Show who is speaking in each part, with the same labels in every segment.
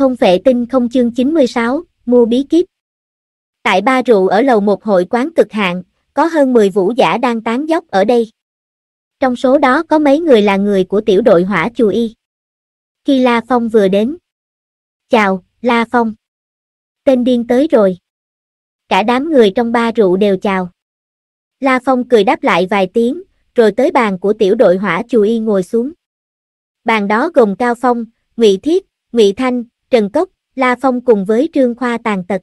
Speaker 1: Thôn vệ tinh không chương 96, mua bí kíp. Tại ba rượu ở lầu một hội quán cực hạn, có hơn 10 vũ giả đang tán dốc ở đây. Trong số đó có mấy người là người của tiểu đội hỏa chù y. Khi La Phong vừa đến. Chào, La Phong. Tên điên tới rồi. Cả đám người trong ba rượu đều chào. La Phong cười đáp lại vài tiếng, rồi tới bàn của tiểu đội hỏa chù y ngồi xuống. Bàn đó gồm Cao Phong, Ngụy Thiết, Ngụy Thanh, Trần Cốc, La Phong cùng với Trương Khoa tàn tật.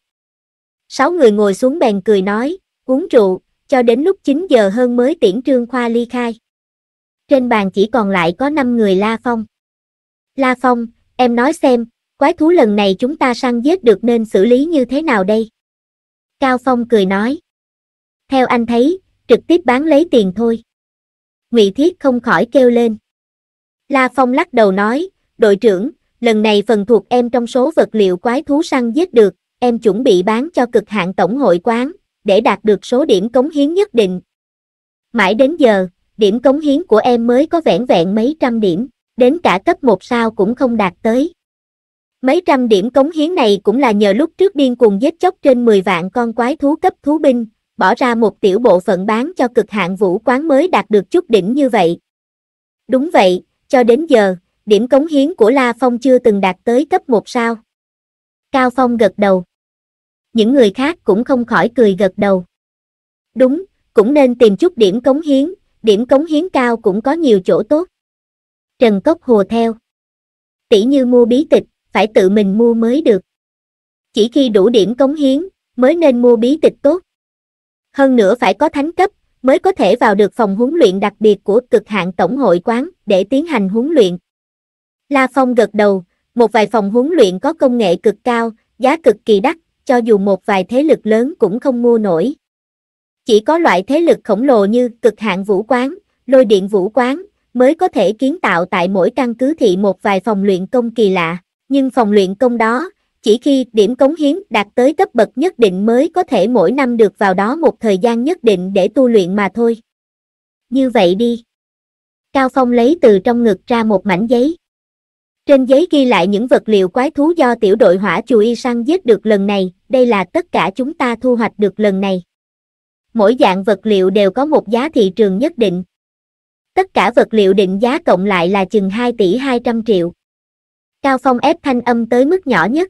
Speaker 1: Sáu người ngồi xuống bèn cười nói, uống rượu, cho đến lúc 9 giờ hơn mới tiễn Trương Khoa ly khai. Trên bàn chỉ còn lại có 5 người La Phong. La Phong, em nói xem, quái thú lần này chúng ta săn giết được nên xử lý như thế nào đây? Cao Phong cười nói. Theo anh thấy, trực tiếp bán lấy tiền thôi. Ngụy Thiết không khỏi kêu lên. La Phong lắc đầu nói, đội trưởng, lần này phần thuộc em trong số vật liệu quái thú săn giết được, em chuẩn bị bán cho cực hạn tổng hội quán, để đạt được số điểm cống hiến nhất định. Mãi đến giờ, điểm cống hiến của em mới có vẻn vẹn mấy trăm điểm, đến cả cấp 1 sao cũng không đạt tới. Mấy trăm điểm cống hiến này cũng là nhờ lúc trước điên cuồng giết chóc trên 10 vạn con quái thú cấp thú binh, bỏ ra một tiểu bộ phận bán cho cực hạn vũ quán mới đạt được chút đỉnh như vậy. Đúng vậy, cho đến giờ, điểm cống hiến của La Phong chưa từng đạt tới cấp một sao. Cao Phong gật đầu. Những người khác cũng không khỏi cười gật đầu. Đúng, cũng nên tìm chút điểm cống hiến, điểm cống hiến cao cũng có nhiều chỗ tốt. Trần Cốc Hồ theo. Tỷ như mua bí tịch, phải tự mình mua mới được. Chỉ khi đủ điểm cống hiến, mới nên mua bí tịch tốt. Hơn nữa phải có thánh cấp, mới có thể vào được phòng huấn luyện đặc biệt của cực hạn tổng hội quán để tiến hành huấn luyện. La Phong gật đầu, một vài phòng huấn luyện có công nghệ cực cao, giá cực kỳ đắt, cho dù một vài thế lực lớn cũng không mua nổi. Chỉ có loại thế lực khổng lồ như cực hạn vũ quán, lôi điện vũ quán, mới có thể kiến tạo tại mỗi căn cứ thị một vài phòng luyện công kỳ lạ, nhưng phòng luyện công đó, chỉ khi điểm cống hiến đạt tới cấp bậc nhất định mới có thể mỗi năm được vào đó một thời gian nhất định để tu luyện mà thôi. Như vậy đi. Cao Phong lấy từ trong ngực ra một mảnh giấy. Trên giấy ghi lại những vật liệu quái thú do tiểu đội hỏa chùa y săn giết được lần này, đây là tất cả chúng ta thu hoạch được lần này. Mỗi dạng vật liệu đều có một giá thị trường nhất định. Tất cả vật liệu định giá cộng lại là chừng 2 tỷ 200 triệu. Cao Phong ép thanh âm tới mức nhỏ nhất.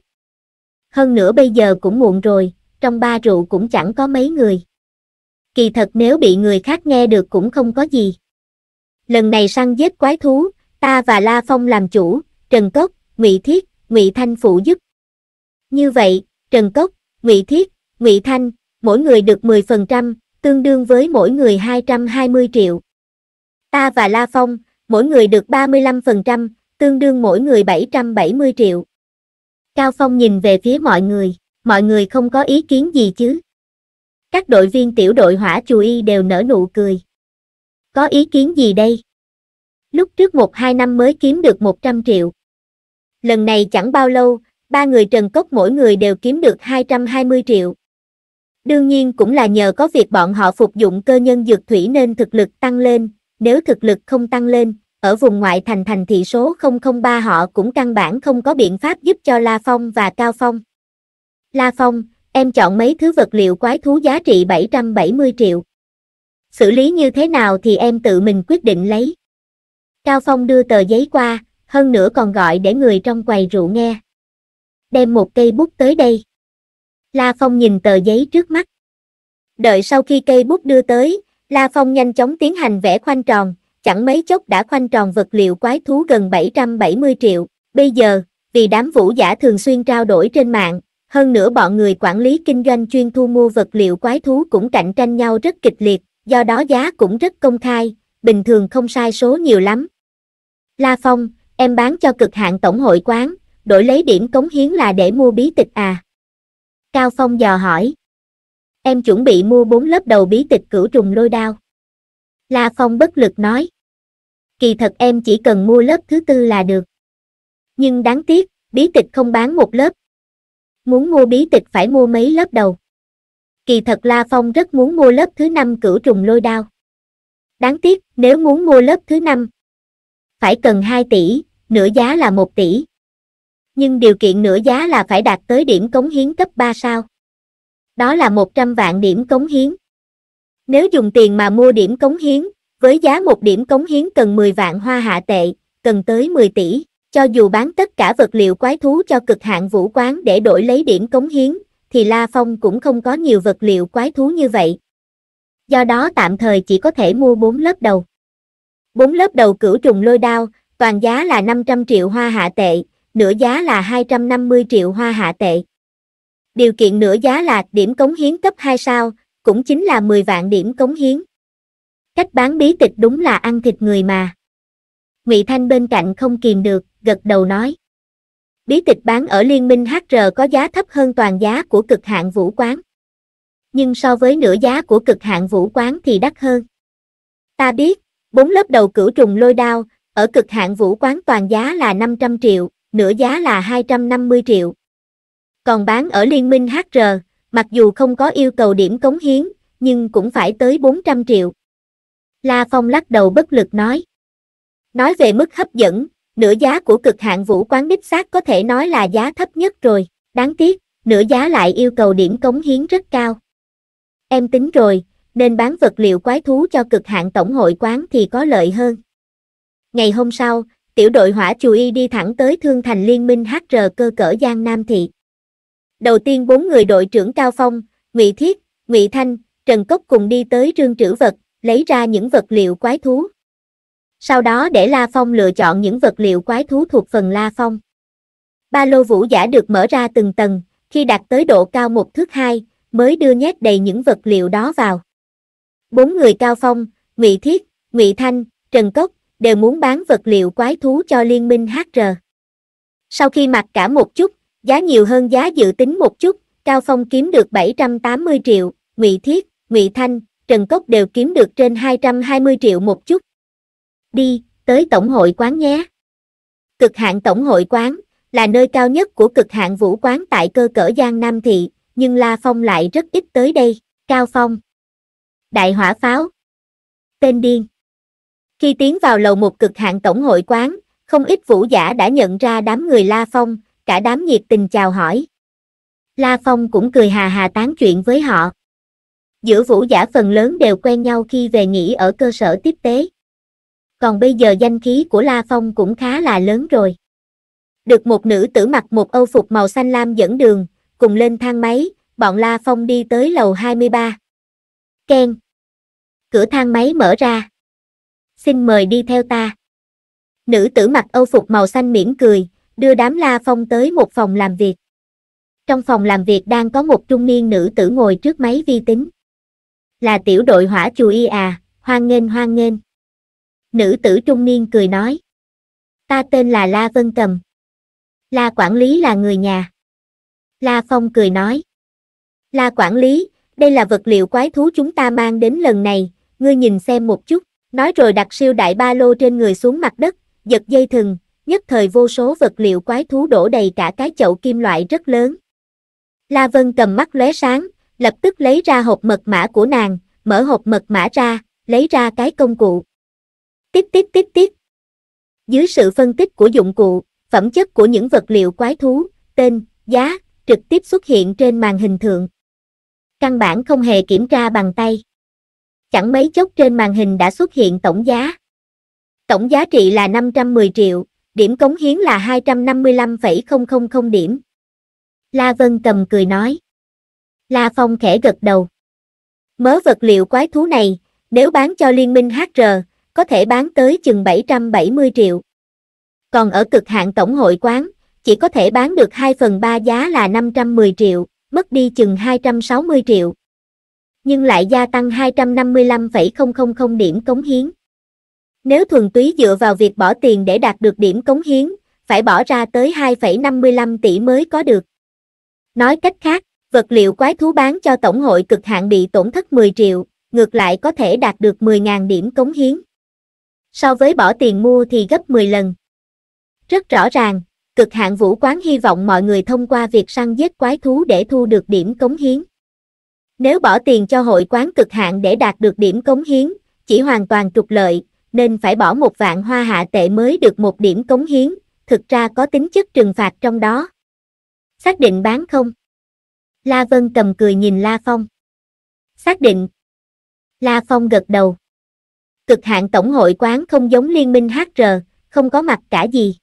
Speaker 1: Hơn nữa bây giờ cũng muộn rồi, trong ba rượu cũng chẳng có mấy người. Kỳ thật nếu bị người khác nghe được cũng không có gì. Lần này săn giết quái thú, ta và La Phong làm chủ, Trần Cốc, Ngụy Thiết, Ngụy Thanh phụ giúp. Như vậy, Trần Cốc, Ngụy Thiết, Ngụy Thanh, mỗi người được 10%, tương đương với mỗi người 220 triệu. Ta và La Phong, mỗi người được 35%, tương đương mỗi người 770 triệu. Cao Phong nhìn về phía mọi người, mọi người không có ý kiến gì chứ. Các đội viên tiểu đội hỏa chù y đều nở nụ cười. Có ý kiến gì đây? Lúc trước một hai năm mới kiếm được 100 triệu. Lần này chẳng bao lâu, ba người Trần Cốc mỗi người đều kiếm được 220 triệu. Đương nhiên cũng là nhờ có việc bọn họ phục dụng cơ nhân dược thủy nên thực lực tăng lên, nếu thực lực không tăng lên, ở vùng ngoại thành thành thị số 003 họ cũng căn bản không có biện pháp giúp cho La Phong và Cao Phong. La Phong, em chọn mấy thứ vật liệu quái thú giá trị 770 triệu. Xử lý như thế nào thì em tự mình quyết định lấy. Cao Phong đưa tờ giấy qua, hơn nữa còn gọi để người trong quầy rượu nghe. Đem một cây bút tới đây. La Phong nhìn tờ giấy trước mắt. Đợi sau khi cây bút đưa tới, La Phong nhanh chóng tiến hành vẽ khoanh tròn, chẳng mấy chốc đã khoanh tròn vật liệu quái thú gần 770 triệu. Bây giờ, vì đám vũ giả thường xuyên trao đổi trên mạng, hơn nữa bọn người quản lý kinh doanh chuyên thu mua vật liệu quái thú cũng cạnh tranh nhau rất kịch liệt, do đó giá cũng rất công khai, bình thường không sai số nhiều lắm. La Phong, em bán cho cực hạn tổng hội quán, đổi lấy điểm cống hiến là để mua bí tịch à? Cao Phong dò hỏi. Em chuẩn bị mua 4 lớp đầu bí tịch cửu trùng lôi đao. La Phong bất lực nói. Kỳ thật em chỉ cần mua lớp thứ tư là được. Nhưng đáng tiếc, bí tịch không bán một lớp. Muốn mua bí tịch phải mua mấy lớp đầu. Kỳ thật La Phong rất muốn mua lớp thứ năm cửu trùng lôi đao. Đáng tiếc, nếu muốn mua lớp thứ năm, phải cần 2 tỷ, nửa giá là 1 tỷ. Nhưng điều kiện nửa giá là phải đạt tới điểm cống hiến cấp 3 sao. Đó là 100 vạn điểm cống hiến. Nếu dùng tiền mà mua điểm cống hiến, với giá một điểm cống hiến cần 10 vạn hoa hạ tệ, cần tới 10 tỷ, cho dù bán tất cả vật liệu quái thú cho cực hạn vũ quán để đổi lấy điểm cống hiến, thì La Phong cũng không có nhiều vật liệu quái thú như vậy. Do đó tạm thời chỉ có thể mua 4 lớp đầu. 4 lớp đầu cửu trùng lôi đao, toàn giá là 500 triệu hoa hạ tệ, nửa giá là 250 triệu hoa hạ tệ. Điều kiện nửa giá là điểm cống hiến cấp 2 sao, cũng chính là 10 vạn điểm cống hiến. Cách bán bí tịch đúng là ăn thịt người mà. Ngụy Thanh bên cạnh không kìm được, gật đầu nói. Bí tịch bán ở Liên minh HR có giá thấp hơn toàn giá của cực hạn vũ quán. Nhưng so với nửa giá của cực hạn vũ quán thì đắt hơn. Ta biết, bốn lớp đầu cửu trùng lôi đao, ở cực hạn vũ quán toàn giá là 500 triệu, nửa giá là 250 triệu. Còn bán ở Liên minh HR, mặc dù không có yêu cầu điểm cống hiến, nhưng cũng phải tới 400 triệu. La Phong lắc đầu bất lực nói. Nói về mức hấp dẫn, nửa giá của cực hạn vũ quán đích xác có thể nói là giá thấp nhất rồi, đáng tiếc, nửa giá lại yêu cầu điểm cống hiến rất cao. Em tính rồi, nên bán vật liệu quái thú cho cực hạn tổng hội quán thì có lợi hơn. Ngày hôm sau, tiểu đội hỏa chủ y đi thẳng tới thương thành liên minh HR cơ cỡ Giang Nam Thị. Đầu tiên bốn người đội trưởng Cao Phong, Ngụy Thiết, Ngụy Thanh, Trần Cốc cùng đi tới rương trữ vật, lấy ra những vật liệu quái thú. Sau đó để La Phong lựa chọn những vật liệu quái thú thuộc phần La Phong. Ba lô vũ giả được mở ra từng tầng, khi đạt tới độ cao một thước hai, mới đưa nhét đầy những vật liệu đó vào. Bốn người Cao Phong, Ngụy Thiết, Ngụy Thanh, Trần Cốc, đều muốn bán vật liệu quái thú cho liên minh HR. Sau khi mặc cả một chút, giá nhiều hơn giá dự tính một chút, Cao Phong kiếm được 780 triệu, Ngụy Thiết, Ngụy Thanh, Trần Cốc đều kiếm được trên 220 triệu một chút. Đi, tới Tổng hội quán nhé. Cực hạn Tổng hội quán là nơi cao nhất của cực hạn vũ quán tại cơ cỡ Giang Nam Thị, nhưng La Phong lại rất ít tới đây. Cao Phong Đại hỏa pháo Tên điên khi tiến vào lầu một cực hạng tổng hội quán, không ít vũ giả đã nhận ra đám người La Phong, cả đám nhiệt tình chào hỏi. La Phong cũng cười hà hà tán chuyện với họ. Giữa vũ giả phần lớn đều quen nhau khi về nghỉ ở cơ sở tiếp tế. Còn bây giờ danh khí của La Phong cũng khá là lớn rồi. Được một nữ tử mặc một âu phục màu xanh lam dẫn đường, cùng lên thang máy, bọn La Phong đi tới lầu 23. Ken. Cửa thang máy mở ra xin mời đi theo ta. Nữ tử mặc âu phục màu xanh mỉm cười, đưa đám La Phong tới một phòng làm việc. Trong phòng làm việc đang có một trung niên nữ tử ngồi trước máy vi tính. Là tiểu đội hỏa chù y à, hoan nghênh hoan nghênh. Nữ tử trung niên cười nói. Ta tên là La Vân Cầm. La quản lý là người nhà. La Phong cười nói. La quản lý, đây là vật liệu quái thú chúng ta mang đến lần này, ngươi nhìn xem một chút. Nói rồi đặt siêu đại ba lô trên người xuống mặt đất, giật dây thừng, nhất thời vô số vật liệu quái thú đổ đầy cả cái chậu kim loại rất lớn. La Vân cầm mắt lóe sáng, lập tức lấy ra hộp mật mã của nàng, mở hộp mật mã ra, lấy ra cái công cụ. Tiếp tiếp tiếp tiếp. Dưới sự phân tích của dụng cụ, phẩm chất của những vật liệu quái thú, tên, giá, trực tiếp xuất hiện trên màn hình thượng. Căn bản không hề kiểm tra bằng tay. Chẳng mấy chốc trên màn hình đã xuất hiện tổng giá. Tổng giá trị là 510 triệu, điểm cống hiến là 255,000 điểm. La Vân cầm cười nói. La Phong khẽ gật đầu. Mớ vật liệu quái thú này, nếu bán cho Liên minh HR, có thể bán tới chừng 770 triệu. Còn ở cực hạn tổng hội quán, chỉ có thể bán được 2 phần 3 giá là 510 triệu, mất đi chừng 260 triệu nhưng lại gia tăng 255,000 điểm cống hiến. Nếu thuần túy dựa vào việc bỏ tiền để đạt được điểm cống hiến, phải bỏ ra tới 2,55 tỷ mới có được. Nói cách khác, vật liệu quái thú bán cho tổng hội cực hạn bị tổn thất 10 triệu, ngược lại có thể đạt được 10.000 điểm cống hiến. So với bỏ tiền mua thì gấp 10 lần. Rất rõ ràng, cực hạn vũ quán hy vọng mọi người thông qua việc săn giết quái thú để thu được điểm cống hiến. Nếu bỏ tiền cho hội quán cực hạn để đạt được điểm cống hiến, chỉ hoàn toàn trục lợi, nên phải bỏ một vạn hoa hạ tệ mới được một điểm cống hiến, thực ra có tính chất trừng phạt trong đó. Xác định bán không? La Vân cầm cười nhìn La Phong. Xác định. La Phong gật đầu. Cực hạn tổng hội quán không giống liên minh HR, không có mặt cả gì.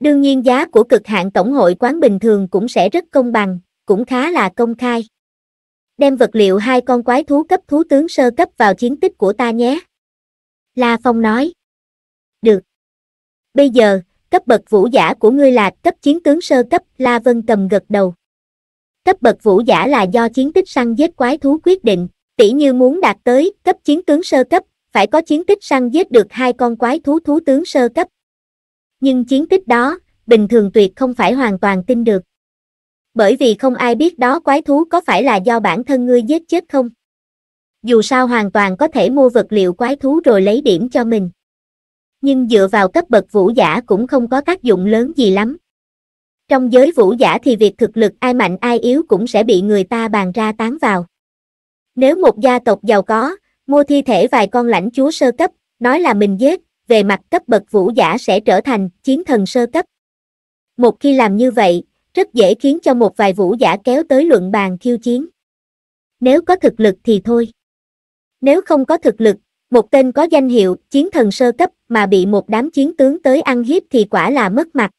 Speaker 1: Đương nhiên giá của cực hạn tổng hội quán bình thường cũng sẽ rất công bằng, cũng khá là công khai đem vật liệu hai con quái thú cấp thú tướng sơ cấp vào chiến tích của ta nhé. La Phong nói. Được. Bây giờ, cấp bậc vũ giả của ngươi là cấp chiến tướng sơ cấp, La Vân cầm gật đầu. Cấp bậc vũ giả là do chiến tích săn giết quái thú quyết định, tỷ như muốn đạt tới cấp chiến tướng sơ cấp, phải có chiến tích săn giết được hai con quái thú thú tướng sơ cấp. Nhưng chiến tích đó, bình thường tuyệt không phải hoàn toàn tin được bởi vì không ai biết đó quái thú có phải là do bản thân ngươi giết chết không. Dù sao hoàn toàn có thể mua vật liệu quái thú rồi lấy điểm cho mình. Nhưng dựa vào cấp bậc vũ giả cũng không có tác dụng lớn gì lắm. Trong giới vũ giả thì việc thực lực ai mạnh ai yếu cũng sẽ bị người ta bàn ra tán vào. Nếu một gia tộc giàu có, mua thi thể vài con lãnh chúa sơ cấp, nói là mình giết, về mặt cấp bậc vũ giả sẽ trở thành chiến thần sơ cấp. Một khi làm như vậy, rất dễ khiến cho một vài vũ giả kéo tới luận bàn khiêu chiến. Nếu có thực lực thì thôi. Nếu không có thực lực, một tên có danh hiệu chiến thần sơ cấp mà bị một đám chiến tướng tới ăn hiếp thì quả là mất mặt.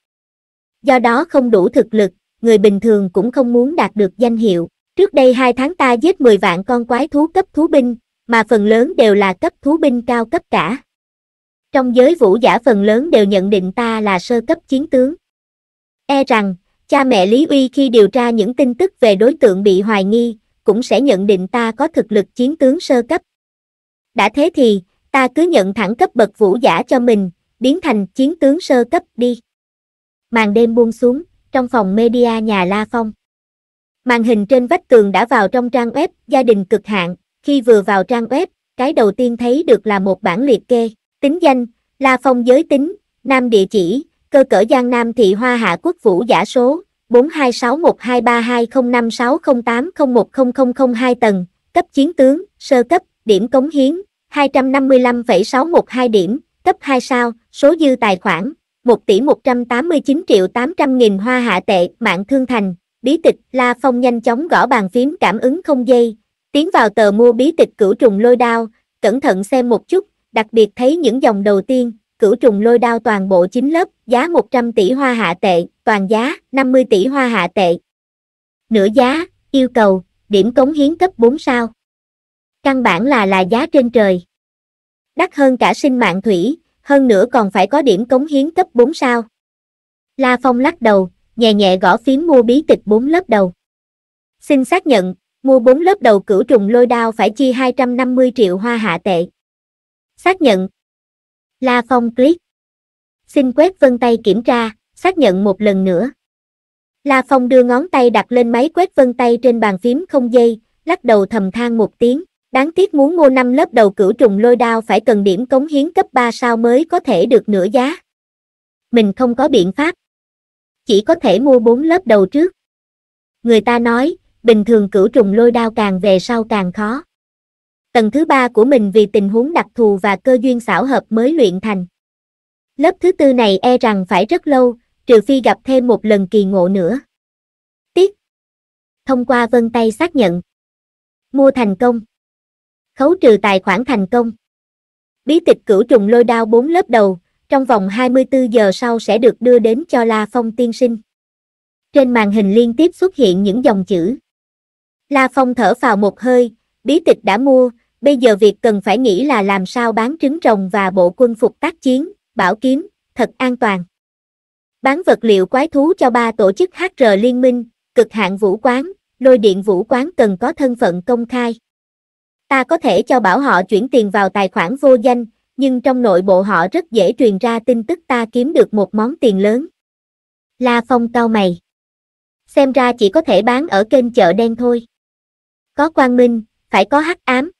Speaker 1: Do đó không đủ thực lực, người bình thường cũng không muốn đạt được danh hiệu. Trước đây hai tháng ta giết 10 vạn con quái thú cấp thú binh, mà phần lớn đều là cấp thú binh cao cấp cả. Trong giới vũ giả phần lớn đều nhận định ta là sơ cấp chiến tướng. E rằng, Cha mẹ Lý Uy khi điều tra những tin tức về đối tượng bị hoài nghi, cũng sẽ nhận định ta có thực lực chiến tướng sơ cấp. Đã thế thì, ta cứ nhận thẳng cấp bậc vũ giả cho mình, biến thành chiến tướng sơ cấp đi. Màn đêm buông xuống, trong phòng media nhà La Phong. Màn hình trên vách tường đã vào trong trang web gia đình cực hạn, khi vừa vào trang web, cái đầu tiên thấy được là một bản liệt kê, tính danh, La Phong giới tính, nam địa chỉ, cơ cỡ Giang Nam thị hoa hạ quốc vũ giả số 426123205608010002 tầng, cấp chiến tướng, sơ cấp, điểm cống hiến 255,612 điểm, cấp 2 sao, số dư tài khoản 1 tỷ 189 triệu 800 nghìn hoa hạ tệ, mạng thương thành, bí tịch La Phong nhanh chóng gõ bàn phím cảm ứng không dây, tiến vào tờ mua bí tịch cửu trùng lôi đao, cẩn thận xem một chút, đặc biệt thấy những dòng đầu tiên, cửu trùng lôi đao toàn bộ 9 lớp, giá 100 tỷ hoa hạ tệ, toàn giá 50 tỷ hoa hạ tệ. Nửa giá, yêu cầu, điểm cống hiến cấp 4 sao. Căn bản là là giá trên trời. Đắt hơn cả sinh mạng thủy, hơn nữa còn phải có điểm cống hiến cấp 4 sao. La Phong lắc đầu, nhẹ nhẹ gõ phím mua bí tịch 4 lớp đầu. Xin xác nhận, mua 4 lớp đầu cửu trùng lôi đao phải chi 250 triệu hoa hạ tệ. Xác nhận, La Phong click. Xin quét vân tay kiểm tra, xác nhận một lần nữa. La Phong đưa ngón tay đặt lên máy quét vân tay trên bàn phím không dây, lắc đầu thầm than một tiếng. Đáng tiếc muốn mua năm lớp đầu cửu trùng lôi đao phải cần điểm cống hiến cấp 3 sao mới có thể được nửa giá. Mình không có biện pháp. Chỉ có thể mua 4 lớp đầu trước. Người ta nói, bình thường cửu trùng lôi đao càng về sau càng khó. Tầng thứ ba của mình vì tình huống đặc thù và cơ duyên xảo hợp mới luyện thành. Lớp thứ tư này e rằng phải rất lâu, trừ phi gặp thêm một lần kỳ ngộ nữa. Tiếc. Thông qua vân tay xác nhận. Mua thành công. Khấu trừ tài khoản thành công. Bí tịch cửu trùng lôi đao 4 lớp đầu, trong vòng 24 giờ sau sẽ được đưa đến cho La Phong tiên sinh. Trên màn hình liên tiếp xuất hiện những dòng chữ. La Phong thở vào một hơi, bí tịch đã mua, Bây giờ việc cần phải nghĩ là làm sao bán trứng rồng và bộ quân phục tác chiến, bảo kiếm, thật an toàn. Bán vật liệu quái thú cho ba tổ chức HR liên minh, cực hạn vũ quán, lôi điện vũ quán cần có thân phận công khai. Ta có thể cho bảo họ chuyển tiền vào tài khoản vô danh, nhưng trong nội bộ họ rất dễ truyền ra tin tức ta kiếm được một món tiền lớn. La Phong cao mày. Xem ra chỉ có thể bán ở kênh chợ đen thôi. Có quang minh, phải có hắc ám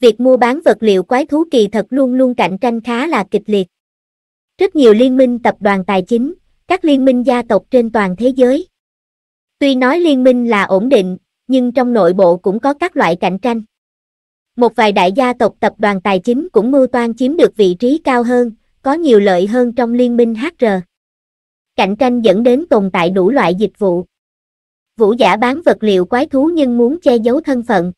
Speaker 1: việc mua bán vật liệu quái thú kỳ thật luôn luôn cạnh tranh khá là kịch liệt. Rất nhiều liên minh tập đoàn tài chính, các liên minh gia tộc trên toàn thế giới. Tuy nói liên minh là ổn định, nhưng trong nội bộ cũng có các loại cạnh tranh. Một vài đại gia tộc tập đoàn tài chính cũng mưu toan chiếm được vị trí cao hơn, có nhiều lợi hơn trong liên minh HR. Cạnh tranh dẫn đến tồn tại đủ loại dịch vụ. Vũ giả bán vật liệu quái thú nhưng muốn che giấu thân phận,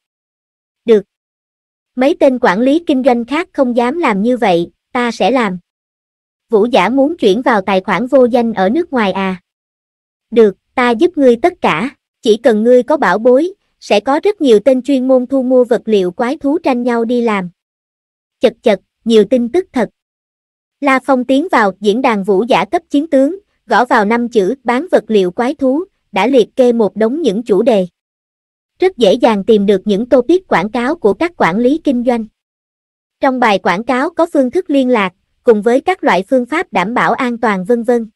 Speaker 1: Mấy tên quản lý kinh doanh khác không dám làm như vậy, ta sẽ làm. Vũ giả muốn chuyển vào tài khoản vô danh ở nước ngoài à? Được, ta giúp ngươi tất cả, chỉ cần ngươi có bảo bối, sẽ có rất nhiều tên chuyên môn thu mua vật liệu quái thú tranh nhau đi làm. Chật chật, nhiều tin tức thật. La Phong tiến vào diễn đàn vũ giả cấp chiến tướng, gõ vào năm chữ bán vật liệu quái thú, đã liệt kê một đống những chủ đề rất dễ dàng tìm được những topic quảng cáo của các quản lý kinh doanh. Trong bài quảng cáo có phương thức liên lạc, cùng với các loại phương pháp đảm bảo an toàn vân vân.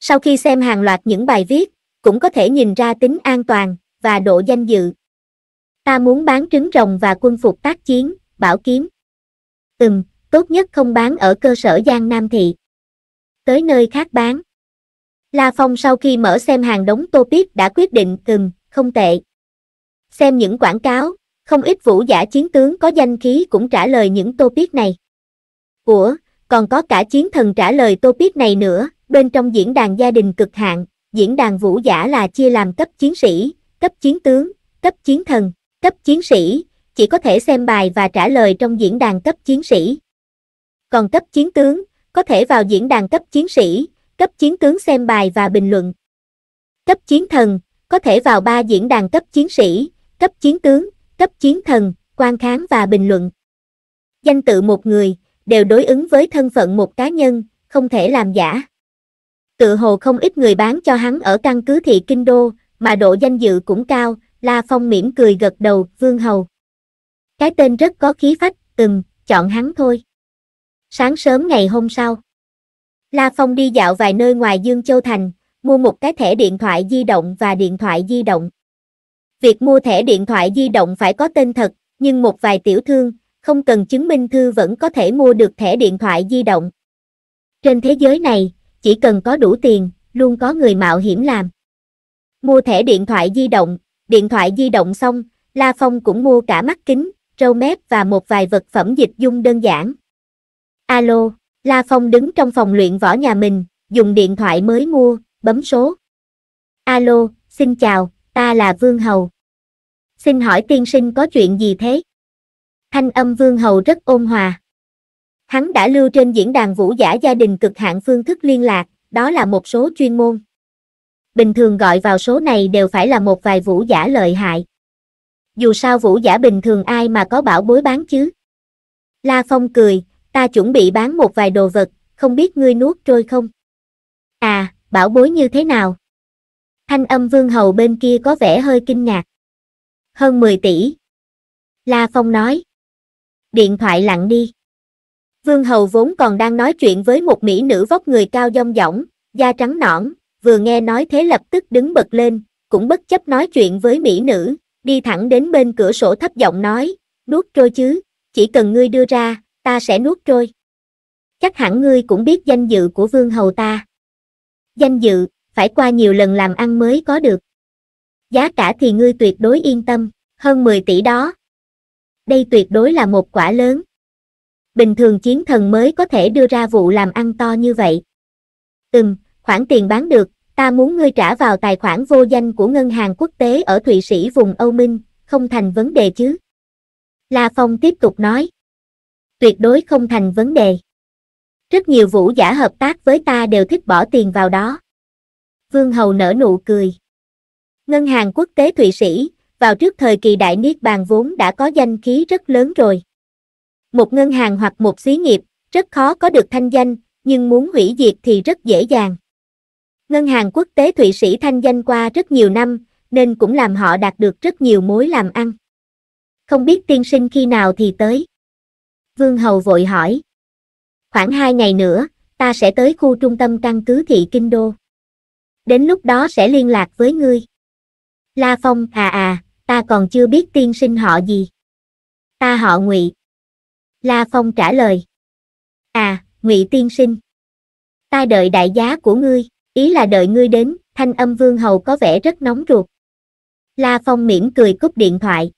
Speaker 1: Sau khi xem hàng loạt những bài viết, cũng có thể nhìn ra tính an toàn và độ danh dự. Ta muốn bán trứng rồng và quân phục tác chiến, bảo kiếm. Ừm, tốt nhất không bán ở cơ sở Giang Nam Thị. Tới nơi khác bán. La Phong sau khi mở xem hàng đống topic đã quyết định, từng, không tệ xem những quảng cáo, không ít vũ giả chiến tướng có danh khí cũng trả lời những topic này. Ủa, còn có cả chiến thần trả lời topic này nữa, bên trong diễn đàn gia đình cực hạn, diễn đàn vũ giả là chia làm cấp chiến sĩ, cấp chiến tướng, cấp chiến thần, cấp chiến sĩ, chỉ có thể xem bài và trả lời trong diễn đàn cấp chiến sĩ. Còn cấp chiến tướng, có thể vào diễn đàn cấp chiến sĩ, cấp chiến tướng xem bài và bình luận. Cấp chiến thần, có thể vào ba diễn đàn cấp chiến sĩ, cấp chiến tướng, cấp chiến thần, quan kháng và bình luận. Danh tự một người, đều đối ứng với thân phận một cá nhân, không thể làm giả. Tự hồ không ít người bán cho hắn ở căn cứ thị kinh đô, mà độ danh dự cũng cao, La Phong mỉm cười gật đầu, vương hầu. Cái tên rất có khí phách, từng chọn hắn thôi. Sáng sớm ngày hôm sau, La Phong đi dạo vài nơi ngoài Dương Châu Thành, mua một cái thẻ điện thoại di động và điện thoại di động. Việc mua thẻ điện thoại di động phải có tên thật, nhưng một vài tiểu thương, không cần chứng minh thư vẫn có thể mua được thẻ điện thoại di động. Trên thế giới này, chỉ cần có đủ tiền, luôn có người mạo hiểm làm. Mua thẻ điện thoại di động, điện thoại di động xong, La Phong cũng mua cả mắt kính, râu mép và một vài vật phẩm dịch dung đơn giản. Alo, La Phong đứng trong phòng luyện võ nhà mình, dùng điện thoại mới mua, bấm số. Alo, xin chào, ta là Vương Hầu xin hỏi tiên sinh có chuyện gì thế? Thanh âm vương hầu rất ôn hòa. Hắn đã lưu trên diễn đàn vũ giả gia đình cực hạn phương thức liên lạc, đó là một số chuyên môn. Bình thường gọi vào số này đều phải là một vài vũ giả lợi hại. Dù sao vũ giả bình thường ai mà có bảo bối bán chứ? La Phong cười, ta chuẩn bị bán một vài đồ vật, không biết ngươi nuốt trôi không? À, bảo bối như thế nào? Thanh âm vương hầu bên kia có vẻ hơi kinh ngạc hơn 10 tỷ. La Phong nói. Điện thoại lặng đi. Vương Hầu vốn còn đang nói chuyện với một mỹ nữ vóc người cao dông dỏng, da trắng nõn, vừa nghe nói thế lập tức đứng bật lên, cũng bất chấp nói chuyện với mỹ nữ, đi thẳng đến bên cửa sổ thấp giọng nói, nuốt trôi chứ, chỉ cần ngươi đưa ra, ta sẽ nuốt trôi. Chắc hẳn ngươi cũng biết danh dự của vương hầu ta. Danh dự, phải qua nhiều lần làm ăn mới có được giá cả thì ngươi tuyệt đối yên tâm, hơn 10 tỷ đó. Đây tuyệt đối là một quả lớn. Bình thường chiến thần mới có thể đưa ra vụ làm ăn to như vậy. Ừm, khoản tiền bán được, ta muốn ngươi trả vào tài khoản vô danh của ngân hàng quốc tế ở Thụy Sĩ vùng Âu Minh, không thành vấn đề chứ. La Phong tiếp tục nói. Tuyệt đối không thành vấn đề. Rất nhiều vũ giả hợp tác với ta đều thích bỏ tiền vào đó. Vương Hầu nở nụ cười. Ngân hàng quốc tế Thụy Sĩ, vào trước thời kỳ đại niết bàn vốn đã có danh khí rất lớn rồi. Một ngân hàng hoặc một xí nghiệp, rất khó có được thanh danh, nhưng muốn hủy diệt thì rất dễ dàng. Ngân hàng quốc tế Thụy Sĩ thanh danh qua rất nhiều năm, nên cũng làm họ đạt được rất nhiều mối làm ăn. Không biết tiên sinh khi nào thì tới? Vương Hầu vội hỏi. Khoảng hai ngày nữa, ta sẽ tới khu trung tâm căn cứ thị Kinh Đô. Đến lúc đó sẽ liên lạc với ngươi. La Phong à à, ta còn chưa biết tiên sinh họ gì. Ta họ Ngụy. La Phong trả lời. À, Ngụy tiên sinh. Ta đợi đại giá của ngươi, ý là đợi ngươi đến, thanh âm vương hầu có vẻ rất nóng ruột. La Phong mỉm cười cúp điện thoại.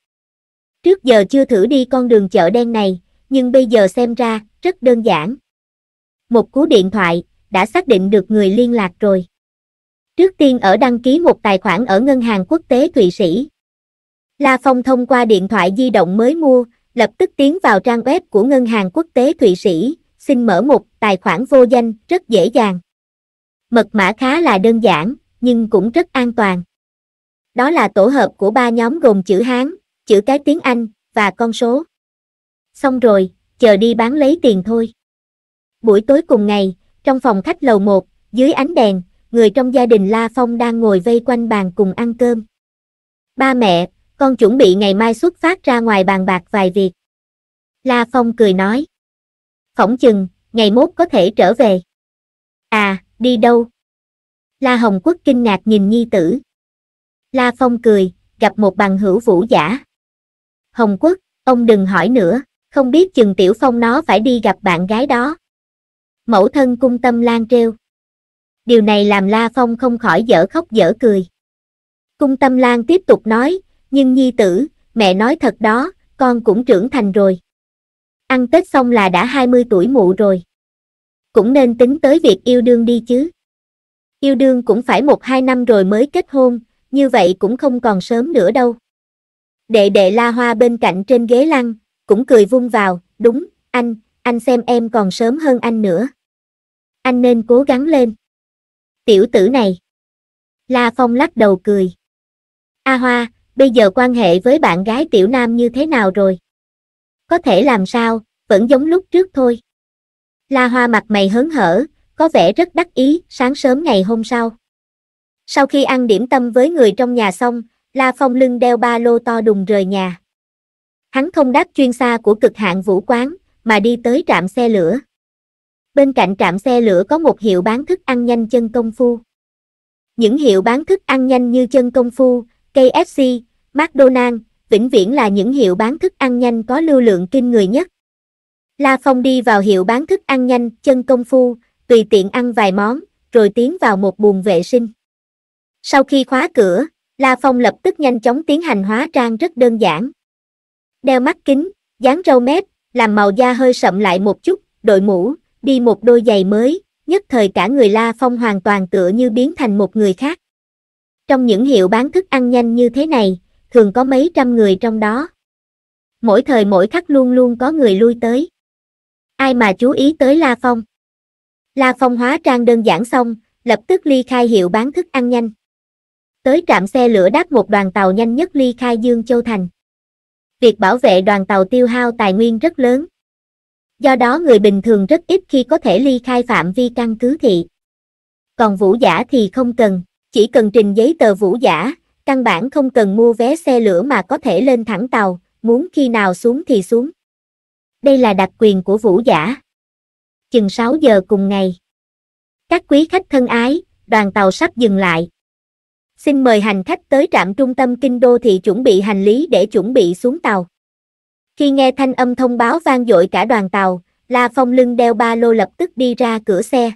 Speaker 1: Trước giờ chưa thử đi con đường chợ đen này, nhưng bây giờ xem ra, rất đơn giản. Một cú điện thoại, đã xác định được người liên lạc rồi. Trước tiên ở đăng ký một tài khoản ở Ngân hàng Quốc tế Thụy Sĩ. La Phong thông qua điện thoại di động mới mua, lập tức tiến vào trang web của Ngân hàng Quốc tế Thụy Sĩ, xin mở một tài khoản vô danh, rất dễ dàng. Mật mã khá là đơn giản, nhưng cũng rất an toàn. Đó là tổ hợp của ba nhóm gồm chữ Hán, chữ cái tiếng Anh, và con số. Xong rồi, chờ đi bán lấy tiền thôi. Buổi tối cùng ngày, trong phòng khách lầu 1, dưới ánh đèn, người trong gia đình La Phong đang ngồi vây quanh bàn cùng ăn cơm. Ba mẹ, con chuẩn bị ngày mai xuất phát ra ngoài bàn bạc vài việc. La Phong cười nói. Phỏng chừng, ngày mốt có thể trở về. À, đi đâu? La Hồng Quốc kinh ngạc nhìn nhi tử. La Phong cười, gặp một bằng hữu vũ giả. Hồng Quốc, ông đừng hỏi nữa, không biết chừng Tiểu Phong nó phải đi gặp bạn gái đó. Mẫu thân cung tâm lan treo điều này làm La Phong không khỏi dở khóc dở cười. Cung Tâm Lan tiếp tục nói, nhưng nhi tử, mẹ nói thật đó, con cũng trưởng thành rồi. Ăn Tết xong là đã 20 tuổi mụ rồi. Cũng nên tính tới việc yêu đương đi chứ. Yêu đương cũng phải một hai năm rồi mới kết hôn, như vậy cũng không còn sớm nữa đâu. Đệ đệ La Hoa bên cạnh trên ghế lăn, cũng cười vung vào, đúng, anh, anh xem em còn sớm hơn anh nữa. Anh nên cố gắng lên tiểu tử này. La Phong lắc đầu cười. A Hoa, bây giờ quan hệ với bạn gái tiểu nam như thế nào rồi? Có thể làm sao, vẫn giống lúc trước thôi. La Hoa mặt mày hớn hở, có vẻ rất đắc ý sáng sớm ngày hôm sau. Sau khi ăn điểm tâm với người trong nhà xong, La Phong lưng đeo ba lô to đùng rời nhà. Hắn không đáp chuyên xa của cực hạn vũ quán, mà đi tới trạm xe lửa bên cạnh trạm xe lửa có một hiệu bán thức ăn nhanh chân công phu. Những hiệu bán thức ăn nhanh như chân công phu, KFC, McDonald's, vĩnh viễn là những hiệu bán thức ăn nhanh có lưu lượng kinh người nhất. La Phong đi vào hiệu bán thức ăn nhanh chân công phu, tùy tiện ăn vài món, rồi tiến vào một buồng vệ sinh. Sau khi khóa cửa, La Phong lập tức nhanh chóng tiến hành hóa trang rất đơn giản. Đeo mắt kính, dán râu mép, làm màu da hơi sậm lại một chút, đội mũ, đi một đôi giày mới, nhất thời cả người La Phong hoàn toàn tựa như biến thành một người khác. Trong những hiệu bán thức ăn nhanh như thế này, thường có mấy trăm người trong đó. Mỗi thời mỗi khắc luôn luôn có người lui tới. Ai mà chú ý tới La Phong? La Phong hóa trang đơn giản xong, lập tức ly khai hiệu bán thức ăn nhanh. Tới trạm xe lửa đáp một đoàn tàu nhanh nhất ly khai Dương Châu Thành. Việc bảo vệ đoàn tàu tiêu hao tài nguyên rất lớn do đó người bình thường rất ít khi có thể ly khai phạm vi căn cứ thị. Còn vũ giả thì không cần, chỉ cần trình giấy tờ vũ giả, căn bản không cần mua vé xe lửa mà có thể lên thẳng tàu, muốn khi nào xuống thì xuống. Đây là đặc quyền của vũ giả. Chừng 6 giờ cùng ngày. Các quý khách thân ái, đoàn tàu sắp dừng lại. Xin mời hành khách tới trạm trung tâm kinh đô thị chuẩn bị hành lý để chuẩn bị xuống tàu. Khi nghe thanh âm thông báo vang dội cả đoàn tàu, La Phong lưng đeo ba lô lập tức đi ra cửa xe.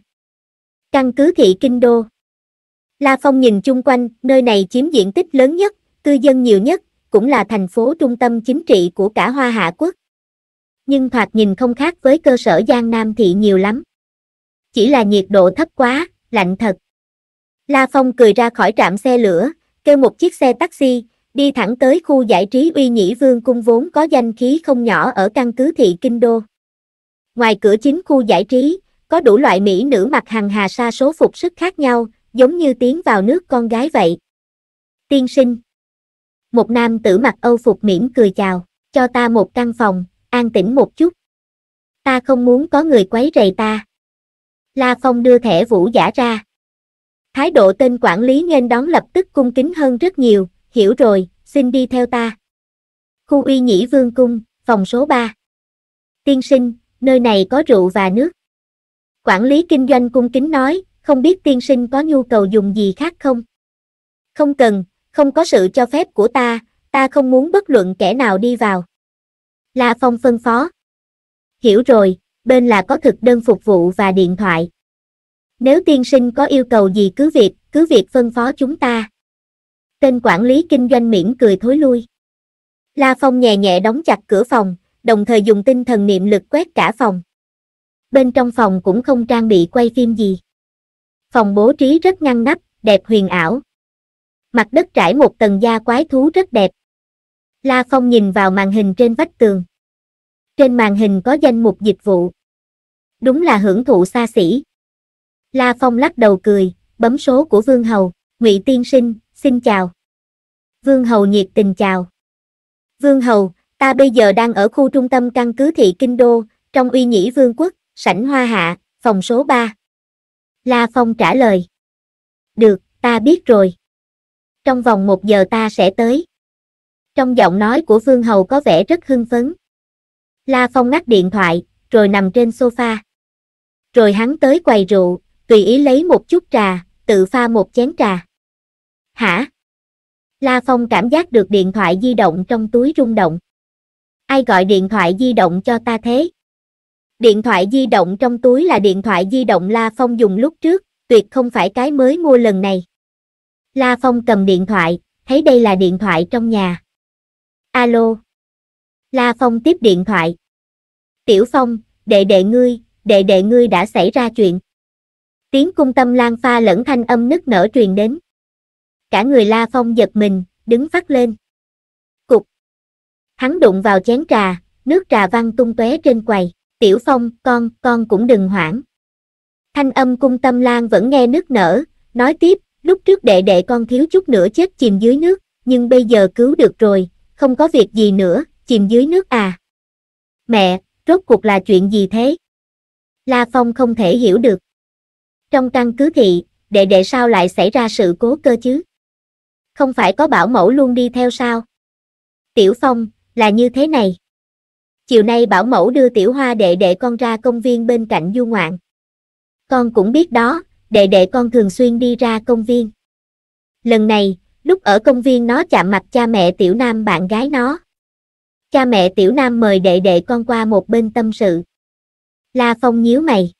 Speaker 1: Căn cứ thị Kinh Đô La Phong nhìn chung quanh, nơi này chiếm diện tích lớn nhất, cư dân nhiều nhất, cũng là thành phố trung tâm chính trị của cả Hoa Hạ Quốc. Nhưng thoạt nhìn không khác với cơ sở Giang Nam thị nhiều lắm. Chỉ là nhiệt độ thấp quá, lạnh thật. La Phong cười ra khỏi trạm xe lửa, kêu một chiếc xe taxi, đi thẳng tới khu giải trí uy nhĩ vương cung vốn có danh khí không nhỏ ở căn cứ thị Kinh Đô. Ngoài cửa chính khu giải trí, có đủ loại mỹ nữ mặc hàng hà sa số phục sức khác nhau, giống như tiến vào nước con gái vậy. Tiên sinh Một nam tử mặc âu phục mỉm cười chào, cho ta một căn phòng, an tĩnh một chút. Ta không muốn có người quấy rầy ta. La Phong đưa thẻ vũ giả ra. Thái độ tên quản lý nghênh đón lập tức cung kính hơn rất nhiều, hiểu rồi, xin đi theo ta. Khu uy nhĩ vương cung, phòng số 3. Tiên sinh, nơi này có rượu và nước. Quản lý kinh doanh cung kính nói, không biết tiên sinh có nhu cầu dùng gì khác không? Không cần, không có sự cho phép của ta, ta không muốn bất luận kẻ nào đi vào. La Phong phân phó. Hiểu rồi, bên là có thực đơn phục vụ và điện thoại. Nếu tiên sinh có yêu cầu gì cứ việc, cứ việc phân phó chúng ta tên quản lý kinh doanh mỉm cười thối lui. La Phong nhẹ nhẹ đóng chặt cửa phòng, đồng thời dùng tinh thần niệm lực quét cả phòng. Bên trong phòng cũng không trang bị quay phim gì. Phòng bố trí rất ngăn nắp, đẹp huyền ảo. Mặt đất trải một tầng da quái thú rất đẹp. La Phong nhìn vào màn hình trên vách tường. Trên màn hình có danh mục dịch vụ. Đúng là hưởng thụ xa xỉ. La Phong lắc đầu cười, bấm số của Vương Hầu, Ngụy Tiên Sinh, xin chào. Vương Hầu nhiệt tình chào. Vương Hầu, ta bây giờ đang ở khu trung tâm căn cứ thị Kinh Đô, trong uy nhĩ vương quốc, sảnh Hoa Hạ, phòng số 3. La Phong trả lời. Được, ta biết rồi. Trong vòng một giờ ta sẽ tới. Trong giọng nói của Vương Hầu có vẻ rất hưng phấn. La Phong ngắt điện thoại, rồi nằm trên sofa. Rồi hắn tới quầy rượu, tùy ý lấy một chút trà, tự pha một chén trà hả? La Phong cảm giác được điện thoại di động trong túi rung động. Ai gọi điện thoại di động cho ta thế? Điện thoại di động trong túi là điện thoại di động La Phong dùng lúc trước, tuyệt không phải cái mới mua lần này. La Phong cầm điện thoại, thấy đây là điện thoại trong nhà. Alo. La Phong tiếp điện thoại. Tiểu Phong, đệ đệ ngươi, đệ đệ ngươi đã xảy ra chuyện. Tiếng cung tâm lan pha lẫn thanh âm nức nở truyền đến cả người La Phong giật mình, đứng phát lên. Cục. Hắn đụng vào chén trà, nước trà văng tung tóe trên quầy, "Tiểu Phong, con, con cũng đừng hoảng." Thanh âm cung tâm lan vẫn nghe nước nở, nói tiếp, "Lúc trước đệ đệ con thiếu chút nữa chết chìm dưới nước, nhưng bây giờ cứu được rồi, không có việc gì nữa, chìm dưới nước à?" "Mẹ, rốt cuộc là chuyện gì thế?" La Phong không thể hiểu được. Trong căn cứ thị, đệ đệ sao lại xảy ra sự cố cơ chứ? không phải có bảo mẫu luôn đi theo sao? Tiểu Phong, là như thế này. Chiều nay bảo mẫu đưa tiểu hoa đệ đệ con ra công viên bên cạnh du ngoạn. Con cũng biết đó, đệ đệ con thường xuyên đi ra công viên. Lần này, lúc ở công viên nó chạm mặt cha mẹ tiểu nam bạn gái nó. Cha mẹ tiểu nam mời đệ đệ con qua một bên tâm sự. La Phong nhíu mày.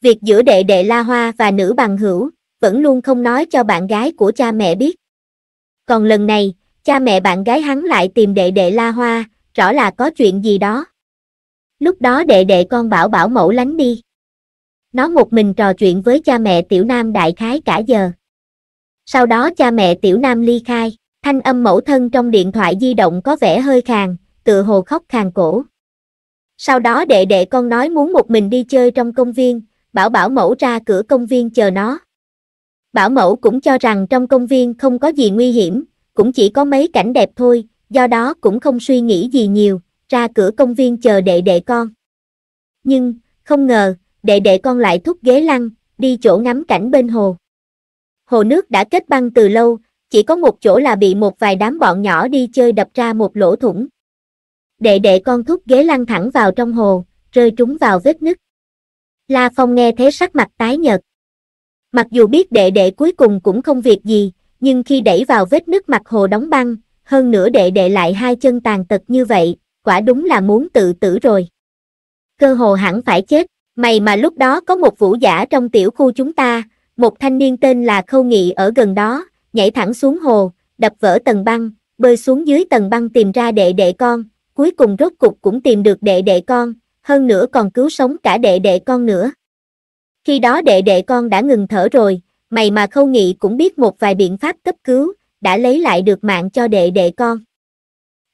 Speaker 1: Việc giữa đệ đệ La Hoa và nữ bằng hữu, vẫn luôn không nói cho bạn gái của cha mẹ biết. Còn lần này, cha mẹ bạn gái hắn lại tìm đệ đệ La Hoa, rõ là có chuyện gì đó. Lúc đó đệ đệ con bảo bảo mẫu lánh đi. Nó một mình trò chuyện với cha mẹ tiểu nam đại khái cả giờ. Sau đó cha mẹ tiểu nam ly khai, thanh âm mẫu thân trong điện thoại di động có vẻ hơi khàn, tựa hồ khóc khàn cổ. Sau đó đệ đệ con nói muốn một mình đi chơi trong công viên, bảo bảo mẫu ra cửa công viên chờ nó. Bảo mẫu cũng cho rằng trong công viên không có gì nguy hiểm, cũng chỉ có mấy cảnh đẹp thôi, do đó cũng không suy nghĩ gì nhiều, ra cửa công viên chờ đệ đệ con. Nhưng, không ngờ, đệ đệ con lại thúc ghế lăn, đi chỗ ngắm cảnh bên hồ. Hồ nước đã kết băng từ lâu, chỉ có một chỗ là bị một vài đám bọn nhỏ đi chơi đập ra một lỗ thủng. Đệ đệ con thúc ghế lăn thẳng vào trong hồ, rơi trúng vào vết nứt. La Phong nghe thế sắc mặt tái nhợt. Mặc dù biết đệ đệ cuối cùng cũng không việc gì, nhưng khi đẩy vào vết nước mặt hồ đóng băng, hơn nữa đệ đệ lại hai chân tàn tật như vậy, quả đúng là muốn tự tử rồi. Cơ hồ hẳn phải chết, mày mà lúc đó có một vũ giả trong tiểu khu chúng ta, một thanh niên tên là Khâu Nghị ở gần đó, nhảy thẳng xuống hồ, đập vỡ tầng băng, bơi xuống dưới tầng băng tìm ra đệ đệ con, cuối cùng rốt cục cũng tìm được đệ đệ con, hơn nữa còn cứu sống cả đệ đệ con nữa. Khi đó đệ đệ con đã ngừng thở rồi, mày mà khâu nghị cũng biết một vài biện pháp cấp cứu, đã lấy lại được mạng cho đệ đệ con.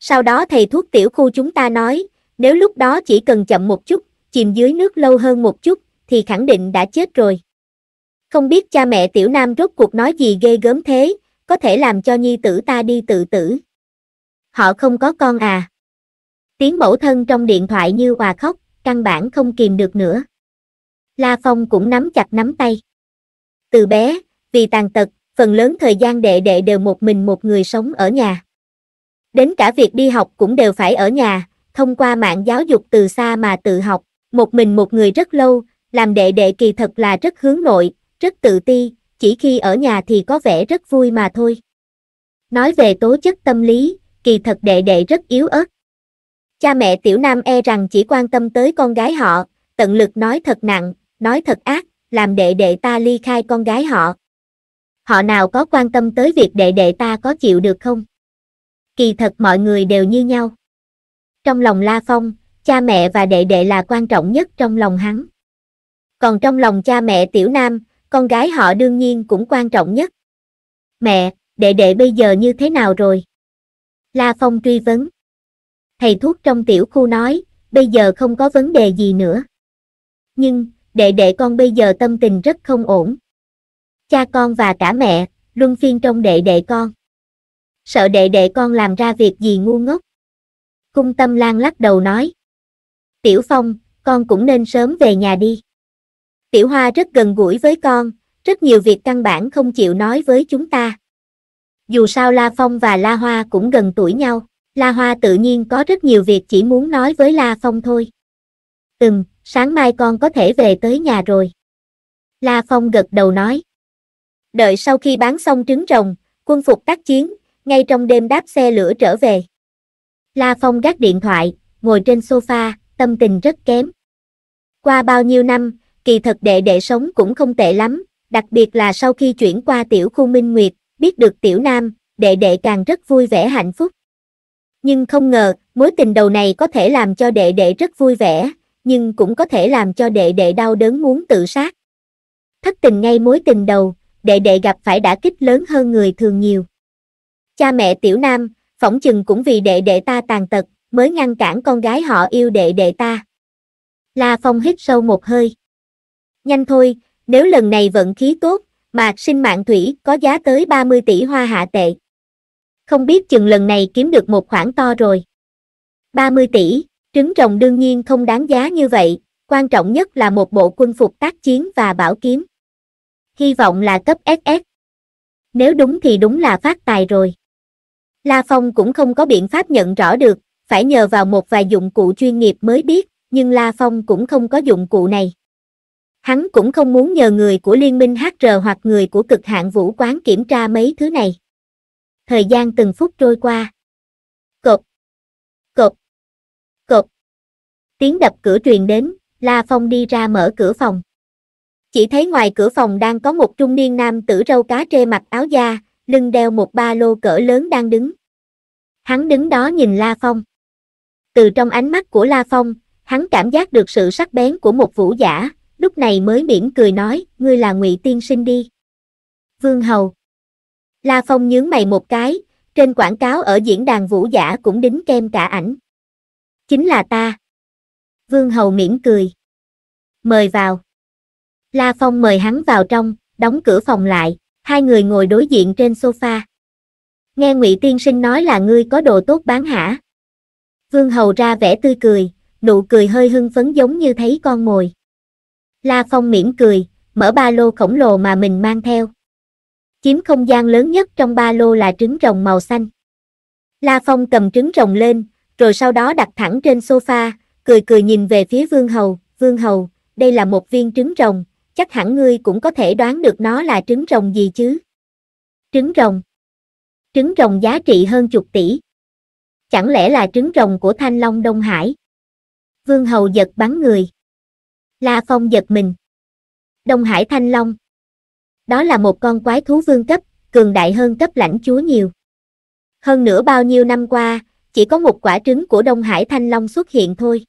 Speaker 1: Sau đó thầy thuốc tiểu khu chúng ta nói, nếu lúc đó chỉ cần chậm một chút, chìm dưới nước lâu hơn một chút, thì khẳng định đã chết rồi. Không biết cha mẹ tiểu nam rốt cuộc nói gì ghê gớm thế, có thể làm cho nhi tử ta đi tự tử. Họ không có con à. Tiếng mẫu thân trong điện thoại như hòa khóc, căn bản không kìm được nữa. La Phong cũng nắm chặt nắm tay. Từ bé, vì tàn tật, phần lớn thời gian đệ đệ đều một mình một người sống ở nhà. Đến cả việc đi học cũng đều phải ở nhà, thông qua mạng giáo dục từ xa mà tự học, một mình một người rất lâu, làm đệ đệ kỳ thật là rất hướng nội, rất tự ti, chỉ khi ở nhà thì có vẻ rất vui mà thôi. Nói về tố chất tâm lý, kỳ thật đệ đệ rất yếu ớt. Cha mẹ tiểu nam e rằng chỉ quan tâm tới con gái họ, tận lực nói thật nặng, nói thật ác, làm đệ đệ ta ly khai con gái họ. Họ nào có quan tâm tới việc đệ đệ ta có chịu được không? Kỳ thật mọi người đều như nhau. Trong lòng La Phong, cha mẹ và đệ đệ là quan trọng nhất trong lòng hắn. Còn trong lòng cha mẹ Tiểu Nam, con gái họ đương nhiên cũng quan trọng nhất. Mẹ, đệ đệ bây giờ như thế nào rồi? La Phong truy vấn. Thầy thuốc trong tiểu khu nói, bây giờ không có vấn đề gì nữa. Nhưng, đệ đệ con bây giờ tâm tình rất không ổn. Cha con và cả mẹ, luân phiên trong đệ đệ con. Sợ đệ đệ con làm ra việc gì ngu ngốc. Cung tâm lan lắc đầu nói. Tiểu Phong, con cũng nên sớm về nhà đi. Tiểu Hoa rất gần gũi với con, rất nhiều việc căn bản không chịu nói với chúng ta. Dù sao La Phong và La Hoa cũng gần tuổi nhau, La Hoa tự nhiên có rất nhiều việc chỉ muốn nói với La Phong thôi. Ừm, sáng mai con có thể về tới nhà rồi. La Phong gật đầu nói. Đợi sau khi bán xong trứng rồng, quân phục tác chiến, ngay trong đêm đáp xe lửa trở về. La Phong gác điện thoại, ngồi trên sofa, tâm tình rất kém. Qua bao nhiêu năm, kỳ thật đệ đệ sống cũng không tệ lắm, đặc biệt là sau khi chuyển qua tiểu khu Minh Nguyệt, biết được tiểu nam, đệ đệ càng rất vui vẻ hạnh phúc. Nhưng không ngờ, mối tình đầu này có thể làm cho đệ đệ rất vui vẻ, nhưng cũng có thể làm cho đệ đệ đau đớn muốn tự sát. Thất tình ngay mối tình đầu, đệ đệ gặp phải đả kích lớn hơn người thường nhiều. Cha mẹ tiểu nam, phỏng chừng cũng vì đệ đệ ta tàn tật, mới ngăn cản con gái họ yêu đệ đệ ta. La Phong hít sâu một hơi. Nhanh thôi, nếu lần này vận khí tốt, mà sinh mạng thủy có giá tới 30 tỷ hoa hạ tệ. Không biết chừng lần này kiếm được một khoản to rồi. 30 tỷ. Trứng rồng đương nhiên không đáng giá như vậy, quan trọng nhất là một bộ quân phục tác chiến và bảo kiếm. Hy vọng là cấp SS. Nếu đúng thì đúng là phát tài rồi. La Phong cũng không có biện pháp nhận rõ được, phải nhờ vào một vài dụng cụ chuyên nghiệp mới biết, nhưng La Phong cũng không có dụng cụ này. Hắn cũng không muốn nhờ người của Liên minh HR hoặc người của cực hạn vũ quán kiểm tra mấy thứ này. Thời gian từng phút trôi qua. tiếng đập cửa truyền đến, La Phong đi ra mở cửa phòng. Chỉ thấy ngoài cửa phòng đang có một trung niên nam tử râu cá trê mặc áo da, lưng đeo một ba lô cỡ lớn đang đứng. Hắn đứng đó nhìn La Phong. Từ trong ánh mắt của La Phong, hắn cảm giác được sự sắc bén của một vũ giả, lúc này mới mỉm cười nói, ngươi là ngụy tiên sinh đi. Vương Hầu La Phong nhướng mày một cái, trên quảng cáo ở diễn đàn vũ giả cũng đính kem cả ảnh. Chính là ta. Vương Hầu mỉm cười. Mời vào. La Phong mời hắn vào trong, đóng cửa phòng lại, hai người ngồi đối diện trên sofa. Nghe Ngụy Tiên Sinh nói là ngươi có đồ tốt bán hả? Vương Hầu ra vẻ tươi cười, nụ cười hơi hưng phấn giống như thấy con mồi. La Phong mỉm cười, mở ba lô khổng lồ mà mình mang theo. Chiếm không gian lớn nhất trong ba lô là trứng rồng màu xanh. La Phong cầm trứng rồng lên, rồi sau đó đặt thẳng trên sofa, cười cười nhìn về phía vương hầu, vương hầu, đây là một viên trứng rồng, chắc hẳn ngươi cũng có thể đoán được nó là trứng rồng gì chứ. Trứng rồng. Trứng rồng giá trị hơn chục tỷ. Chẳng lẽ là trứng rồng của Thanh Long Đông Hải? Vương Hầu giật bắn người. La Phong giật mình. Đông Hải Thanh Long. Đó là một con quái thú vương cấp, cường đại hơn cấp lãnh chúa nhiều. Hơn nữa bao nhiêu năm qua, chỉ có một quả trứng của Đông Hải Thanh Long xuất hiện thôi.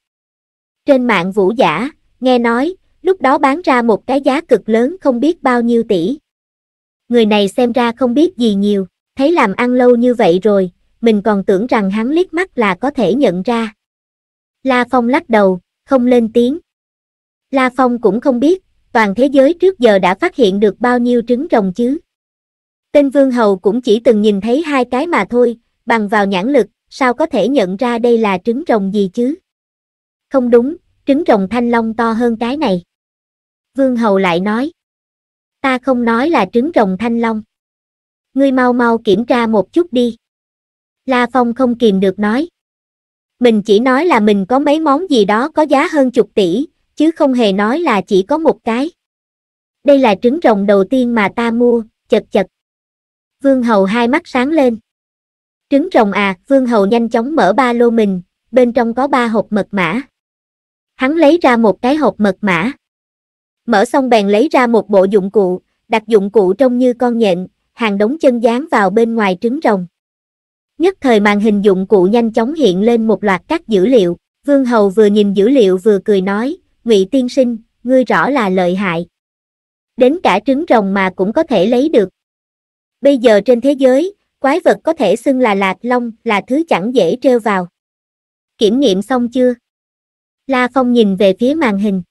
Speaker 1: Trên mạng vũ giả, nghe nói, lúc đó bán ra một cái giá cực lớn không biết bao nhiêu tỷ. Người này xem ra không biết gì nhiều, thấy làm ăn lâu như vậy rồi, mình còn tưởng rằng hắn liếc mắt là có thể nhận ra. La Phong lắc đầu, không lên tiếng. La Phong cũng không biết, toàn thế giới trước giờ đã phát hiện được bao nhiêu trứng rồng chứ. Tên Vương Hầu cũng chỉ từng nhìn thấy hai cái mà thôi, bằng vào nhãn lực, sao có thể nhận ra đây là trứng rồng gì chứ không đúng, trứng rồng thanh long to hơn cái này. Vương Hầu lại nói, ta không nói là trứng rồng thanh long. Ngươi mau mau kiểm tra một chút đi. La Phong không kìm được nói. Mình chỉ nói là mình có mấy món gì đó có giá hơn chục tỷ, chứ không hề nói là chỉ có một cái. Đây là trứng rồng đầu tiên mà ta mua, chật chật. Vương Hầu hai mắt sáng lên. Trứng rồng à, Vương Hầu nhanh chóng mở ba lô mình, bên trong có ba hộp mật mã hắn lấy ra một cái hộp mật mã. Mở xong bèn lấy ra một bộ dụng cụ, đặt dụng cụ trông như con nhện, hàng đống chân dán vào bên ngoài trứng rồng. Nhất thời màn hình dụng cụ nhanh chóng hiện lên một loạt các dữ liệu, Vương Hầu vừa nhìn dữ liệu vừa cười nói, ngụy tiên sinh, ngươi rõ là lợi hại. Đến cả trứng rồng mà cũng có thể lấy được. Bây giờ trên thế giới, quái vật có thể xưng là lạc long là thứ chẳng dễ trêu vào. Kiểm nghiệm xong chưa? La Phong nhìn về phía màn hình.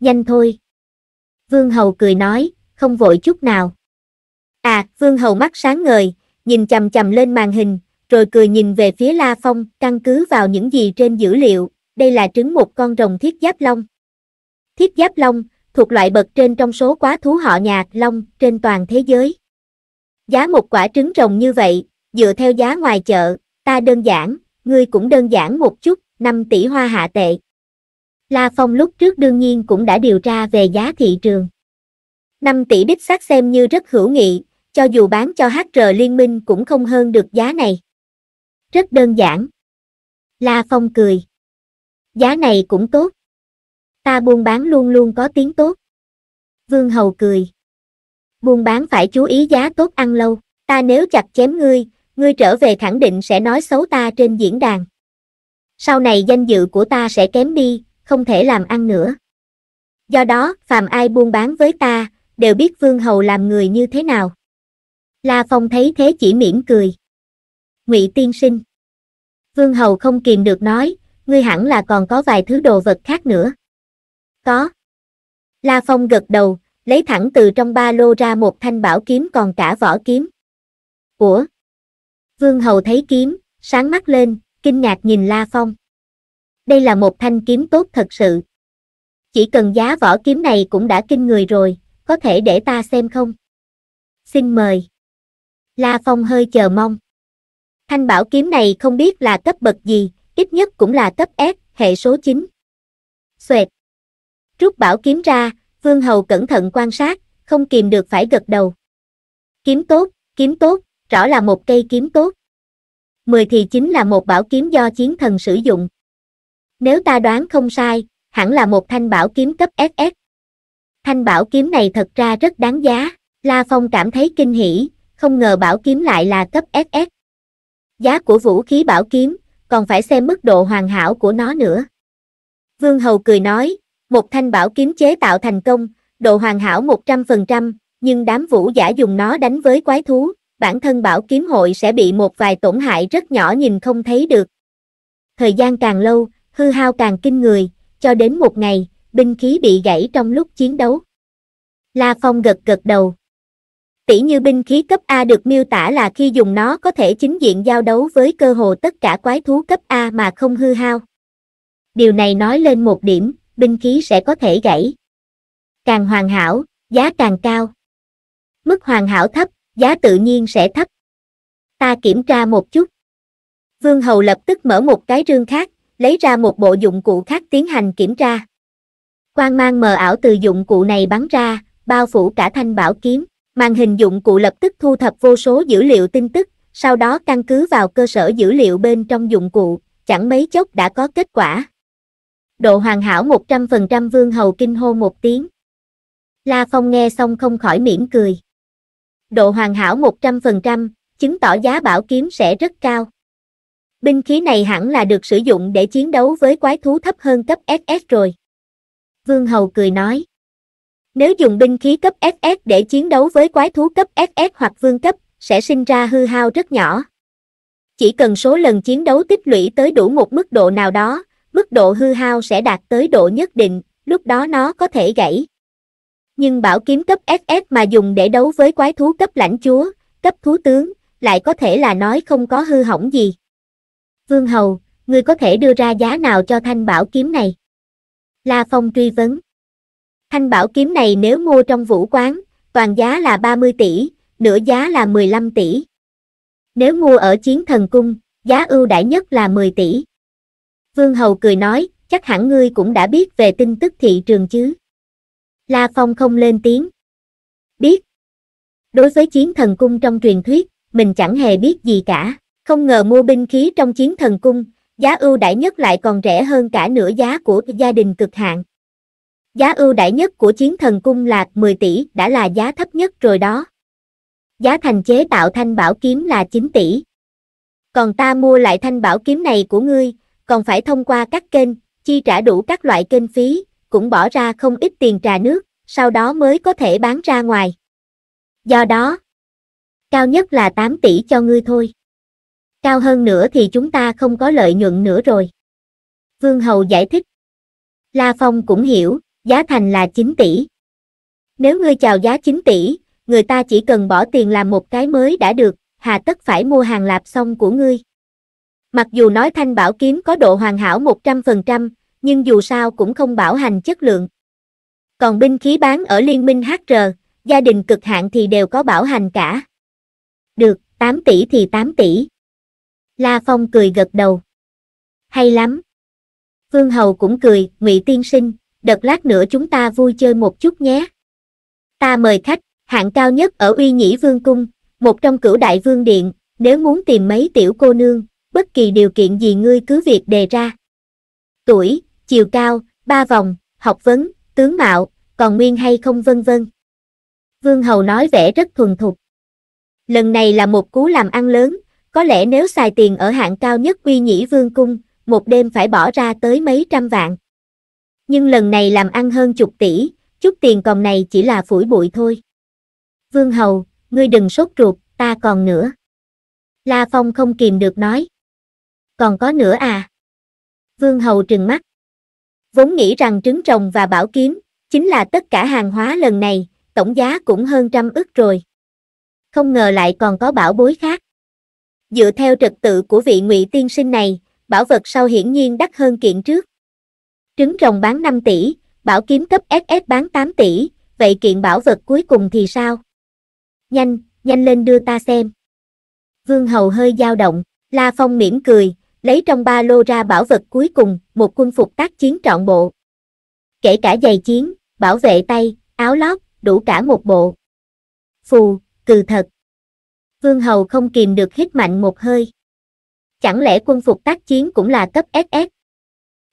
Speaker 1: Nhanh thôi. Vương Hầu cười nói, không vội chút nào. À, Vương Hầu mắt sáng ngời, nhìn chầm chầm lên màn hình, rồi cười nhìn về phía La Phong, căn cứ vào những gì trên dữ liệu, đây là trứng một con rồng thiết giáp long. Thiết giáp long, thuộc loại bậc trên trong số quá thú họ nhà long trên toàn thế giới. Giá một quả trứng rồng như vậy, dựa theo giá ngoài chợ, ta đơn giản, ngươi cũng đơn giản một chút, 5 tỷ hoa hạ tệ. La Phong lúc trước đương nhiên cũng đã điều tra về giá thị trường. 5 tỷ đích xác xem như rất hữu nghị, cho dù bán cho HR Liên minh cũng không hơn được giá này. Rất đơn giản. La Phong cười. Giá này cũng tốt. Ta buôn bán luôn luôn có tiếng tốt. Vương Hầu cười. Buôn bán phải chú ý giá tốt ăn lâu, ta nếu chặt chém ngươi, ngươi trở về khẳng định sẽ nói xấu ta trên diễn đàn. Sau này danh dự của ta sẽ kém đi, không thể làm ăn nữa. Do đó, phàm ai buôn bán với ta, đều biết vương hầu làm người như thế nào. La Phong thấy thế chỉ mỉm cười. Ngụy tiên sinh. Vương hầu không kìm được nói, ngươi hẳn là còn có vài thứ đồ vật khác nữa. Có. La Phong gật đầu, lấy thẳng từ trong ba lô ra một thanh bảo kiếm còn cả vỏ kiếm. Ủa? Vương hầu thấy kiếm, sáng mắt lên, kinh ngạc nhìn La Phong đây là một thanh kiếm tốt thật sự. Chỉ cần giá vỏ kiếm này cũng đã kinh người rồi, có thể để ta xem không? Xin mời. La Phong hơi chờ mong. Thanh bảo kiếm này không biết là cấp bậc gì, ít nhất cũng là cấp S, hệ số 9. Xoẹt. Rút bảo kiếm ra, Vương Hầu cẩn thận quan sát, không kìm được phải gật đầu. Kiếm tốt, kiếm tốt, rõ là một cây kiếm tốt. Mười thì chính là một bảo kiếm do chiến thần sử dụng. Nếu ta đoán không sai, hẳn là một thanh bảo kiếm cấp SS. Thanh bảo kiếm này thật ra rất đáng giá, La Phong cảm thấy kinh hỉ, không ngờ bảo kiếm lại là cấp SS. Giá của vũ khí bảo kiếm, còn phải xem mức độ hoàn hảo của nó nữa. Vương Hầu cười nói, một thanh bảo kiếm chế tạo thành công, độ hoàn hảo 100%, nhưng đám vũ giả dùng nó đánh với quái thú, bản thân bảo kiếm hội sẽ bị một vài tổn hại rất nhỏ nhìn không thấy được. Thời gian càng lâu, hư hao càng kinh người, cho đến một ngày, binh khí bị gãy trong lúc chiến đấu. La Phong gật gật đầu. Tỷ như binh khí cấp A được miêu tả là khi dùng nó có thể chính diện giao đấu với cơ hồ tất cả quái thú cấp A mà không hư hao. Điều này nói lên một điểm, binh khí sẽ có thể gãy. Càng hoàn hảo, giá càng cao. Mức hoàn hảo thấp, giá tự nhiên sẽ thấp. Ta kiểm tra một chút. Vương Hầu lập tức mở một cái rương khác, lấy ra một bộ dụng cụ khác tiến hành kiểm tra. Quang mang mờ ảo từ dụng cụ này bắn ra, bao phủ cả thanh bảo kiếm, màn hình dụng cụ lập tức thu thập vô số dữ liệu tin tức, sau đó căn cứ vào cơ sở dữ liệu bên trong dụng cụ, chẳng mấy chốc đã có kết quả. Độ hoàn hảo 100% vương hầu kinh hô một tiếng. La Phong nghe xong không khỏi mỉm cười. Độ hoàn hảo 100%, chứng tỏ giá bảo kiếm sẽ rất cao. Binh khí này hẳn là được sử dụng để chiến đấu với quái thú thấp hơn cấp SS rồi. Vương Hầu cười nói. Nếu dùng binh khí cấp SS để chiến đấu với quái thú cấp SS hoặc vương cấp, sẽ sinh ra hư hao rất nhỏ. Chỉ cần số lần chiến đấu tích lũy tới đủ một mức độ nào đó, mức độ hư hao sẽ đạt tới độ nhất định, lúc đó nó có thể gãy. Nhưng bảo kiếm cấp SS mà dùng để đấu với quái thú cấp lãnh chúa, cấp thú tướng, lại có thể là nói không có hư hỏng gì. Vương Hầu, ngươi có thể đưa ra giá nào cho thanh bảo kiếm này? La Phong truy vấn. Thanh bảo kiếm này nếu mua trong vũ quán, toàn giá là 30 tỷ, nửa giá là 15 tỷ. Nếu mua ở chiến thần cung, giá ưu đãi nhất là 10 tỷ. Vương Hầu cười nói, chắc hẳn ngươi cũng đã biết về tin tức thị trường chứ. La Phong không lên tiếng. Biết. Đối với chiến thần cung trong truyền thuyết, mình chẳng hề biết gì cả. Không ngờ mua binh khí trong chiến thần cung, giá ưu đãi nhất lại còn rẻ hơn cả nửa giá của gia đình cực hạn. Giá ưu đãi nhất của chiến thần cung là 10 tỷ đã là giá thấp nhất rồi đó. Giá thành chế tạo thanh bảo kiếm là 9 tỷ. Còn ta mua lại thanh bảo kiếm này của ngươi, còn phải thông qua các kênh, chi trả đủ các loại kênh phí, cũng bỏ ra không ít tiền trà nước, sau đó mới có thể bán ra ngoài. Do đó, cao nhất là 8 tỷ cho ngươi thôi. Cao hơn nữa thì chúng ta không có lợi nhuận nữa rồi. Vương Hầu giải thích. La Phong cũng hiểu, giá thành là 9 tỷ. Nếu ngươi chào giá 9 tỷ, người ta chỉ cần bỏ tiền làm một cái mới đã được, hà tất phải mua hàng lạp xong của ngươi. Mặc dù nói thanh bảo kiếm có độ hoàn hảo 100%, nhưng dù sao cũng không bảo hành chất lượng. Còn binh khí bán ở Liên minh HR, gia đình cực hạn thì đều có bảo hành cả. Được, 8 tỷ thì 8 tỷ. La Phong cười gật đầu. Hay lắm. Vương Hầu cũng cười, Ngụy Tiên Sinh, đợt lát nữa chúng ta vui chơi một chút nhé. Ta mời khách, hạng cao nhất ở Uy Nhĩ Vương Cung, một trong cửu đại vương điện, nếu muốn tìm mấy tiểu cô nương, bất kỳ điều kiện gì ngươi cứ việc đề ra. Tuổi, chiều cao, ba vòng, học vấn, tướng mạo, còn nguyên hay không vân vân. Vương Hầu nói vẻ rất thuần thục. Lần này là một cú làm ăn lớn, có lẽ nếu xài tiền ở hạng cao nhất quy nhĩ vương cung, một đêm phải bỏ ra tới mấy trăm vạn. Nhưng lần này làm ăn hơn chục tỷ, chút tiền còn này chỉ là phủi bụi thôi. Vương Hầu, ngươi đừng sốt ruột, ta còn nữa. La Phong không kìm được nói. Còn có nữa à? Vương Hầu trừng mắt. Vốn nghĩ rằng trứng trồng và bảo kiếm, chính là tất cả hàng hóa lần này, tổng giá cũng hơn trăm ức rồi. Không ngờ lại còn có bảo bối khác dựa theo trật tự của vị ngụy tiên sinh này, bảo vật sau hiển nhiên đắt hơn kiện trước. Trứng rồng bán 5 tỷ, bảo kiếm cấp SS bán 8 tỷ, vậy kiện bảo vật cuối cùng thì sao? Nhanh, nhanh lên đưa ta xem. Vương Hầu hơi dao động, La Phong mỉm cười, lấy trong ba lô ra bảo vật cuối cùng, một quân phục tác chiến trọn bộ. Kể cả giày chiến, bảo vệ tay, áo lót, đủ cả một bộ. Phù, cừ thật. Vương Hầu không kìm được hít mạnh một hơi. Chẳng lẽ quân phục tác chiến cũng là cấp SS?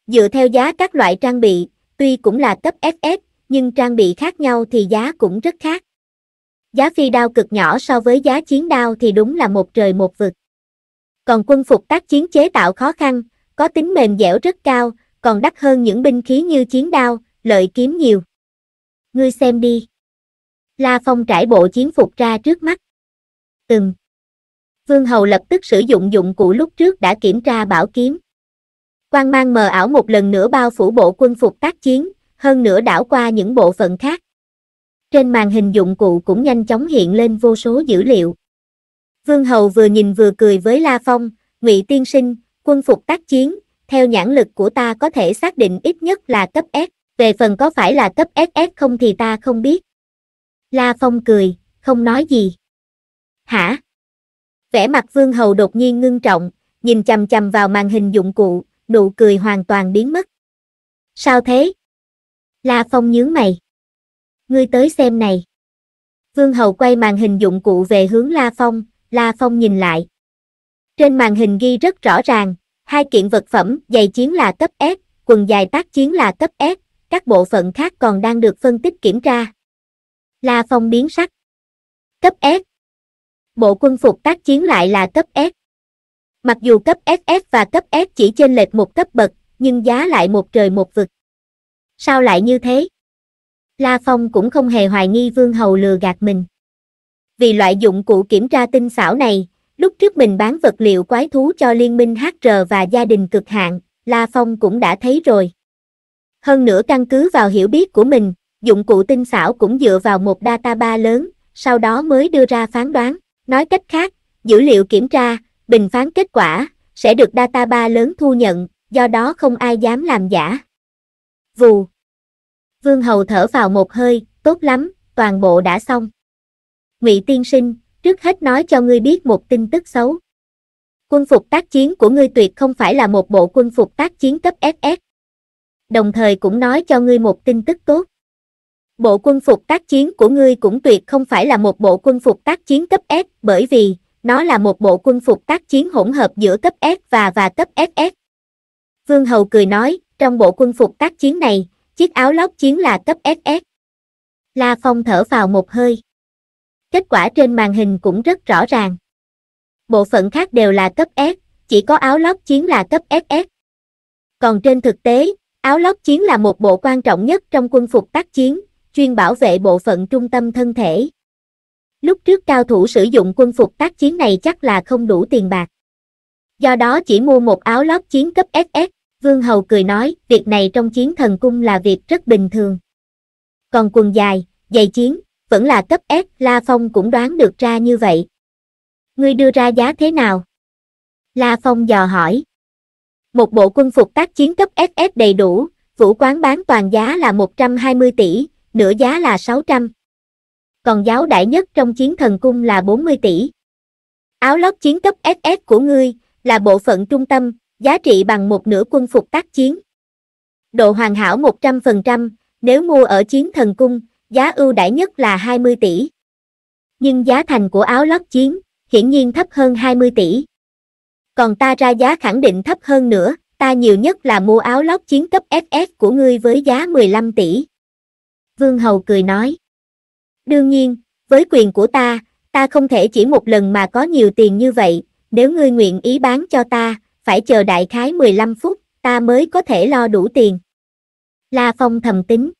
Speaker 1: Dựa theo giá các loại trang bị, tuy cũng là cấp SS, nhưng trang bị khác nhau thì giá cũng rất khác. Giá phi đao cực nhỏ so với giá chiến đao thì đúng là một trời một vực. Còn quân phục tác chiến chế tạo khó khăn, có tính mềm dẻo rất cao, còn đắt hơn những binh khí như chiến đao, lợi kiếm nhiều. Ngươi xem đi. La Phong trải bộ chiến phục ra trước mắt từng. Vương Hầu lập tức sử dụng dụng cụ lúc trước đã kiểm tra bảo kiếm. Quang mang mờ ảo một lần nữa bao phủ bộ quân phục tác chiến, hơn nữa đảo qua những bộ phận khác. Trên màn hình dụng cụ cũng nhanh chóng hiện lên vô số dữ liệu. Vương Hầu vừa nhìn vừa cười với La Phong, Ngụy Tiên Sinh, quân phục tác chiến, theo nhãn lực của ta có thể xác định ít nhất là cấp S, về phần có phải là cấp SS không thì ta không biết. La Phong cười, không nói gì hả? Vẻ mặt vương hầu đột nhiên ngưng trọng, nhìn chằm chằm vào màn hình dụng cụ, nụ cười hoàn toàn biến mất. Sao thế? La Phong nhướng mày. Ngươi tới xem này. Vương hầu quay màn hình dụng cụ về hướng La Phong, La Phong nhìn lại. Trên màn hình ghi rất rõ ràng, hai kiện vật phẩm giày chiến là cấp S, quần dài tác chiến là cấp S, các bộ phận khác còn đang được phân tích kiểm tra. La Phong biến sắc. Cấp S, bộ quân phục tác chiến lại là cấp S. Mặc dù cấp SS và cấp S chỉ trên lệch một cấp bậc, nhưng giá lại một trời một vực. Sao lại như thế? La Phong cũng không hề hoài nghi Vương Hầu lừa gạt mình. Vì loại dụng cụ kiểm tra tinh xảo này, lúc trước mình bán vật liệu quái thú cho Liên minh HR và gia đình cực hạn, La Phong cũng đã thấy rồi. Hơn nữa căn cứ vào hiểu biết của mình, dụng cụ tinh xảo cũng dựa vào một data ba lớn, sau đó mới đưa ra phán đoán. Nói cách khác, dữ liệu kiểm tra, bình phán kết quả, sẽ được data ba lớn thu nhận, do đó không ai dám làm giả. Vù. Vương Hầu thở vào một hơi, tốt lắm, toàn bộ đã xong. Ngụy Tiên Sinh, trước hết nói cho ngươi biết một tin tức xấu. Quân phục tác chiến của ngươi tuyệt không phải là một bộ quân phục tác chiến cấp SS. Đồng thời cũng nói cho ngươi một tin tức tốt. Bộ quân phục tác chiến của ngươi cũng tuyệt không phải là một bộ quân phục tác chiến cấp S bởi vì nó là một bộ quân phục tác chiến hỗn hợp giữa cấp S và và cấp SS. Vương Hầu cười nói, trong bộ quân phục tác chiến này, chiếc áo lót chiến là cấp SS. La Phong thở vào một hơi. Kết quả trên màn hình cũng rất rõ ràng. Bộ phận khác đều là cấp S, chỉ có áo lót chiến là cấp SS. Còn trên thực tế, áo lót chiến là một bộ quan trọng nhất trong quân phục tác chiến, chuyên bảo vệ bộ phận trung tâm thân thể. Lúc trước cao thủ sử dụng quân phục tác chiến này chắc là không đủ tiền bạc. Do đó chỉ mua một áo lót chiến cấp SS, Vương Hầu cười nói, việc này trong chiến thần cung là việc rất bình thường. Còn quần dài, giày chiến, vẫn là cấp S, La Phong cũng đoán được ra như vậy. Ngươi đưa ra giá thế nào? La Phong dò hỏi. Một bộ quân phục tác chiến cấp SS đầy đủ, vũ quán bán toàn giá là 120 tỷ, nửa giá là 600. Còn giáo đại nhất trong chiến thần cung là 40 tỷ. Áo lót chiến cấp SS của ngươi là bộ phận trung tâm, giá trị bằng một nửa quân phục tác chiến. Độ hoàn hảo 100%, nếu mua ở chiến thần cung, giá ưu đãi nhất là 20 tỷ. Nhưng giá thành của áo lót chiến hiển nhiên thấp hơn 20 tỷ. Còn ta ra giá khẳng định thấp hơn nữa, ta nhiều nhất là mua áo lót chiến cấp SS của ngươi với giá 15 tỷ. Vương Hầu cười nói. Đương nhiên, với quyền của ta, ta không thể chỉ một lần mà có nhiều tiền như vậy, nếu ngươi nguyện ý bán cho ta, phải chờ đại khái 15 phút, ta mới có thể lo đủ tiền. La Phong thầm tính.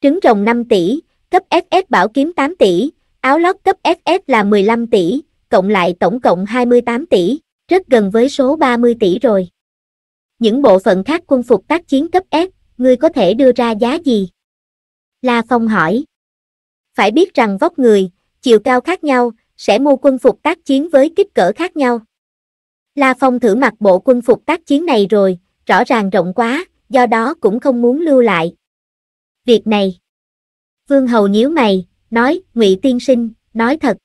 Speaker 1: Trứng rồng 5 tỷ, cấp SS bảo kiếm 8 tỷ, áo lót cấp SS là 15 tỷ, cộng lại tổng cộng 28 tỷ, rất gần với số 30 tỷ rồi. Những bộ phận khác quân phục tác chiến cấp S, ngươi có thể đưa ra giá gì? La Phong hỏi. Phải biết rằng vóc người, chiều cao khác nhau, sẽ mua quân phục tác chiến với kích cỡ khác nhau. La Phong thử mặc bộ quân phục tác chiến này rồi, rõ ràng rộng quá, do đó cũng không muốn lưu lại. Việc này. Vương Hầu nhíu mày, nói, Ngụy Tiên Sinh, nói thật.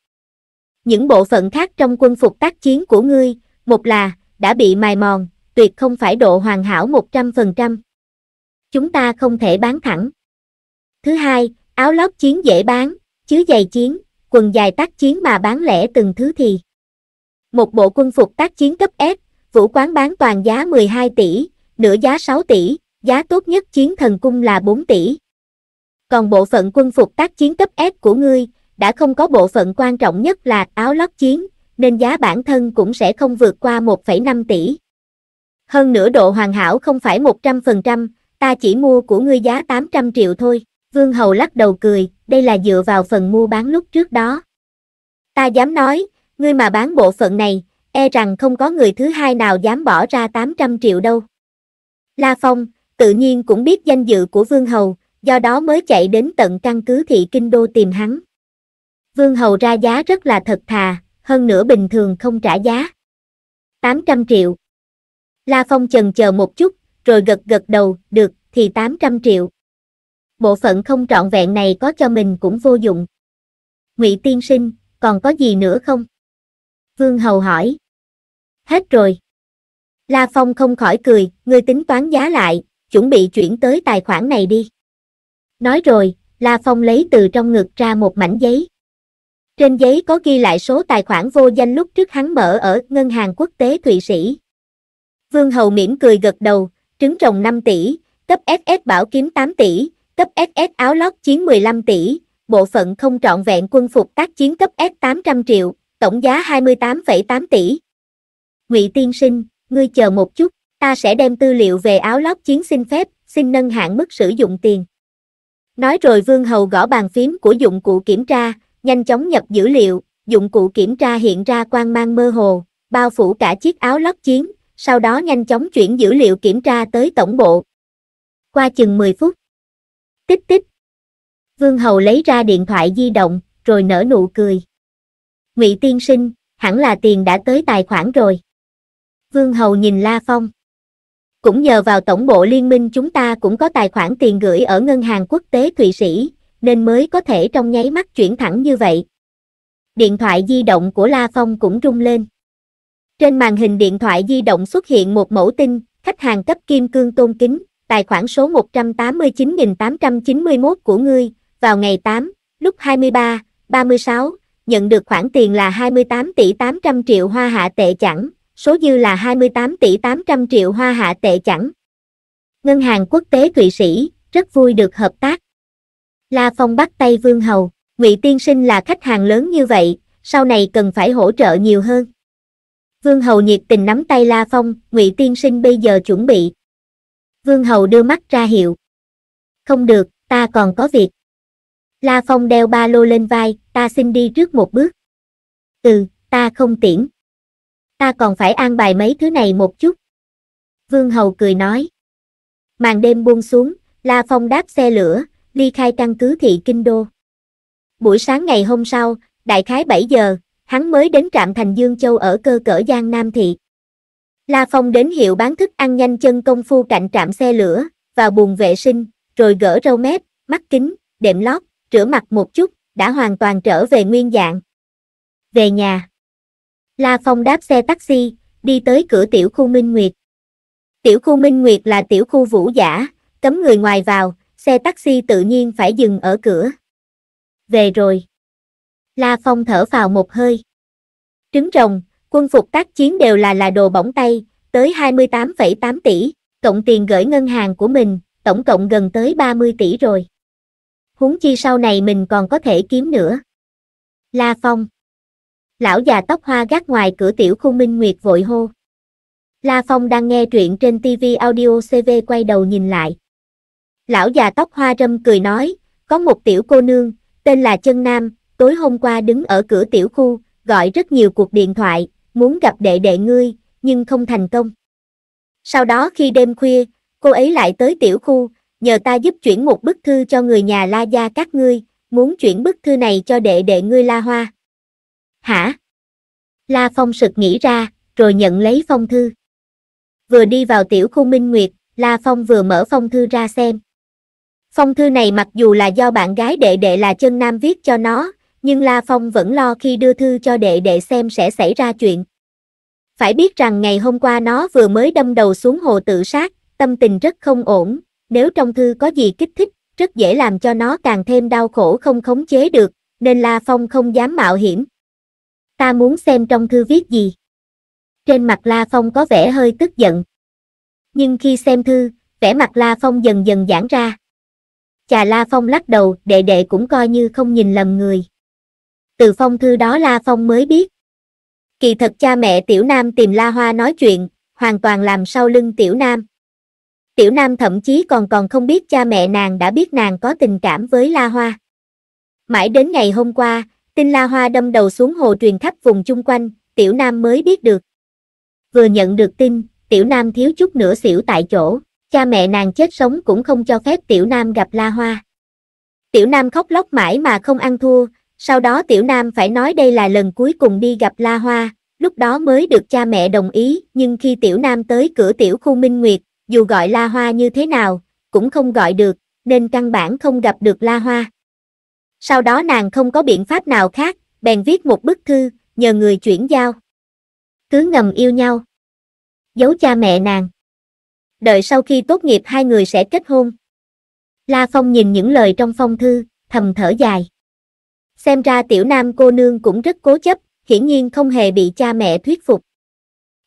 Speaker 1: Những bộ phận khác trong quân phục tác chiến của ngươi, một là, đã bị mài mòn, tuyệt không phải độ hoàn hảo 100%. Chúng ta không thể bán thẳng. Thứ hai, áo lót chiến dễ bán, chứ giày chiến, quần dài tác chiến mà bán lẻ từng thứ thì. Một bộ quân phục tác chiến cấp S, vũ quán bán toàn giá 12 tỷ, nửa giá 6 tỷ, giá tốt nhất chiến thần cung là 4 tỷ. Còn bộ phận quân phục tác chiến cấp S của ngươi, đã không có bộ phận quan trọng nhất là áo lót chiến, nên giá bản thân cũng sẽ không vượt qua 1,5 tỷ. Hơn nữa độ hoàn hảo không phải 100%, ta chỉ mua của ngươi giá 800 triệu thôi. Vương Hầu lắc đầu cười, đây là dựa vào phần mua bán lúc trước đó. Ta dám nói, ngươi mà bán bộ phận này, e rằng không có người thứ hai nào dám bỏ ra 800 triệu đâu. La Phong, tự nhiên cũng biết danh dự của Vương Hầu, do đó mới chạy đến tận căn cứ thị Kinh Đô tìm hắn. Vương Hầu ra giá rất là thật thà, hơn nữa bình thường không trả giá. 800 triệu. La Phong chần chờ một chút, rồi gật gật đầu, được, thì 800 triệu bộ phận không trọn vẹn này có cho mình cũng vô dụng. Ngụy tiên sinh, còn có gì nữa không? Vương Hầu hỏi. Hết rồi. La Phong không khỏi cười, ngươi tính toán giá lại, chuẩn bị chuyển tới tài khoản này đi. Nói rồi, La Phong lấy từ trong ngực ra một mảnh giấy. Trên giấy có ghi lại số tài khoản vô danh lúc trước hắn mở ở Ngân hàng Quốc tế Thụy Sĩ. Vương Hầu mỉm cười gật đầu, trứng trồng 5 tỷ, cấp SS bảo kiếm 8 tỷ, cấp SS áo lót chiến 15 tỷ, bộ phận không trọn vẹn quân phục tác chiến cấp S 800 triệu, tổng giá 28,8 tỷ. Ngụy tiên sinh, ngươi chờ một chút, ta sẽ đem tư liệu về áo lót chiến xin phép, xin nâng hạn mức sử dụng tiền. Nói rồi Vương Hầu gõ bàn phím của dụng cụ kiểm tra, nhanh chóng nhập dữ liệu, dụng cụ kiểm tra hiện ra quang mang mơ hồ, bao phủ cả chiếc áo lót chiến, sau đó nhanh chóng chuyển dữ liệu kiểm tra tới tổng bộ. Qua chừng 10 phút, tích tích. Vương Hầu lấy ra điện thoại di động, rồi nở nụ cười. Ngụy tiên sinh, hẳn là tiền đã tới tài khoản rồi. Vương Hầu nhìn La Phong. Cũng nhờ vào tổng bộ liên minh chúng ta cũng có tài khoản tiền gửi ở ngân hàng quốc tế Thụy Sĩ, nên mới có thể trong nháy mắt chuyển thẳng như vậy. Điện thoại di động của La Phong cũng rung lên. Trên màn hình điện thoại di động xuất hiện một mẫu tin, khách hàng cấp kim cương tôn kính, tài khoản số 189.891 của ngươi, vào ngày 8, lúc 23, 36, nhận được khoản tiền là 28 tỷ 800 triệu hoa hạ tệ chẳng, số dư là 28 tỷ 800 triệu hoa hạ tệ chẳng. Ngân hàng quốc tế Thụy Sĩ, rất vui được hợp tác. La Phong bắt tay Vương Hầu, Ngụy Tiên Sinh là khách hàng lớn như vậy, sau này cần phải hỗ trợ nhiều hơn. Vương Hầu nhiệt tình nắm tay La Phong, Ngụy Tiên Sinh bây giờ chuẩn bị. Vương Hầu đưa mắt ra hiệu. Không được, ta còn có việc. La Phong đeo ba lô lên vai, ta xin đi trước một bước. Ừ, ta không tiễn. Ta còn phải an bài mấy thứ này một chút. Vương Hầu cười nói. Màn đêm buông xuống, La Phong đáp xe lửa, ly khai căn cứ thị Kinh Đô. Buổi sáng ngày hôm sau, đại khái 7 giờ, hắn mới đến trạm thành Dương Châu ở cơ cỡ Giang Nam Thị. La Phong đến hiệu bán thức ăn nhanh chân công phu cạnh trạm xe lửa, vào buồng vệ sinh, rồi gỡ râu mép, mắt kính, đệm lót, rửa mặt một chút, đã hoàn toàn trở về nguyên dạng. Về nhà. La Phong đáp xe taxi, đi tới cửa tiểu khu Minh Nguyệt. Tiểu khu Minh Nguyệt là tiểu khu vũ giả, cấm người ngoài vào, xe taxi tự nhiên phải dừng ở cửa. Về rồi. La Phong thở vào một hơi. Trứng rồng, quân phục tác chiến đều là là đồ bỏng tay, tới 28,8 tỷ, cộng tiền gửi ngân hàng của mình, tổng cộng gần tới 30 tỷ rồi. Huống chi sau này mình còn có thể kiếm nữa. La Phong Lão già tóc hoa gác ngoài cửa tiểu khu Minh Nguyệt vội hô. La Phong đang nghe truyện trên TV audio CV quay đầu nhìn lại. Lão già tóc hoa râm cười nói, có một tiểu cô nương, tên là Trân Nam, tối hôm qua đứng ở cửa tiểu khu, gọi rất nhiều cuộc điện thoại, muốn gặp đệ đệ ngươi, nhưng không thành công. Sau đó khi đêm khuya, cô ấy lại tới tiểu khu, nhờ ta giúp chuyển một bức thư cho người nhà La Gia các ngươi, muốn chuyển bức thư này cho đệ đệ ngươi La Hoa. Hả? La Phong sực nghĩ ra, rồi nhận lấy phong thư. Vừa đi vào tiểu khu Minh Nguyệt, La Phong vừa mở phong thư ra xem. Phong thư này mặc dù là do bạn gái đệ đệ là chân nam viết cho nó, nhưng La Phong vẫn lo khi đưa thư cho đệ đệ xem sẽ xảy ra chuyện. Phải biết rằng ngày hôm qua nó vừa mới đâm đầu xuống hồ tự sát, tâm tình rất không ổn, nếu trong thư có gì kích thích, rất dễ làm cho nó càng thêm đau khổ không khống chế được, nên La Phong không dám mạo hiểm. Ta muốn xem trong thư viết gì. Trên mặt La Phong có vẻ hơi tức giận. Nhưng khi xem thư, vẻ mặt La Phong dần dần giãn ra. Chà La Phong lắc đầu, đệ đệ cũng coi như không nhìn lầm người từ phong thư đó La Phong mới biết. Kỳ thật cha mẹ Tiểu Nam tìm La Hoa nói chuyện, hoàn toàn làm sau lưng Tiểu Nam. Tiểu Nam thậm chí còn còn không biết cha mẹ nàng đã biết nàng có tình cảm với La Hoa. Mãi đến ngày hôm qua, tin La Hoa đâm đầu xuống hồ truyền khắp vùng chung quanh, Tiểu Nam mới biết được. Vừa nhận được tin, Tiểu Nam thiếu chút nữa xỉu tại chỗ, cha mẹ nàng chết sống cũng không cho phép Tiểu Nam gặp La Hoa. Tiểu Nam khóc lóc mãi mà không ăn thua, sau đó Tiểu Nam phải nói đây là lần cuối cùng đi gặp La Hoa, lúc đó mới được cha mẹ đồng ý, nhưng khi Tiểu Nam tới cửa Tiểu Khu Minh Nguyệt, dù gọi La Hoa như thế nào, cũng không gọi được, nên căn bản không gặp được La Hoa. Sau đó nàng không có biện pháp nào khác, bèn viết một bức thư, nhờ người chuyển giao. Cứ ngầm yêu nhau. Giấu cha mẹ nàng. Đợi sau khi tốt nghiệp hai người sẽ kết hôn. La Phong nhìn những lời trong phong thư, thầm thở dài. Xem ra tiểu nam cô nương cũng rất cố chấp, hiển nhiên không hề bị cha mẹ thuyết phục.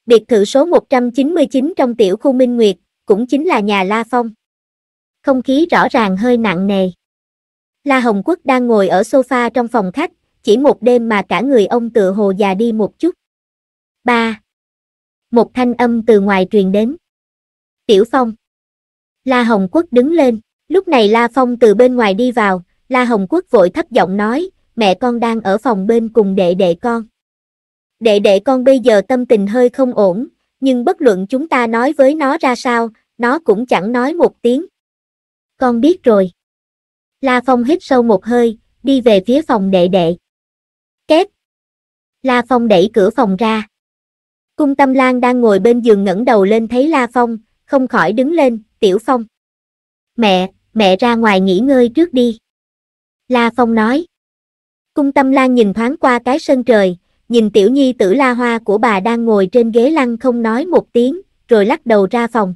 Speaker 1: Biệt thự số 199 trong tiểu khu Minh Nguyệt, cũng chính là nhà La Phong. Không khí rõ ràng hơi nặng nề. La Hồng Quốc đang ngồi ở sofa trong phòng khách, chỉ một đêm mà cả người ông tựa hồ già đi một chút. ba Một thanh âm từ ngoài truyền đến. Tiểu Phong. La Hồng Quốc đứng lên, lúc này La Phong từ bên ngoài đi vào, La Hồng Quốc vội thấp giọng nói, mẹ con đang ở phòng bên cùng đệ đệ con. Đệ đệ con bây giờ tâm tình hơi không ổn, nhưng bất luận chúng ta nói với nó ra sao, nó cũng chẳng nói một tiếng. Con biết rồi. La Phong hít sâu một hơi, đi về phía phòng đệ đệ. Két. La Phong đẩy cửa phòng ra. Cung Tâm Lan đang ngồi bên giường ngẩng đầu lên thấy La Phong, không khỏi đứng lên, "Tiểu Phong, mẹ, mẹ ra ngoài nghỉ ngơi trước đi." La Phong nói. Cung tâm lan nhìn thoáng qua cái sân trời, nhìn tiểu nhi tử la hoa của bà đang ngồi trên ghế lăn không nói một tiếng, rồi lắc đầu ra phòng.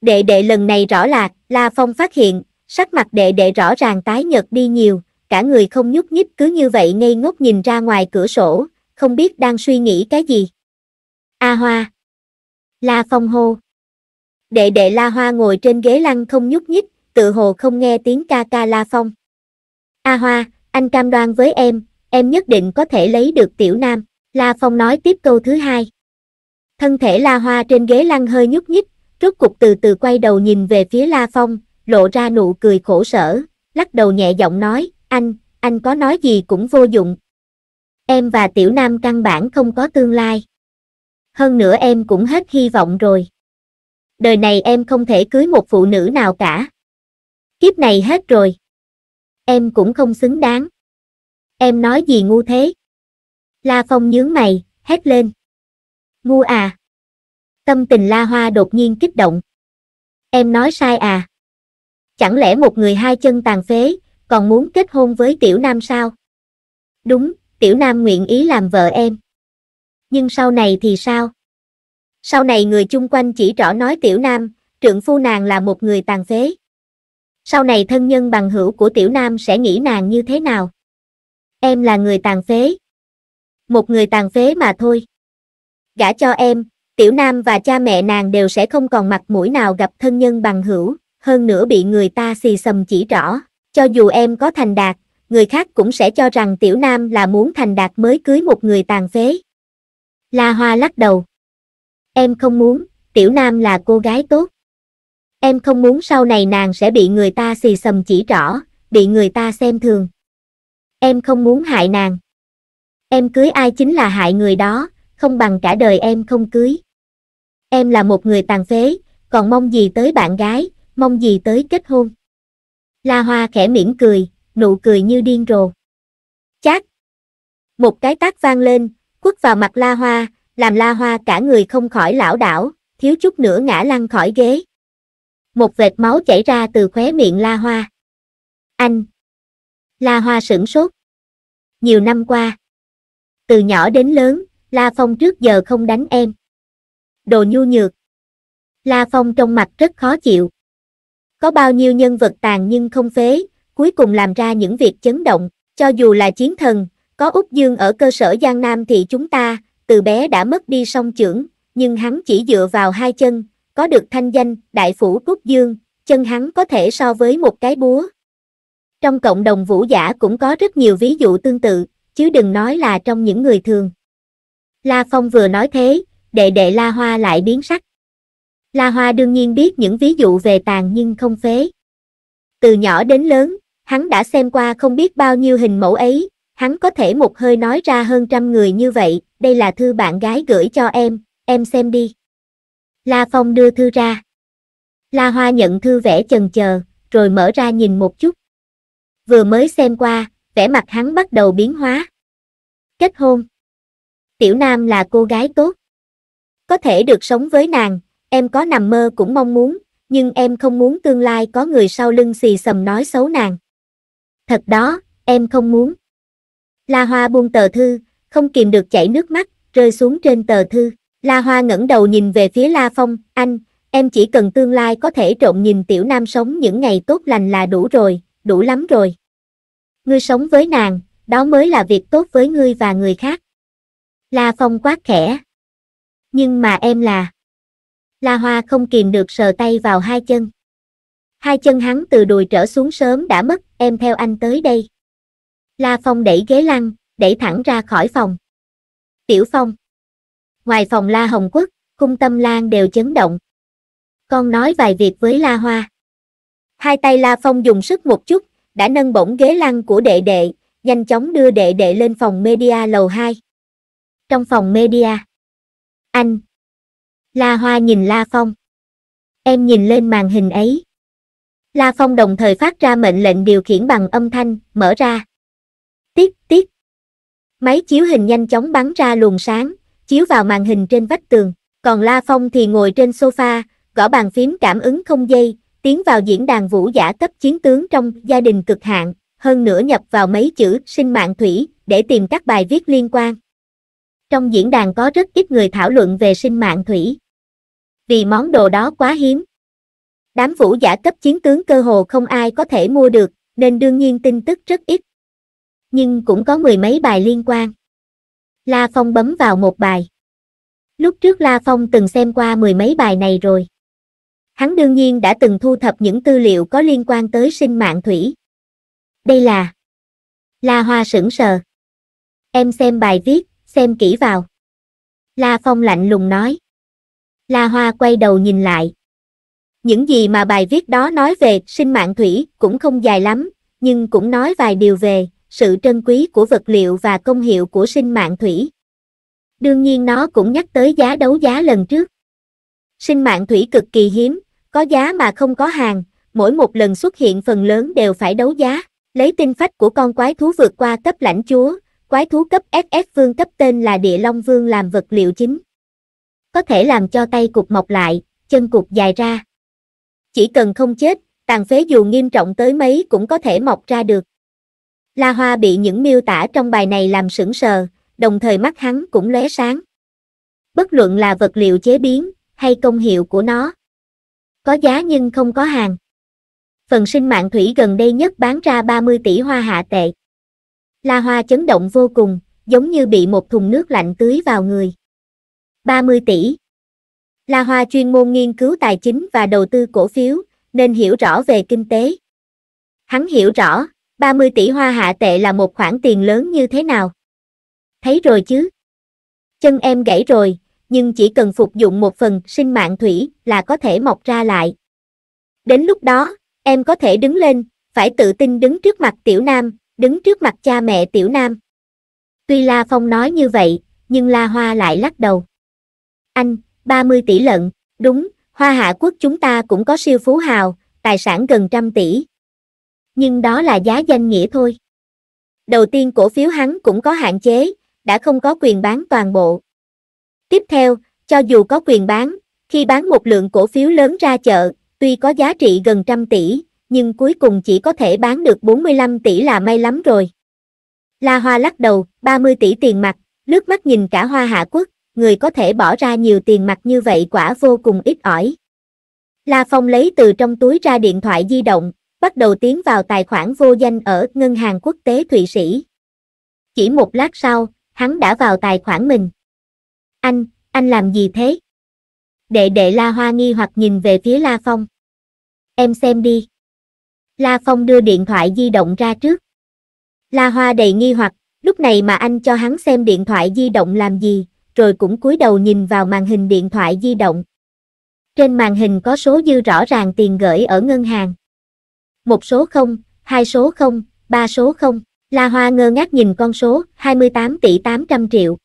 Speaker 1: Đệ đệ lần này rõ là La Phong phát hiện, sắc mặt đệ đệ rõ ràng tái nhợt đi nhiều, cả người không nhúc nhích cứ như vậy ngây ngốc nhìn ra ngoài cửa sổ, không biết đang suy nghĩ cái gì. A Hoa La Phong hô Đệ đệ La Hoa ngồi trên ghế lăn không nhúc nhích, tự hồ không nghe tiếng ca ca La Phong. A Hoa, anh cam đoan với em, em nhất định có thể lấy được tiểu nam. La Phong nói tiếp câu thứ hai. Thân thể La Hoa trên ghế lăn hơi nhúc nhích, rốt cục từ từ quay đầu nhìn về phía La Phong, lộ ra nụ cười khổ sở, lắc đầu nhẹ giọng nói, anh, anh có nói gì cũng vô dụng. Em và tiểu nam căn bản không có tương lai. Hơn nữa em cũng hết hy vọng rồi. Đời này em không thể cưới một phụ nữ nào cả. Kiếp này hết rồi em cũng không xứng đáng. Em nói gì ngu thế? La Phong nhướng mày, hét lên. Ngu à? Tâm tình La Hoa đột nhiên kích động. Em nói sai à? Chẳng lẽ một người hai chân tàn phế, còn muốn kết hôn với tiểu nam sao? Đúng, tiểu nam nguyện ý làm vợ em. Nhưng sau này thì sao? Sau này người chung quanh chỉ rõ nói tiểu nam, trượng phu nàng là một người tàn phế sau này thân nhân bằng hữu của tiểu nam sẽ nghĩ nàng như thế nào. Em là người tàn phế. Một người tàn phế mà thôi. Gả cho em, tiểu nam và cha mẹ nàng đều sẽ không còn mặt mũi nào gặp thân nhân bằng hữu, hơn nữa bị người ta xì xầm chỉ rõ. Cho dù em có thành đạt, người khác cũng sẽ cho rằng tiểu nam là muốn thành đạt mới cưới một người tàn phế. La Hoa lắc đầu. Em không muốn, tiểu nam là cô gái tốt. Em không muốn sau này nàng sẽ bị người ta xì xầm chỉ rõ, bị người ta xem thường. Em không muốn hại nàng. Em cưới ai chính là hại người đó, không bằng cả đời em không cưới. Em là một người tàn phế, còn mong gì tới bạn gái, mong gì tới kết hôn. La Hoa khẽ mỉm cười, nụ cười như điên rồ. Chát! Một cái tác vang lên, quất vào mặt La Hoa, làm La Hoa cả người không khỏi lão đảo, thiếu chút nữa ngã lăn khỏi ghế một vệt máu chảy ra từ khóe miệng La Hoa. Anh! La Hoa sửng sốt. Nhiều năm qua, từ nhỏ đến lớn, La Phong trước giờ không đánh em. Đồ nhu nhược. La Phong trong mặt rất khó chịu. Có bao nhiêu nhân vật tàn nhưng không phế, cuối cùng làm ra những việc chấn động, cho dù là chiến thần, có Úc Dương ở cơ sở Giang Nam thì chúng ta, từ bé đã mất đi song trưởng, nhưng hắn chỉ dựa vào hai chân, có được thanh danh Đại Phủ Quốc Dương, chân hắn có thể so với một cái búa. Trong cộng đồng vũ giả cũng có rất nhiều ví dụ tương tự, chứ đừng nói là trong những người thường. La Phong vừa nói thế, đệ đệ La Hoa lại biến sắc. La Hoa đương nhiên biết những ví dụ về tàn nhưng không phế. Từ nhỏ đến lớn, hắn đã xem qua không biết bao nhiêu hình mẫu ấy, hắn có thể một hơi nói ra hơn trăm người như vậy, đây là thư bạn gái gửi cho em, em xem đi. La Phong đưa thư ra. La Hoa nhận thư vẽ chần chờ, rồi mở ra nhìn một chút. Vừa mới xem qua, vẻ mặt hắn bắt đầu biến hóa. Kết hôn. Tiểu Nam là cô gái tốt. Có thể được sống với nàng, em có nằm mơ cũng mong muốn, nhưng em không muốn tương lai có người sau lưng xì xầm nói xấu nàng. Thật đó, em không muốn. La Hoa buông tờ thư, không kìm được chảy nước mắt, rơi xuống trên tờ thư. La Hoa ngẩng đầu nhìn về phía La Phong, anh, em chỉ cần tương lai có thể trộn nhìn tiểu nam sống những ngày tốt lành là đủ rồi, đủ lắm rồi. Ngươi sống với nàng, đó mới là việc tốt với ngươi và người khác. La Phong quát khẽ. Nhưng mà em là... La Hoa không kìm được sờ tay vào hai chân. Hai chân hắn từ đùi trở xuống sớm đã mất, em theo anh tới đây. La Phong đẩy ghế lăn, đẩy thẳng ra khỏi phòng. Tiểu Phong ngoài phòng La Hồng Quốc, cung tâm lan đều chấn động. Con nói vài việc với La Hoa. Hai tay La Phong dùng sức một chút, đã nâng bổng ghế lăn của đệ đệ, nhanh chóng đưa đệ đệ lên phòng media lầu 2. Trong phòng media, anh, La Hoa nhìn La Phong. Em nhìn lên màn hình ấy. La Phong đồng thời phát ra mệnh lệnh điều khiển bằng âm thanh, mở ra. Tiết, tiết. Máy chiếu hình nhanh chóng bắn ra luồng sáng chiếu vào màn hình trên vách tường. Còn La Phong thì ngồi trên sofa, gõ bàn phím cảm ứng không dây, tiến vào diễn đàn vũ giả cấp chiến tướng trong gia đình cực hạn, hơn nữa nhập vào mấy chữ sinh mạng thủy để tìm các bài viết liên quan. Trong diễn đàn có rất ít người thảo luận về sinh mạng thủy. Vì món đồ đó quá hiếm. Đám vũ giả cấp chiến tướng cơ hồ không ai có thể mua được, nên đương nhiên tin tức rất ít. Nhưng cũng có mười mấy bài liên quan. La Phong bấm vào một bài. Lúc trước La Phong từng xem qua mười mấy bài này rồi. Hắn đương nhiên đã từng thu thập những tư liệu có liên quan tới sinh mạng thủy. Đây là La Hoa sững sờ. Em xem bài viết, xem kỹ vào. La Phong lạnh lùng nói. La Hoa quay đầu nhìn lại. Những gì mà bài viết đó nói về sinh mạng thủy cũng không dài lắm, nhưng cũng nói vài điều về, sự trân quý của vật liệu và công hiệu của sinh mạng thủy. Đương nhiên nó cũng nhắc tới giá đấu giá lần trước. Sinh mạng thủy cực kỳ hiếm, có giá mà không có hàng, mỗi một lần xuất hiện phần lớn đều phải đấu giá. Lấy tinh phách của con quái thú vượt qua cấp lãnh chúa, quái thú cấp SS vương cấp tên là Địa Long Vương làm vật liệu chính. Có thể làm cho tay cục mọc lại, chân cục dài ra. Chỉ cần không chết, tàn phế dù nghiêm trọng tới mấy cũng có thể mọc ra được. La Hoa bị những miêu tả trong bài này làm sững sờ, đồng thời mắt hắn cũng lóe sáng. Bất luận là vật liệu chế biến, hay công hiệu của nó. Có giá nhưng không có hàng. Phần sinh mạng thủy gần đây nhất bán ra 30 tỷ hoa hạ tệ. La Hoa chấn động vô cùng, giống như bị một thùng nước lạnh tưới vào người. 30 tỷ. La Hoa chuyên môn nghiên cứu tài chính và đầu tư cổ phiếu, nên hiểu rõ về kinh tế. Hắn hiểu rõ, 30 tỷ hoa hạ tệ là một khoản tiền lớn như thế nào? Thấy rồi chứ? Chân em gãy rồi, nhưng chỉ cần phục dụng một phần sinh mạng thủy là có thể mọc ra lại. Đến lúc đó, em có thể đứng lên, phải tự tin đứng trước mặt tiểu nam, đứng trước mặt cha mẹ tiểu nam. Tuy La Phong nói như vậy, nhưng La Hoa lại lắc đầu. Anh, 30 tỷ lận, đúng, hoa hạ quốc chúng ta cũng có siêu phú hào, tài sản gần trăm tỷ, nhưng đó là giá danh nghĩa thôi. Đầu tiên cổ phiếu hắn cũng có hạn chế, đã không có quyền bán toàn bộ. Tiếp theo, cho dù có quyền bán, khi bán một lượng cổ phiếu lớn ra chợ, tuy có giá trị gần trăm tỷ, nhưng cuối cùng chỉ có thể bán được 45 tỷ là may lắm rồi. La Hoa lắc đầu, 30 tỷ tiền mặt, lướt mắt nhìn cả Hoa Hạ Quốc, người có thể bỏ ra nhiều tiền mặt như vậy quả vô cùng ít ỏi. La Phong lấy từ trong túi ra điện thoại di động, bắt đầu tiến vào tài khoản vô danh ở Ngân hàng Quốc tế Thụy Sĩ. Chỉ một lát sau, hắn đã vào tài khoản mình. Anh, anh làm gì thế? Đệ đệ La Hoa nghi hoặc nhìn về phía La Phong. Em xem đi. La Phong đưa điện thoại di động ra trước. La Hoa đầy nghi hoặc, lúc này mà anh cho hắn xem điện thoại di động làm gì, rồi cũng cúi đầu nhìn vào màn hình điện thoại di động. Trên màn hình có số dư rõ ràng tiền gửi ở ngân hàng một số không, hai số không, ba số không. La Hoa ngơ ngác nhìn con số 28 tỷ 800 triệu.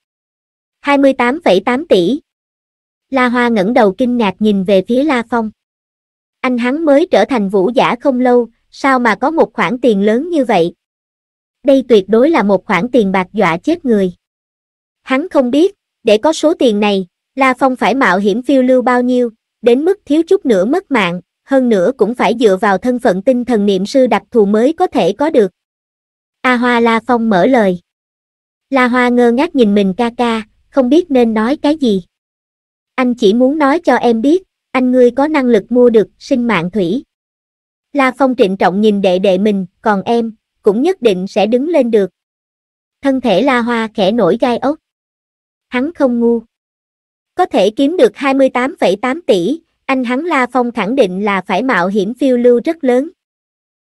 Speaker 1: 28,8 tỷ. La Hoa ngẩng đầu kinh ngạc nhìn về phía La Phong. Anh hắn mới trở thành vũ giả không lâu, sao mà có một khoản tiền lớn như vậy? Đây tuyệt đối là một khoản tiền bạc dọa chết người. Hắn không biết, để có số tiền này, La Phong phải mạo hiểm phiêu lưu bao nhiêu, đến mức thiếu chút nữa mất mạng hơn nữa cũng phải dựa vào thân phận tinh thần niệm sư đặc thù mới có thể có được. A Hoa La Phong mở lời. La Hoa ngơ ngác nhìn mình ca ca, không biết nên nói cái gì. Anh chỉ muốn nói cho em biết, anh ngươi có năng lực mua được sinh mạng thủy. La Phong trịnh trọng nhìn đệ đệ mình, còn em, cũng nhất định sẽ đứng lên được. Thân thể La Hoa khẽ nổi gai ốc. Hắn không ngu. Có thể kiếm được 28,8 tỷ, anh hắn La Phong khẳng định là phải mạo hiểm phiêu lưu rất lớn.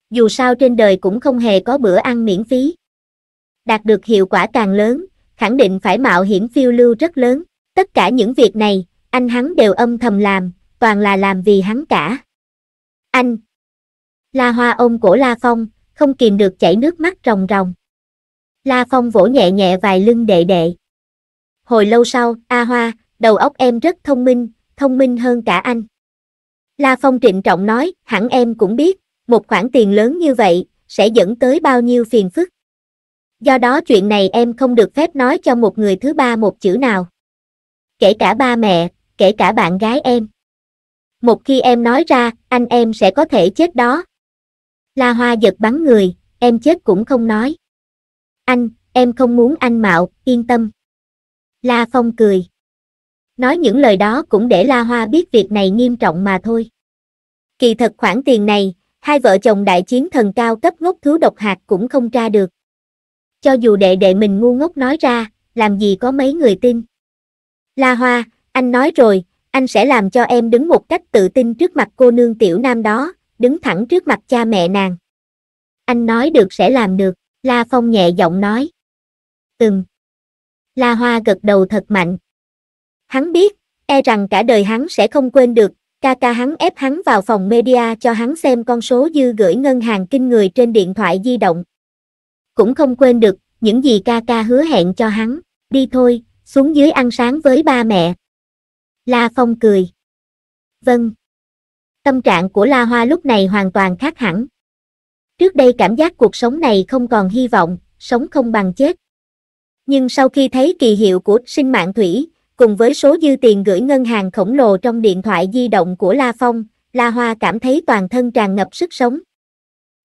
Speaker 1: Dù sao trên đời cũng không hề có bữa ăn miễn phí. Đạt được hiệu quả càng lớn, khẳng định phải mạo hiểm phiêu lưu rất lớn. Tất cả những việc này, anh hắn đều âm thầm làm, toàn là làm vì hắn cả. Anh! La Hoa ôm cổ La Phong, không kìm được chảy nước mắt ròng ròng. La Phong vỗ nhẹ nhẹ vài lưng đệ đệ. Hồi lâu sau, A Hoa, đầu óc em rất thông minh, thông minh hơn cả anh. La Phong trịnh trọng nói, hẳn em cũng biết, một khoản tiền lớn như vậy, sẽ dẫn tới bao nhiêu phiền phức. Do đó chuyện này em không được phép nói cho một người thứ ba một chữ nào. Kể cả ba mẹ, kể cả bạn gái em. Một khi em nói ra, anh em sẽ có thể chết đó. La Hoa giật bắn người, em chết cũng không nói. Anh, em không muốn anh mạo, yên tâm. La Phong cười. Nói những lời đó cũng để La Hoa biết việc này nghiêm trọng mà thôi. Kỳ thật khoản tiền này, hai vợ chồng đại chiến thần cao cấp ngốc thứ độc hạt cũng không tra được. Cho dù đệ đệ mình ngu ngốc nói ra, làm gì có mấy người tin. La Hoa, anh nói rồi, anh sẽ làm cho em đứng một cách tự tin trước mặt cô nương tiểu nam đó, đứng thẳng trước mặt cha mẹ nàng. Anh nói được sẽ làm được, La Phong nhẹ giọng nói. Ừm. La Hoa gật đầu thật mạnh. Hắn biết, e rằng cả đời hắn sẽ không quên được, ca ca hắn ép hắn vào phòng media cho hắn xem con số dư gửi ngân hàng kinh người trên điện thoại di động. Cũng không quên được, những gì ca ca hứa hẹn cho hắn, đi thôi, xuống dưới ăn sáng với ba mẹ. La Phong cười. Vâng. Tâm trạng của La Hoa lúc này hoàn toàn khác hẳn. Trước đây cảm giác cuộc sống này không còn hy vọng, sống không bằng chết. Nhưng sau khi thấy kỳ hiệu của sinh mạng thủy, Cùng với số dư tiền gửi ngân hàng khổng lồ trong điện thoại di động của La Phong, La Hoa cảm thấy toàn thân tràn ngập sức sống.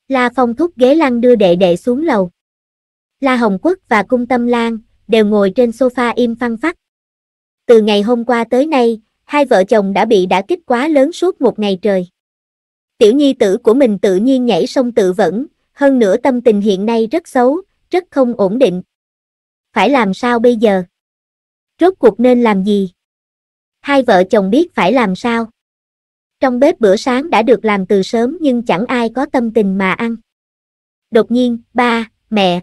Speaker 1: La Phong thúc ghế lăn đưa đệ đệ xuống lầu. La Hồng Quốc và Cung Tâm Lan đều ngồi trên sofa im phăng phắc. Từ ngày hôm qua tới nay, hai vợ chồng đã bị đả kích quá lớn suốt một ngày trời. Tiểu nhi tử của mình tự nhiên nhảy sông tự vẫn, hơn nữa tâm tình hiện nay rất xấu, rất không ổn định. Phải làm sao bây giờ? Rốt cuộc nên làm gì? Hai vợ chồng biết phải làm sao? Trong bếp bữa sáng đã được làm từ sớm nhưng chẳng ai có tâm tình mà ăn. Đột nhiên, ba, mẹ.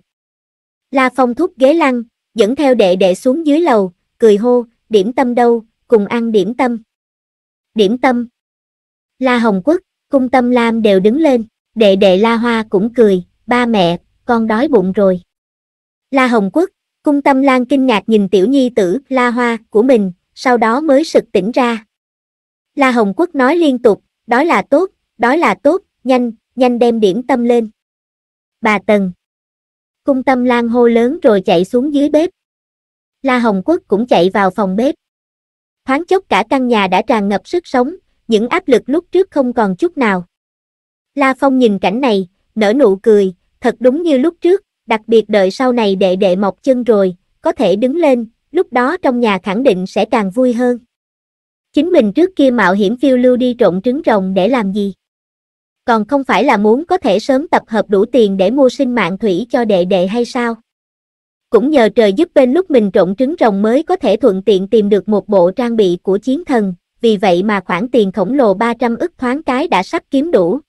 Speaker 1: La Phong thúc ghế lăn, dẫn theo đệ đệ xuống dưới lầu, cười hô, điểm tâm đâu, cùng ăn điểm tâm. Điểm tâm. La Hồng Quốc, cung tâm Lam đều đứng lên, đệ đệ La Hoa cũng cười, ba mẹ, con đói bụng rồi. La Hồng Quốc, Cung tâm lan kinh ngạc nhìn tiểu nhi tử, la hoa, của mình, sau đó mới sực tỉnh ra. La Hồng Quốc nói liên tục, đó là tốt, đó là tốt, nhanh, nhanh đem điểm tâm lên. Bà Tần. Cung tâm lan hô lớn rồi chạy xuống dưới bếp. La Hồng Quốc cũng chạy vào phòng bếp. Thoáng chốc cả căn nhà đã tràn ngập sức sống, những áp lực lúc trước không còn chút nào. La Phong nhìn cảnh này, nở nụ cười, thật đúng như lúc trước, đặc biệt đợi sau này đệ đệ mọc chân rồi, có thể đứng lên, lúc đó trong nhà khẳng định sẽ càng vui hơn. Chính mình trước kia mạo hiểm phiêu lưu đi trộn trứng rồng để làm gì? Còn không phải là muốn có thể sớm tập hợp đủ tiền để mua sinh mạng thủy cho đệ đệ hay sao? Cũng nhờ trời giúp bên lúc mình trộn trứng rồng mới có thể thuận tiện tìm được một bộ trang bị của chiến thần, vì vậy mà khoản tiền khổng lồ 300 ức thoáng cái đã sắp kiếm đủ.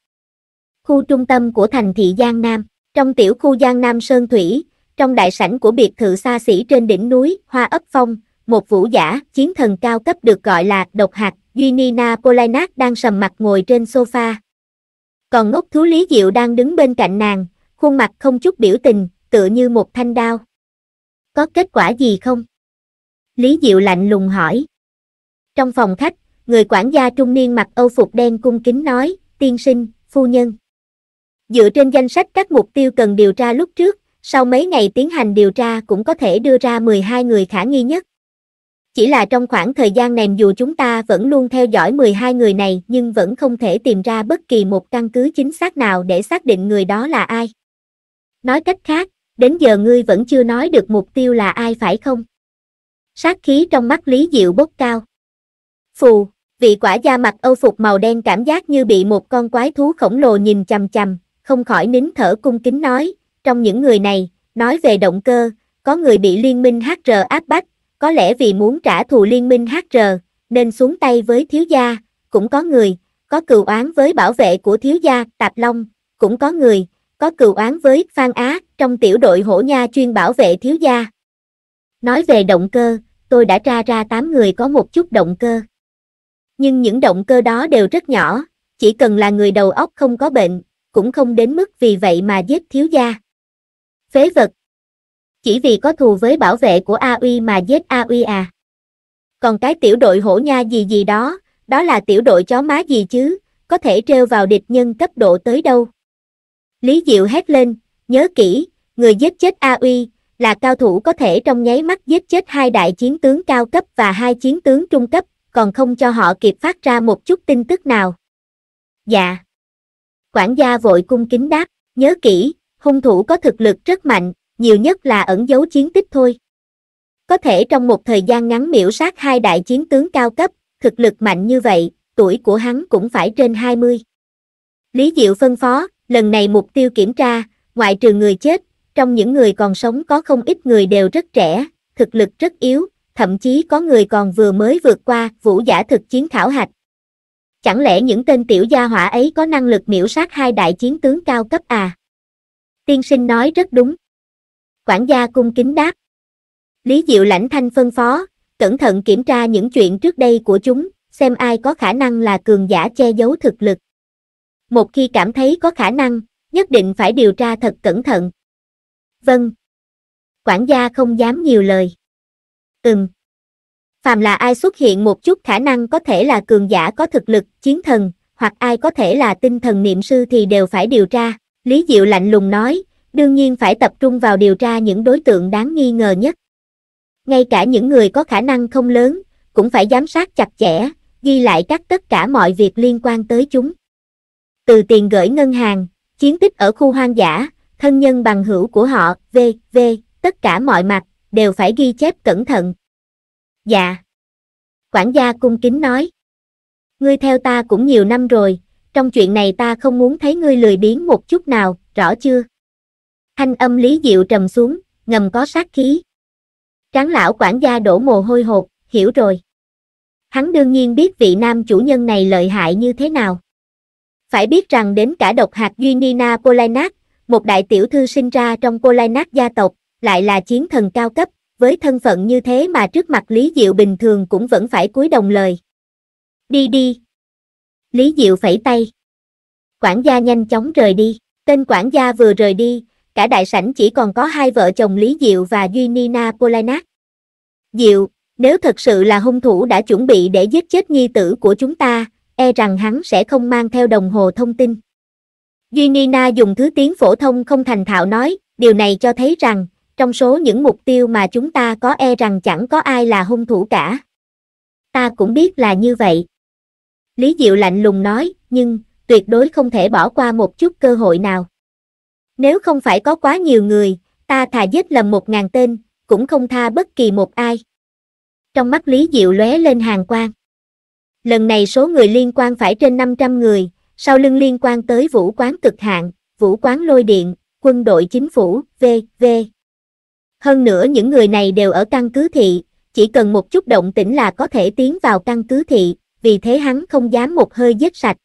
Speaker 1: Khu trung tâm của thành thị Giang Nam trong tiểu khu Giang Nam Sơn Thủy, trong đại sảnh của biệt thự xa xỉ trên đỉnh núi Hoa ấp phong, một vũ giả, chiến thần cao cấp được gọi là độc hạt, Junina polinac đang sầm mặt ngồi trên sofa. Còn ngốc thú Lý Diệu đang đứng bên cạnh nàng, khuôn mặt không chút biểu tình, tựa như một thanh đao. Có kết quả gì không? Lý Diệu lạnh lùng hỏi. Trong phòng khách, người quản gia trung niên mặc âu phục đen cung kính nói, tiên sinh, phu nhân. Dựa trên danh sách các mục tiêu cần điều tra lúc trước, sau mấy ngày tiến hành điều tra cũng có thể đưa ra 12 người khả nghi nhất. Chỉ là trong khoảng thời gian này dù chúng ta vẫn luôn theo dõi 12 người này nhưng vẫn không thể tìm ra bất kỳ một căn cứ chính xác nào để xác định người đó là ai. Nói cách khác, đến giờ ngươi vẫn chưa nói được mục tiêu là ai phải không? Sát khí trong mắt Lý Diệu bốc cao. Phù, vị quả da mặt âu phục màu đen cảm giác như bị một con quái thú khổng lồ nhìn chằm chằm, không khỏi nín thở cung kính nói, trong những người này, nói về động cơ, có người bị liên minh HR áp bách, có lẽ vì muốn trả thù liên minh HR, nên xuống tay với thiếu gia, cũng có người, có cừu oán với bảo vệ của thiếu gia Tạp Long, cũng có người, có cừu oán với Phan Á trong tiểu đội hổ nha chuyên bảo vệ thiếu gia. Nói về động cơ, tôi đã tra ra 8 người có một chút động cơ. Nhưng những động cơ đó đều rất nhỏ, chỉ cần là người đầu óc không có bệnh, cũng không đến mức vì vậy mà giết thiếu gia. Phế vật. Chỉ vì có thù với bảo vệ của A Uy mà giết A Uy à. Còn cái tiểu đội hổ nha gì gì đó, đó là tiểu đội chó má gì chứ, có thể treo vào địch nhân cấp độ tới đâu. Lý Diệu hét lên, nhớ kỹ, người giết chết A Uy là cao thủ có thể trong nháy mắt giết chết hai đại chiến tướng cao cấp và hai chiến tướng trung cấp, còn không cho họ kịp phát ra một chút tin tức nào. Dạ. Quản gia vội cung kính đáp, nhớ kỹ, hung thủ có thực lực rất mạnh, nhiều nhất là ẩn giấu chiến tích thôi. Có thể trong một thời gian ngắn miễu sát hai đại chiến tướng cao cấp, thực lực mạnh như vậy, tuổi của hắn cũng phải trên 20. Lý Diệu phân phó, lần này mục tiêu kiểm tra, ngoại trừ người chết, trong những người còn sống có không ít người đều rất trẻ, thực lực rất yếu, thậm chí có người còn vừa mới vượt qua vũ giả thực chiến khảo hạch, chẳng lẽ những tên tiểu gia hỏa ấy có năng lực miễu sát hai đại chiến tướng cao cấp à? Tiên sinh nói rất đúng. Quản gia cung kính đáp. Lý Diệu lãnh thanh phân phó, cẩn thận kiểm tra những chuyện trước đây của chúng, xem ai có khả năng là cường giả che giấu thực lực. Một khi cảm thấy có khả năng, nhất định phải điều tra thật cẩn thận. Vâng. Quản gia không dám nhiều lời. Ừm, phàm là ai xuất hiện một chút khả năng có thể là cường giả có thực lực, chiến thần, hoặc ai có thể là tinh thần niệm sư thì đều phải điều tra. Lý Diệu lạnh lùng nói, đương nhiên phải tập trung vào điều tra những đối tượng đáng nghi ngờ nhất. Ngay cả những người có khả năng không lớn, cũng phải giám sát chặt chẽ, ghi lại các tất cả mọi việc liên quan tới chúng. Từ tiền gửi ngân hàng, chiến tích ở khu hoang dã, thân nhân bằng hữu của họ, v, v, tất cả mọi mặt, đều phải ghi chép cẩn thận, Dạ. Quản gia cung kính nói. Ngươi theo ta cũng nhiều năm rồi, trong chuyện này ta không muốn thấy ngươi lười biến một chút nào, rõ chưa? Thanh âm lý diệu trầm xuống, ngầm có sát khí. Tráng lão quản gia đổ mồ hôi hột, hiểu rồi. Hắn đương nhiên biết vị nam chủ nhân này lợi hại như thế nào. Phải biết rằng đến cả độc hạt duy Nina Polainac, một đại tiểu thư sinh ra trong Polainac gia tộc, lại là chiến thần cao cấp, với thân phận như thế mà trước mặt Lý Diệu bình thường cũng vẫn phải cúi đồng lời. Đi đi. Lý Diệu phẩy tay. Quản gia nhanh chóng rời đi, tên quản gia vừa rời đi, cả đại sảnh chỉ còn có hai vợ chồng Lý Diệu và Duy Nina Polainak. Diệu, nếu thật sự là hung thủ đã chuẩn bị để giết chết nhi tử của chúng ta, e rằng hắn sẽ không mang theo đồng hồ thông tin. Duy Nina dùng thứ tiếng phổ thông không thành thạo nói, điều này cho thấy rằng, trong số những mục tiêu mà chúng ta có e rằng chẳng có ai là hung thủ cả. Ta cũng biết là như vậy. Lý Diệu lạnh lùng nói, nhưng, tuyệt đối không thể bỏ qua một chút cơ hội nào. Nếu không phải có quá nhiều người, ta thà giết lầm một ngàn tên, cũng không tha bất kỳ một ai. Trong mắt Lý Diệu lóe lên hàng quang. Lần này số người liên quan phải trên 500 người, sau lưng liên quan tới vũ quán cực hạn, vũ quán lôi điện, quân đội chính phủ, v.v. Hơn nữa những người này đều ở căn cứ thị, chỉ cần một chút động tĩnh là có thể tiến vào căn cứ thị, vì thế hắn không dám một hơi giết sạch.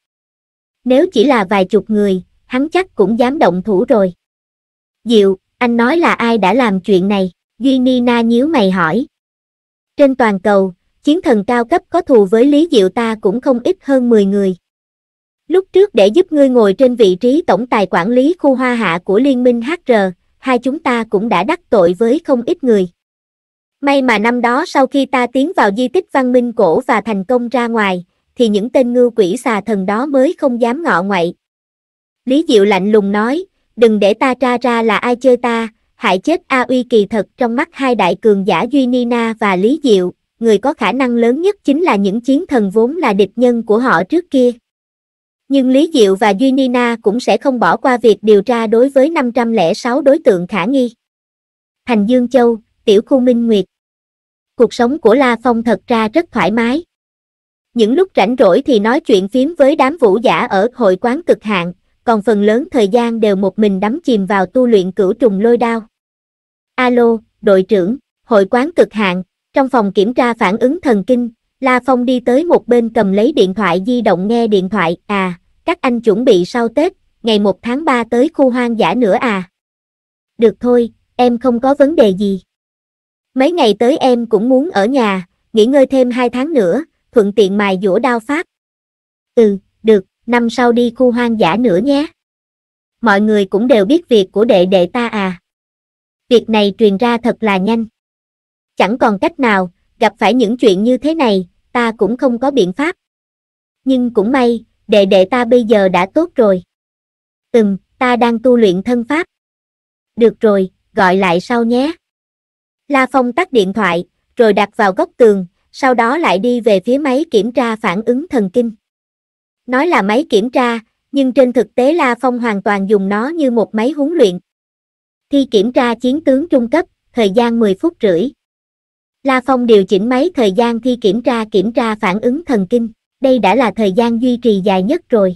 Speaker 1: Nếu chỉ là vài chục người, hắn chắc cũng dám động thủ rồi. Diệu, anh nói là ai đã làm chuyện này? Duy Nina nhíu mày hỏi. Trên toàn cầu, chiến thần cao cấp có thù với Lý Diệu ta cũng không ít hơn 10 người. Lúc trước để giúp ngươi ngồi trên vị trí tổng tài quản lý khu hoa hạ của Liên minh HR, hai chúng ta cũng đã đắc tội với không ít người. May mà năm đó sau khi ta tiến vào di tích văn minh cổ và thành công ra ngoài, thì những tên ngưu quỷ xà thần đó mới không dám ngọ ngoại. Lý Diệu lạnh lùng nói, đừng để ta tra ra là ai chơi ta, hại chết A Uy kỳ thật trong mắt hai đại cường giả Duy Nina và Lý Diệu, người có khả năng lớn nhất chính là những chiến thần vốn là địch nhân của họ trước kia. Nhưng Lý Diệu và Duy Nina cũng sẽ không bỏ qua việc điều tra đối với 506 đối tượng khả nghi. Thành Dương Châu, Tiểu Khu Minh Nguyệt Cuộc sống của La Phong thật ra rất thoải mái. Những lúc rảnh rỗi thì nói chuyện phiếm với đám vũ giả ở hội quán cực hạn, còn phần lớn thời gian đều một mình đắm chìm vào tu luyện cửu trùng lôi đao. Alo, đội trưởng, hội quán cực hạn, trong phòng kiểm tra phản ứng thần kinh, La Phong đi tới một bên cầm lấy điện thoại di động nghe điện thoại, à, các anh chuẩn bị sau Tết, ngày 1 tháng 3 tới khu hoang dã nữa à. Được thôi, em không có vấn đề gì. Mấy ngày tới em cũng muốn ở nhà, nghỉ ngơi thêm 2 tháng nữa, thuận tiện mài dũa đao pháp. Ừ, được, năm sau đi khu hoang dã nữa nhé. Mọi người cũng đều biết việc của đệ đệ ta à. Việc này truyền ra thật là nhanh. Chẳng còn cách nào, gặp phải những chuyện như thế này, ta cũng không có biện pháp. Nhưng cũng may, đệ đệ ta bây giờ đã tốt rồi. Ừm, ta đang tu luyện thân pháp. Được rồi, gọi lại sau nhé. La Phong tắt điện thoại, rồi đặt vào góc tường, sau đó lại đi về phía máy kiểm tra phản ứng thần kinh. Nói là máy kiểm tra, nhưng trên thực tế La Phong hoàn toàn dùng nó như một máy huấn luyện. Thi kiểm tra chiến tướng trung cấp, thời gian 10 phút rưỡi. La Phong điều chỉnh máy thời gian thi kiểm tra kiểm tra phản ứng thần kinh, đây đã là thời gian duy trì dài nhất rồi.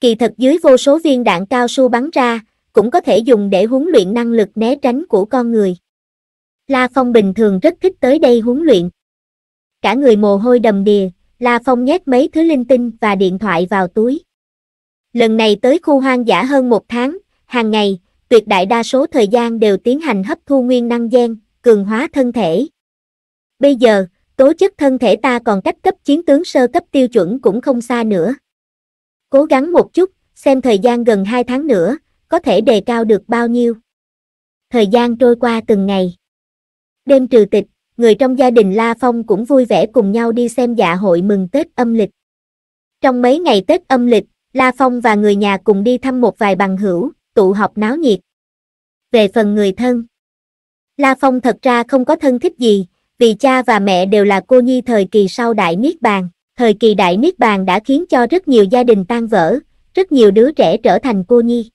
Speaker 1: Kỳ thật dưới vô số viên đạn cao su bắn ra, cũng có thể dùng để huấn luyện năng lực né tránh của con người. La Phong bình thường rất thích tới đây huấn luyện. Cả người mồ hôi đầm đìa, La Phong nhét mấy thứ linh tinh và điện thoại vào túi. Lần này tới khu hoang dã hơn một tháng, hàng ngày, tuyệt đại đa số thời gian đều tiến hành hấp thu nguyên năng gen, cường hóa thân thể, Bây giờ, tố chất thân thể ta còn cách cấp chiến tướng sơ cấp tiêu chuẩn cũng không xa nữa. Cố gắng một chút, xem thời gian gần 2 tháng nữa, có thể đề cao được bao nhiêu. Thời gian trôi qua từng ngày. Đêm trừ tịch, người trong gia đình La Phong cũng vui vẻ cùng nhau đi xem dạ hội mừng Tết âm lịch. Trong mấy ngày Tết âm lịch, La Phong và người nhà cùng đi thăm một vài bằng hữu, tụ họp náo nhiệt. Về phần người thân, La Phong thật ra không có thân thích gì, vì cha và mẹ đều là cô nhi thời kỳ sau Đại Niết Bàn. Thời kỳ Đại Niết Bàn đã khiến cho rất nhiều gia đình tan vỡ, rất nhiều đứa trẻ trở thành cô nhi.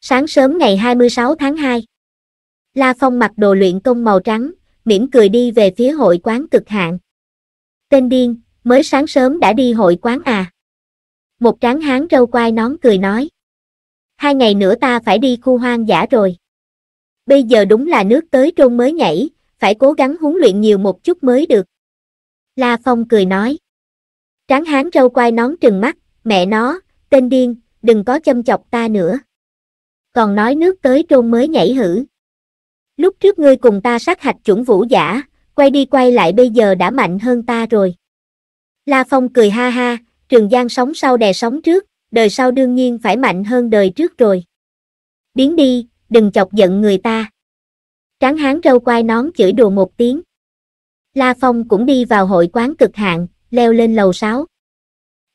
Speaker 1: Sáng sớm ngày 26 tháng 2, La Phong mặc đồ luyện công màu trắng, mỉm cười đi về phía hội quán cực hạn. Tên điên, mới sáng sớm đã đi hội quán à. Một tráng hán râu quai nón cười nói. Hai ngày nữa ta phải đi khu hoang dã rồi. Bây giờ đúng là nước tới trôn mới nhảy, phải cố gắng huấn luyện nhiều một chút mới được. La Phong cười nói. Tráng hán râu quai nón trừng mắt, mẹ nó, tên điên, đừng có châm chọc ta nữa. Còn nói nước tới trôn mới nhảy hử. Lúc trước ngươi cùng ta sát hạch chuẩn vũ giả, quay đi quay lại bây giờ đã mạnh hơn ta rồi. La Phong cười ha ha, trường giang sống sau đè sống trước, đời sau đương nhiên phải mạnh hơn đời trước rồi. Biến đi, đừng chọc giận người ta. Tráng hán râu quai nón chửi đùa một tiếng. La Phong cũng đi vào hội quán cực hạn, leo lên lầu 6.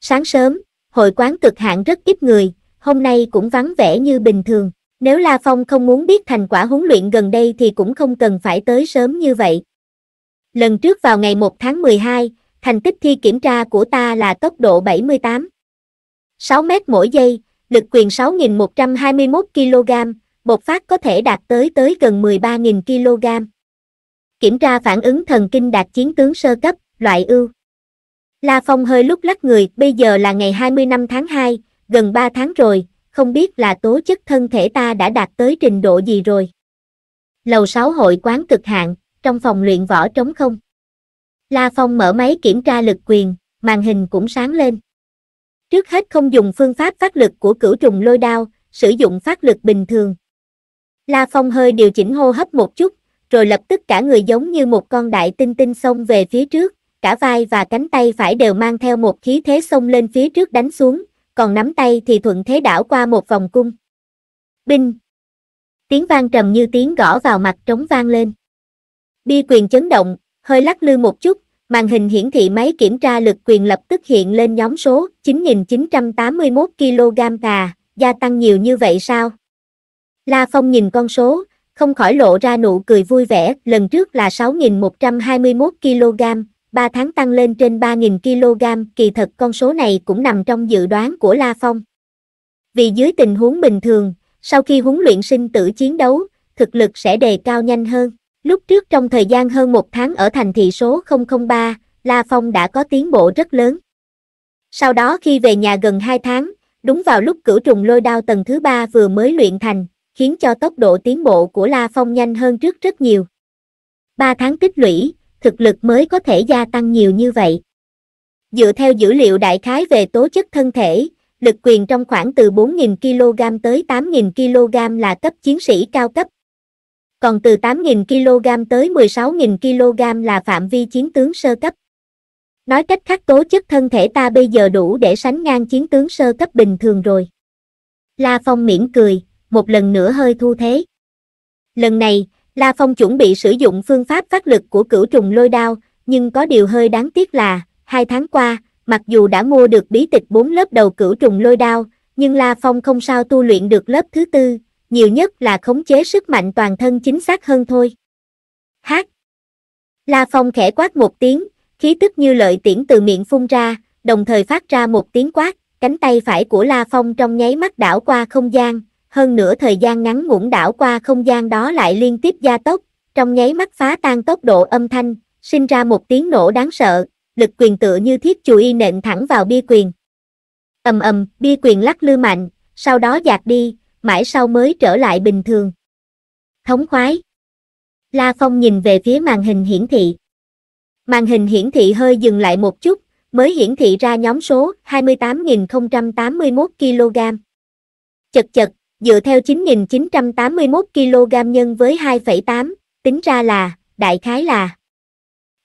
Speaker 1: Sáng sớm, hội quán cực hạn rất ít người, hôm nay cũng vắng vẻ như bình thường. Nếu La Phong không muốn biết thành quả huấn luyện gần đây thì cũng không cần phải tới sớm như vậy. Lần trước vào ngày 1 tháng 12, thành tích thi kiểm tra của ta là tốc độ 78. 6 mét mỗi giây, lực quyền 6.121 kg, một phát có thể đạt tới tới gần 13.000 kg. Kiểm tra phản ứng thần kinh đạt chiến tướng sơ cấp, loại ưu. La Phong hơi lúc lắc người, bây giờ là ngày 25 tháng 2, gần 3 tháng rồi, không biết là tố chất thân thể ta đã đạt tới trình độ gì rồi. Lầu 6 hội quán cực hạn, trong phòng luyện võ trống không. La Phong mở máy kiểm tra lực quyền, màn hình cũng sáng lên. Trước hết không dùng phương pháp phát lực của cửu trùng lôi đao, sử dụng phát lực bình thường, La Phong hơi điều chỉnh hô hấp một chút, rồi lập tức cả người giống như một con đại tinh tinh xông về phía trước, cả vai và cánh tay phải đều mang theo một khí thế xông lên phía trước đánh xuống, còn nắm tay thì thuận thế đảo qua một vòng cung. Binh! Tiếng vang trầm như tiếng gõ vào mặt trống vang lên. Bi quyền chấn động, hơi lắc lư một chút, màn hình hiển thị máy kiểm tra lực quyền lập tức hiện lên nhóm số 9.981 kg cà, gia tăng nhiều như vậy sao? La Phong nhìn con số, không khỏi lộ ra nụ cười vui vẻ, lần trước là 6.121 kg, 3 tháng tăng lên trên 3.000 kg, kỳ thật con số này cũng nằm trong dự đoán của La Phong. Vì dưới tình huống bình thường, sau khi huấn luyện sinh tử chiến đấu, thực lực sẽ đề cao nhanh hơn. Lúc trước trong thời gian hơn một tháng ở thành thị số 003, La Phong đã có tiến bộ rất lớn. Sau đó khi về nhà gần 2 tháng, đúng vào lúc cửu trùng lôi đao tầng thứ 3 vừa mới luyện thành, khiến cho tốc độ tiến bộ của La Phong nhanh hơn trước rất nhiều. 3 tháng tích lũy, thực lực mới có thể gia tăng nhiều như vậy. Dựa theo dữ liệu đại khái về tố chất thân thể, lực quyền trong khoảng từ 4.000 kg tới 8.000 kg là cấp chiến sĩ cao cấp. Còn từ 8.000 kg tới 16.000 kg là phạm vi chiến tướng sơ cấp. Nói cách khác tố chất thân thể ta bây giờ đủ để sánh ngang chiến tướng sơ cấp bình thường rồi. La Phong miễn cười, một lần nữa hơi thu thế. Lần này, La Phong chuẩn bị sử dụng phương pháp phát lực của cửu trùng lôi đao, nhưng có điều hơi đáng tiếc là, hai tháng qua, mặc dù đã mua được bí tịch bốn lớp đầu cửu trùng lôi đao, nhưng La Phong không sao tu luyện được lớp thứ tư, nhiều nhất là khống chế sức mạnh toàn thân chính xác hơn thôi. Hát! La Phong khẽ quát một tiếng, khí tức như lợi tiễn từ miệng phun ra, đồng thời phát ra một tiếng quát, cánh tay phải của La Phong trong nháy mắt đảo qua không gian, hơn nữa thời gian ngắn ngủn đảo qua không gian đó lại liên tiếp gia tốc, trong nháy mắt phá tan tốc độ âm thanh, sinh ra một tiếng nổ đáng sợ, lực quyền tựa như thiết chù y nện thẳng vào bia quyền. ầm ầm, bia quyền lắc lư mạnh, sau đó dạt đi, mãi sau mới trở lại bình thường. Thống khoái. La Phong nhìn về phía màn hình hiển thị. Màn hình hiển thị hơi dừng lại một chút, mới hiển thị ra nhóm số 28.081 kg. Chật chật, dựa theo 9.981 kg nhân với 2,8, tính ra là, đại khái là.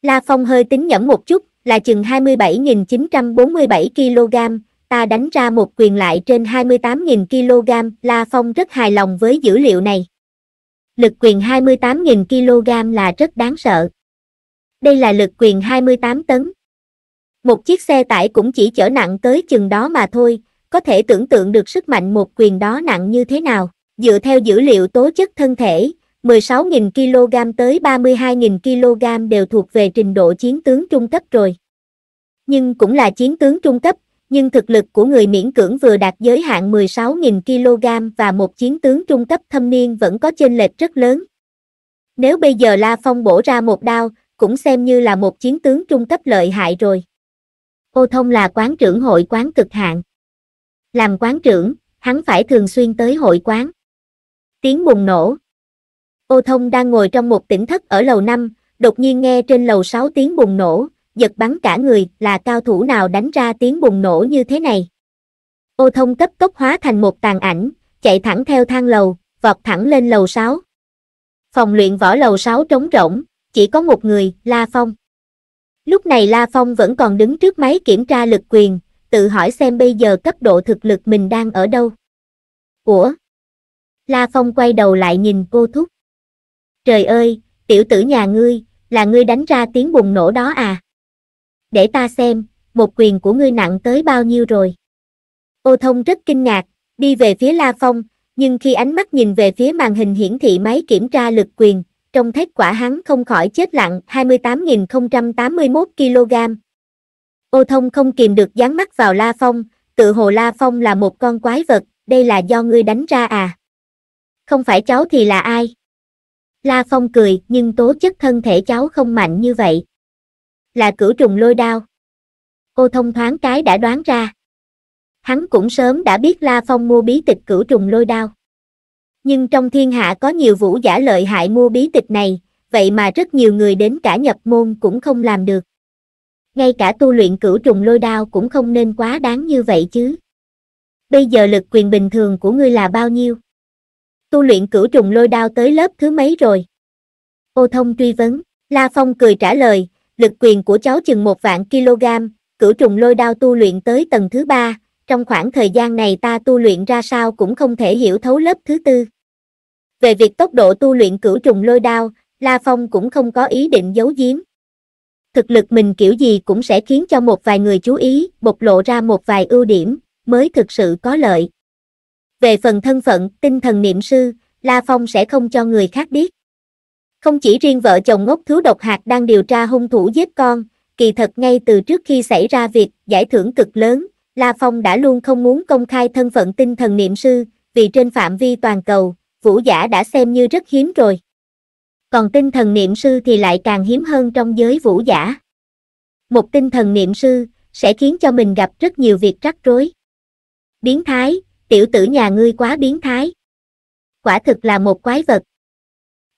Speaker 1: La Phong hơi tính nhẩm một chút, là chừng 27.947 kg, ta đánh ra một quyền lại trên 28.000 kg, La Phong rất hài lòng với dữ liệu này. Lực quyền 28.000 kg là rất đáng sợ. Đây là lực quyền 28 tấn. Một chiếc xe tải cũng chỉ chở nặng tới chừng đó mà thôi, có thể tưởng tượng được sức mạnh một quyền đó nặng như thế nào. Dựa theo dữ liệu tố chất thân thể, 16.000 kg tới 32.000 kg đều thuộc về trình độ chiến tướng trung cấp rồi. Nhưng cũng là chiến tướng trung cấp, nhưng thực lực của người miễn cưỡng vừa đạt giới hạn 16.000 kg và một chiến tướng trung cấp thâm niên vẫn có chênh lệch rất lớn. Nếu bây giờ La Phong bổ ra một đao, cũng xem như là một chiến tướng trung cấp lợi hại rồi. Ô Thông là quán trưởng hội quán cực hạng. Làm quán trưởng, hắn phải thường xuyên tới hội quán. Tiếng bùng nổ. Ô thông đang ngồi trong một tỉnh thất ở lầu 5, đột nhiên nghe trên lầu 6 tiếng bùng nổ, giật bắn cả người là cao thủ nào đánh ra tiếng bùng nổ như thế này. Ô thông cấp tốc hóa thành một tàn ảnh, chạy thẳng theo thang lầu, vọt thẳng lên lầu 6. Phòng luyện võ lầu 6 trống rỗng, chỉ có một người, La Phong. Lúc này La Phong vẫn còn đứng trước máy kiểm tra lực quyền, tự hỏi xem bây giờ cấp độ thực lực mình đang ở đâu. Ủa? La Phong quay đầu lại nhìn cô thúc. Trời ơi, tiểu tử nhà ngươi, là ngươi đánh ra tiếng bùng nổ đó à? Để ta xem, một quyền của ngươi nặng tới bao nhiêu rồi? Ô thông rất kinh ngạc, đi về phía La Phong, nhưng khi ánh mắt nhìn về phía màn hình hiển thị máy kiểm tra lực quyền, trong thét quả hắn không khỏi chết lặng 28.081 kg, Ô thông không kìm được dán mắt vào La Phong, tự hồ La Phong là một con quái vật, đây là do ngươi đánh ra à? Không phải cháu thì là ai? La Phong cười, nhưng tố chất thân thể cháu không mạnh như vậy. Là cửu trùng lôi đao. Ô thông thoáng cái đã đoán ra. Hắn cũng sớm đã biết La Phong mua bí tịch cửu trùng lôi đao. Nhưng trong thiên hạ có nhiều vũ giả lợi hại mua bí tịch này, vậy mà rất nhiều người đến cả nhập môn cũng không làm được ngay cả tu luyện cửu trùng lôi đao cũng không nên quá đáng như vậy chứ. Bây giờ lực quyền bình thường của ngươi là bao nhiêu? Tu luyện cửu trùng lôi đao tới lớp thứ mấy rồi? Ô thông truy vấn, La Phong cười trả lời, lực quyền của cháu chừng một vạn kg, cửu trùng lôi đao tu luyện tới tầng thứ ba, trong khoảng thời gian này ta tu luyện ra sao cũng không thể hiểu thấu lớp thứ tư. Về việc tốc độ tu luyện cửu trùng lôi đao, La Phong cũng không có ý định giấu giếm thực lực mình kiểu gì cũng sẽ khiến cho một vài người chú ý, bộc lộ ra một vài ưu điểm, mới thực sự có lợi. Về phần thân phận, tinh thần niệm sư, La Phong sẽ không cho người khác biết. Không chỉ riêng vợ chồng ngốc thứ độc hạt đang điều tra hung thủ giết con, kỳ thật ngay từ trước khi xảy ra việc giải thưởng cực lớn, La Phong đã luôn không muốn công khai thân phận tinh thần niệm sư, vì trên phạm vi toàn cầu, vũ giả đã xem như rất hiếm rồi còn tinh thần niệm sư thì lại càng hiếm hơn trong giới vũ giả. Một tinh thần niệm sư sẽ khiến cho mình gặp rất nhiều việc rắc rối. Biến thái, tiểu tử nhà ngươi quá biến thái. Quả thực là một quái vật.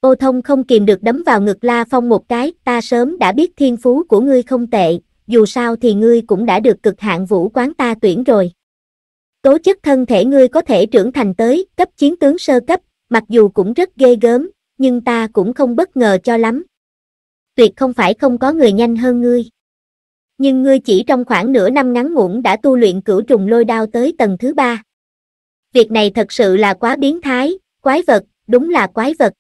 Speaker 1: Ô thông không kìm được đấm vào ngực La Phong một cái, ta sớm đã biết thiên phú của ngươi không tệ, dù sao thì ngươi cũng đã được cực hạn vũ quán ta tuyển rồi. Tố chất thân thể ngươi có thể trưởng thành tới cấp chiến tướng sơ cấp, mặc dù cũng rất ghê gớm, nhưng ta cũng không bất ngờ cho lắm. Tuyệt không phải không có người nhanh hơn ngươi. Nhưng ngươi chỉ trong khoảng nửa năm ngắn ngủn đã tu luyện cửu trùng lôi đao tới tầng thứ ba. Việc này thật sự là quá biến thái, quái vật, đúng là quái vật.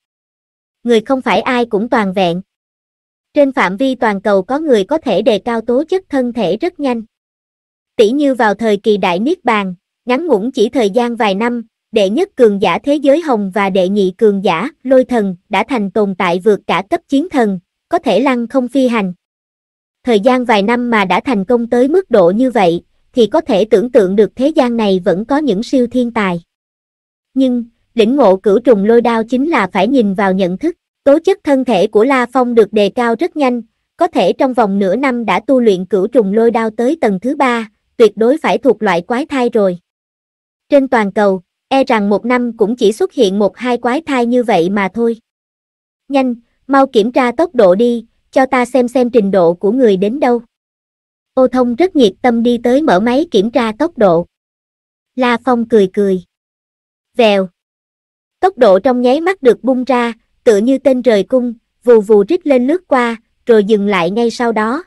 Speaker 1: Người không phải ai cũng toàn vẹn. Trên phạm vi toàn cầu có người có thể đề cao tố chất thân thể rất nhanh. Tỷ như vào thời kỳ đại niết bàn, ngắn ngủn chỉ thời gian vài năm, đệ nhất cường giả thế giới hồng và đệ nhị cường giả, lôi thần, đã thành tồn tại vượt cả cấp chiến thần, có thể lăng không phi hành. Thời gian vài năm mà đã thành công tới mức độ như vậy, thì có thể tưởng tượng được thế gian này vẫn có những siêu thiên tài. Nhưng, lĩnh ngộ cửu trùng lôi đao chính là phải nhìn vào nhận thức, tố chất thân thể của La Phong được đề cao rất nhanh, có thể trong vòng nửa năm đã tu luyện cửu trùng lôi đao tới tầng thứ ba, tuyệt đối phải thuộc loại quái thai rồi. Trên toàn cầu, e rằng một năm cũng chỉ xuất hiện một hai quái thai như vậy mà thôi. Nhanh, mau kiểm tra tốc độ đi, cho ta xem xem trình độ của người đến đâu. Ô thông rất nhiệt tâm đi tới mở máy kiểm tra tốc độ. La Phong cười cười. Vèo. Tốc độ trong nháy mắt được bung ra, tựa như tên rời cung, vù vù rít lên lướt qua, rồi dừng lại ngay sau đó.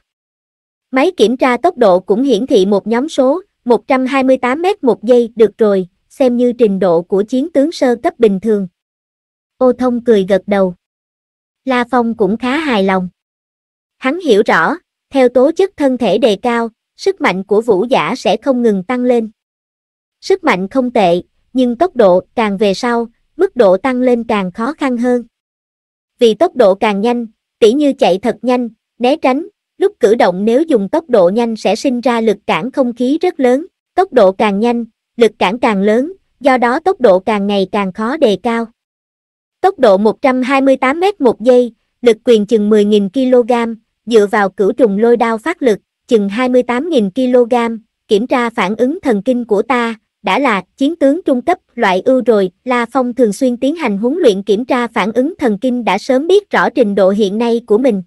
Speaker 1: Máy kiểm tra tốc độ cũng hiển thị một nhóm số, 128 m một giây, được rồi, xem như trình độ của chiến tướng sơ cấp bình thường. Ô thông cười gật đầu. La Phong cũng khá hài lòng. Hắn hiểu rõ, theo tố chất thân thể đề cao, sức mạnh của vũ giả sẽ không ngừng tăng lên. Sức mạnh không tệ, nhưng tốc độ càng về sau, mức độ tăng lên càng khó khăn hơn. Vì tốc độ càng nhanh, tỉ như chạy thật nhanh, né tránh, lúc cử động nếu dùng tốc độ nhanh sẽ sinh ra lực cản không khí rất lớn, tốc độ càng nhanh, lực cản càng lớn, do đó tốc độ càng ngày càng khó đề cao. Tốc độ 128 m một giây, lực quyền chừng 10.000 kg, dựa vào cửu trùng lôi đao phát lực, chừng 28.000 kg, kiểm tra phản ứng thần kinh của ta, đã là chiến tướng trung cấp loại ưu rồi, La Phong thường xuyên tiến hành huấn luyện kiểm tra phản ứng thần kinh đã sớm biết rõ trình độ hiện nay của mình.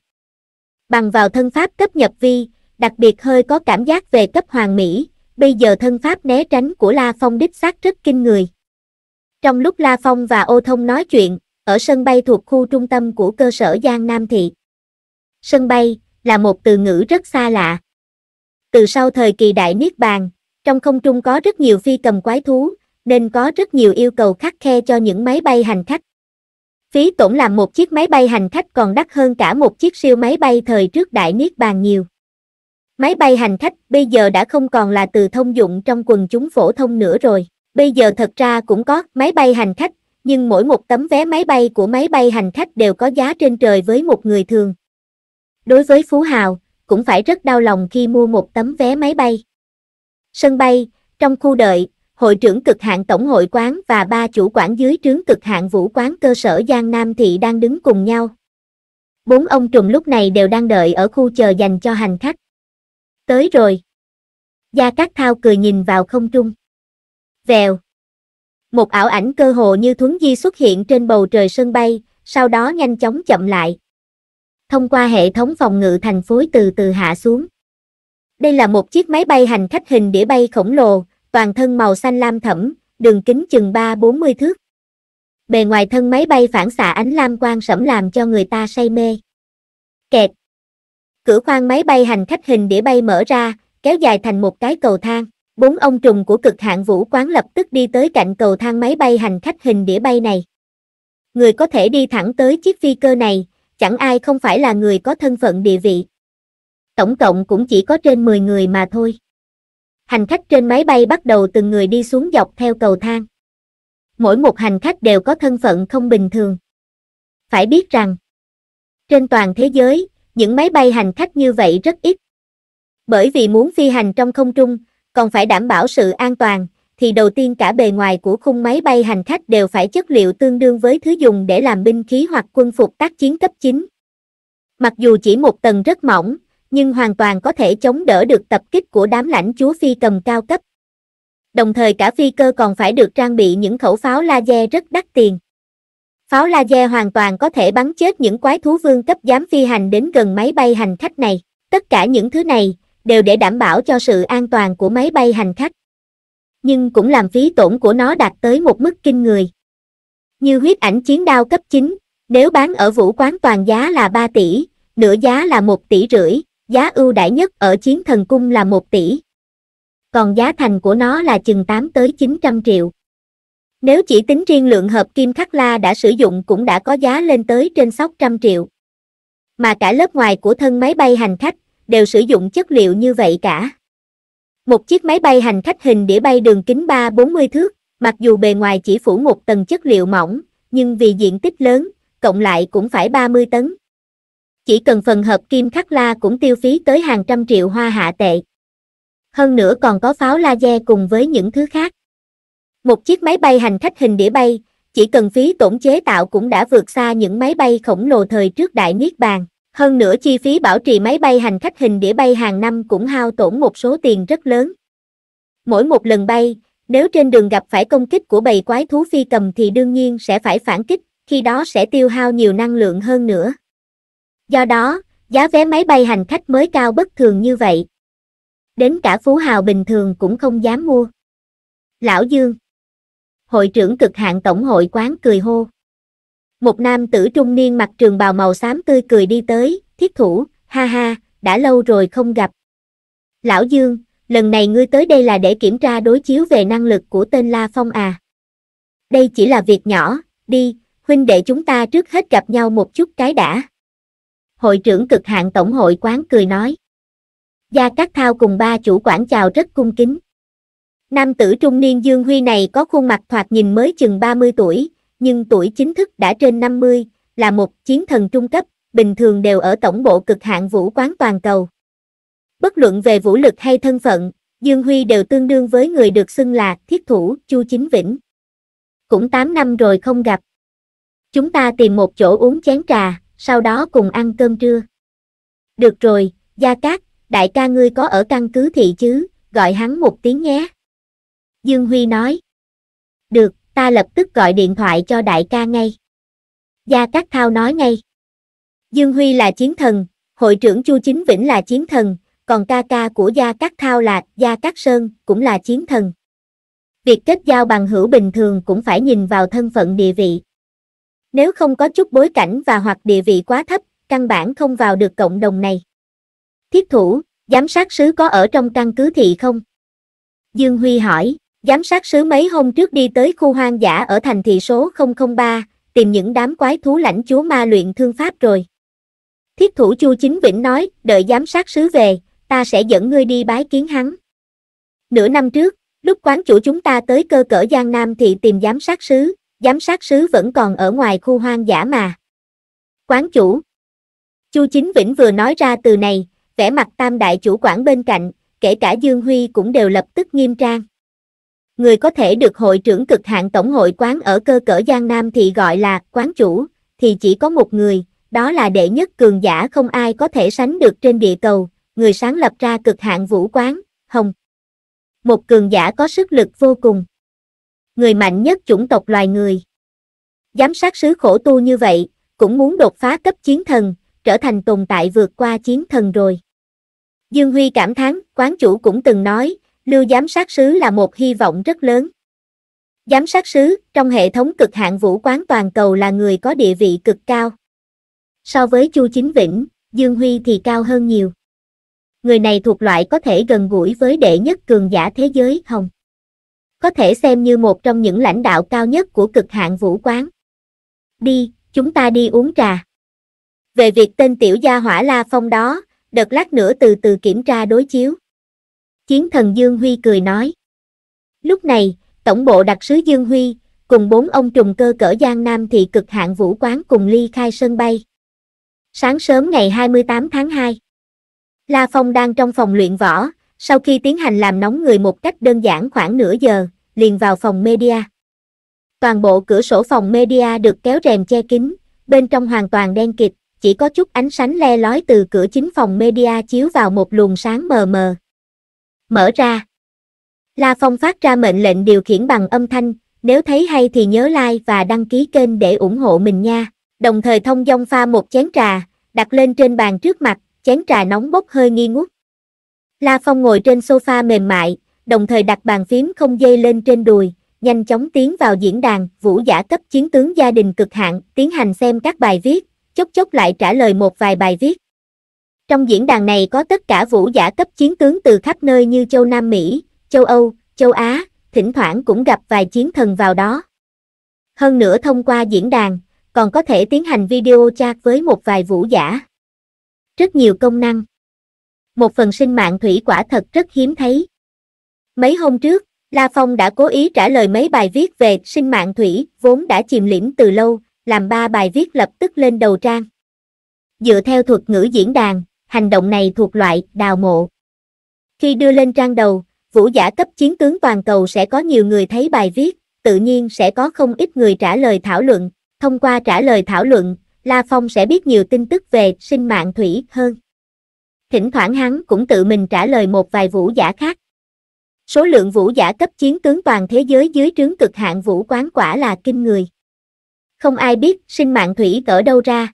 Speaker 1: Bằng vào thân pháp cấp nhập vi, đặc biệt hơi có cảm giác về cấp hoàng mỹ, bây giờ thân pháp né tránh của La Phong đích xác rất kinh người. Trong lúc La Phong và Ô Thông nói chuyện, ở sân bay thuộc khu trung tâm của cơ sở Giang Nam Thị. Sân bay là một từ ngữ rất xa lạ. Từ sau thời kỳ Đại Niết Bàn, trong không trung có rất nhiều phi cầm quái thú, nên có rất nhiều yêu cầu khắc khe cho những máy bay hành khách. Phí tổn làm một chiếc máy bay hành khách còn đắt hơn cả một chiếc siêu máy bay thời trước Đại Niết Bàn nhiều. Máy bay hành khách bây giờ đã không còn là từ thông dụng trong quần chúng phổ thông nữa rồi. Bây giờ thật ra cũng có máy bay hành khách, nhưng mỗi một tấm vé máy bay của máy bay hành khách đều có giá trên trời với một người thường. Đối với Phú Hào, cũng phải rất đau lòng khi mua một tấm vé máy bay. Sân bay, trong khu đợi, hội trưởng cực hạng tổng hội quán và ba chủ quản dưới trướng cực hạng vũ quán cơ sở Giang Nam Thị đang đứng cùng nhau. Bốn ông trùm lúc này đều đang đợi ở khu chờ dành cho hành khách tới rồi. Gia Cát Thao cười nhìn vào không trung. Vèo. Một ảo ảnh cơ hồ như thuấn di xuất hiện trên bầu trời sân bay, sau đó nhanh chóng chậm lại. Thông qua hệ thống phòng ngự thành phối từ từ hạ xuống. Đây là một chiếc máy bay hành khách hình đĩa bay khổng lồ, toàn thân màu xanh lam thẫm, đường kính chừng 3-40 thước. Bề ngoài thân máy bay phản xạ ánh lam quang sẫm làm cho người ta say mê. Kẹt cửa khoang máy bay hành khách hình đĩa bay mở ra, kéo dài thành một cái cầu thang. Bốn ông trùng của cực hạn vũ quán lập tức đi tới cạnh cầu thang máy bay hành khách hình đĩa bay này. Người có thể đi thẳng tới chiếc phi cơ này, chẳng ai không phải là người có thân phận địa vị. Tổng cộng cũng chỉ có trên 10 người mà thôi. Hành khách trên máy bay bắt đầu từng người đi xuống dọc theo cầu thang. Mỗi một hành khách đều có thân phận không bình thường. Phải biết rằng, trên toàn thế giới, những máy bay hành khách như vậy rất ít. Bởi vì muốn phi hành trong không trung, còn phải đảm bảo sự an toàn, thì đầu tiên cả bề ngoài của khung máy bay hành khách đều phải chất liệu tương đương với thứ dùng để làm binh khí hoặc quân phục tác chiến cấp 9. Mặc dù chỉ một tầng rất mỏng, nhưng hoàn toàn có thể chống đỡ được tập kích của đám lãnh chúa phi cầm cao cấp. Đồng thời cả phi cơ còn phải được trang bị những khẩu pháo laser rất đắt tiền. Pháo laser hoàn toàn có thể bắn chết những quái thú vương cấp dám phi hành đến gần máy bay hành khách này. Tất cả những thứ này đều để đảm bảo cho sự an toàn của máy bay hành khách. Nhưng cũng làm phí tổn của nó đạt tới một mức kinh người. Như huyết ảnh chiến đao cấp 9, nếu bán ở vũ quán toàn giá là 3 tỷ, nửa giá là 1 tỷ rưỡi, giá ưu đãi nhất ở chiến thần cung là 1 tỷ. Còn giá thành của nó là chừng 8 tới 900 triệu. Nếu chỉ tính riêng lượng hợp kim khắc la đã sử dụng cũng đã có giá lên tới trên trăm triệu. Mà cả lớp ngoài của thân máy bay hành khách đều sử dụng chất liệu như vậy cả. Một chiếc máy bay hành khách hình đĩa bay đường kính 3-40 thước, mặc dù bề ngoài chỉ phủ một tầng chất liệu mỏng, nhưng vì diện tích lớn, cộng lại cũng phải 30 tấn. Chỉ cần phần hợp kim khắc la cũng tiêu phí tới hàng trăm triệu hoa hạ tệ. Hơn nữa còn có pháo laser cùng với những thứ khác. Một chiếc máy bay hành khách hình đĩa bay, chỉ cần phí tổn chế tạo cũng đã vượt xa những máy bay khổng lồ thời trước đại niết bàn. Hơn nữa chi phí bảo trì máy bay hành khách hình đĩa bay hàng năm cũng hao tổn một số tiền rất lớn. Mỗi một lần bay, nếu trên đường gặp phải công kích của bầy quái thú phi cầm thì đương nhiên sẽ phải phản kích, khi đó sẽ tiêu hao nhiều năng lượng hơn nữa. Do đó, giá vé máy bay hành khách mới cao bất thường như vậy. Đến cả phú hào bình thường cũng không dám mua. Lão Dương hội trưởng cực hạn tổng hội quán cười hô. Một nam tử trung niên mặc trường bào màu xám tươi cười đi tới, thiết thủ, ha ha, đã lâu rồi không gặp. Lão Dương, lần này ngươi tới đây là để kiểm tra đối chiếu về năng lực của tên La Phong à. Đây chỉ là việc nhỏ, đi, huynh đệ chúng ta trước hết gặp nhau một chút cái đã. Hội trưởng cực hạn tổng hội quán cười nói. Gia Cát Thao cùng ba chủ quản chào rất cung kính. Nam tử trung niên Dương Huy này có khuôn mặt thoạt nhìn mới chừng 30 tuổi, nhưng tuổi chính thức đã trên 50, là một chiến thần trung cấp, bình thường đều ở tổng bộ cực hạn vũ quán toàn cầu. Bất luận về vũ lực hay thân phận, Dương Huy đều tương đương với người được xưng là thiết thủ Chu Chính Vĩnh. Cũng 8 năm rồi không gặp. Chúng ta tìm một chỗ uống chén trà, sau đó cùng ăn cơm trưa. Được rồi, Gia Cát, đại ca ngươi có ở căn cứ thị chứ, gọi hắn một tiếng nhé. Dương Huy nói. Được, ta lập tức gọi điện thoại cho đại ca ngay. Gia Cát Thao nói ngay. Dương Huy là chiến thần, hội trưởng Chu Chính Vĩnh là chiến thần, còn ca ca của Gia Cát Thao là Gia Cát Sơn, cũng là chiến thần. Việc kết giao bằng hữu bình thường cũng phải nhìn vào thân phận địa vị. Nếu không có chút bối cảnh và hoặc địa vị quá thấp, căn bản không vào được cộng đồng này. Thiết thủ, giám sát sứ có ở trong căn cứ thị không? Dương Huy hỏi. Giám sát sứ mấy hôm trước đi tới khu hoang dã ở thành thị số 003, tìm những đám quái thú lãnh chúa ma luyện thương pháp rồi. Thiết thủ Chu Chính Vĩnh nói, đợi giám sát sứ về, ta sẽ dẫn ngươi đi bái kiến hắn. Nửa năm trước, lúc quán chủ chúng ta tới cơ cỡ Giang Nam thì tìm giám sát sứ, giám sát sứ vẫn còn ở ngoài khu hoang dã mà. Quán chủ Chu Chính Vĩnh vừa nói ra từ này, vẻ mặt tam đại chủ quản bên cạnh, kể cả Dương Huy cũng đều lập tức nghiêm trang người có thể được hội trưởng cực hạn tổng hội quán ở cơ cỡ Giang Nam thì gọi là quán chủ, thì chỉ có một người, đó là đệ nhất cường giả không ai có thể sánh được trên địa cầu, người sáng lập ra cực hạn vũ quán, Hồng. Một cường giả có sức lực vô cùng. Người mạnh nhất chủng tộc loài người. Giám sát sứ khổ tu như vậy, cũng muốn đột phá cấp chiến thần, trở thành tồn tại vượt qua chiến thần rồi. Dương Huy cảm thán, quán chủ cũng từng nói, Lưu giám sát sứ là một hy vọng rất lớn. Giám sát sứ trong hệ thống cực hạn vũ quán toàn cầu là người có địa vị cực cao. So với Chu Chính Vĩnh, Dương Huy thì cao hơn nhiều. Người này thuộc loại có thể gần gũi với đệ nhất cường giả thế giới Hồng. Có thể xem như một trong những lãnh đạo cao nhất của cực hạn vũ quán. Đi, chúng ta đi uống trà. Về việc tên tiểu gia hỏa La Phong đó, đợt lát nữa từ từ kiểm tra đối chiếu chiến thần Dương Huy cười nói. Lúc này, tổng bộ đặc sứ Dương Huy, cùng bốn ông trùng cơ cỡ Giang Nam thị cực hạng vũ quán cùng ly khai sân bay. Sáng sớm ngày 28 tháng 2, La Phong đang trong phòng luyện võ, sau khi tiến hành làm nóng người một cách đơn giản khoảng nửa giờ, liền vào phòng media. Toàn bộ cửa sổ phòng media được kéo rèm che kín, bên trong hoàn toàn đen kịt, chỉ có chút ánh sáng le lói từ cửa chính phòng media chiếu vào một luồng sáng mờ mờ mở ra. La Phong phát ra mệnh lệnh điều khiển bằng âm thanh, nếu thấy hay thì nhớ like và đăng ký kênh để ủng hộ mình nha. Đồng thời thông dong pha một chén trà, đặt lên trên bàn trước mặt, chén trà nóng bốc hơi nghi ngút. La Phong ngồi trên sofa mềm mại, đồng thời đặt bàn phím không dây lên trên đùi, nhanh chóng tiến vào diễn đàn vũ giả cấp chiến tướng gia đình cực hạn, tiến hành xem các bài viết, chốc chốc lại trả lời một vài bài viết. Trong diễn đàn này có tất cả vũ giả cấp chiến tướng từ khắp nơi như châu Nam Mỹ, châu Âu, châu Á, thỉnh thoảng cũng gặp vài chiến thần vào đó. Hơn nữa thông qua diễn đàn, còn có thể tiến hành video chat với một vài vũ giả. Rất nhiều công năng. Một phần sinh mạng thủy quả thật rất hiếm thấy. Mấy hôm trước, La Phong đã cố ý trả lời mấy bài viết về sinh mạng thủy vốn đã chìm liễm từ lâu, làm ba bài viết lập tức lên đầu trang. Dựa theo thuật ngữ diễn đàn, hành động này thuộc loại đào mộ. Khi đưa lên trang đầu, vũ giả cấp chiến tướng toàn cầu sẽ có nhiều người thấy bài viết, tự nhiên sẽ có không ít người trả lời thảo luận. Thông qua trả lời thảo luận, La Phong sẽ biết nhiều tin tức về sinh mạng thủy hơn. Thỉnh thoảng hắn cũng tự mình trả lời một vài vũ giả khác. Số lượng vũ giả cấp chiến tướng toàn thế giới dưới trướng cực hạn vũ quán quả là kinh người. Không ai biết sinh mạng thủy cỡ đâu ra.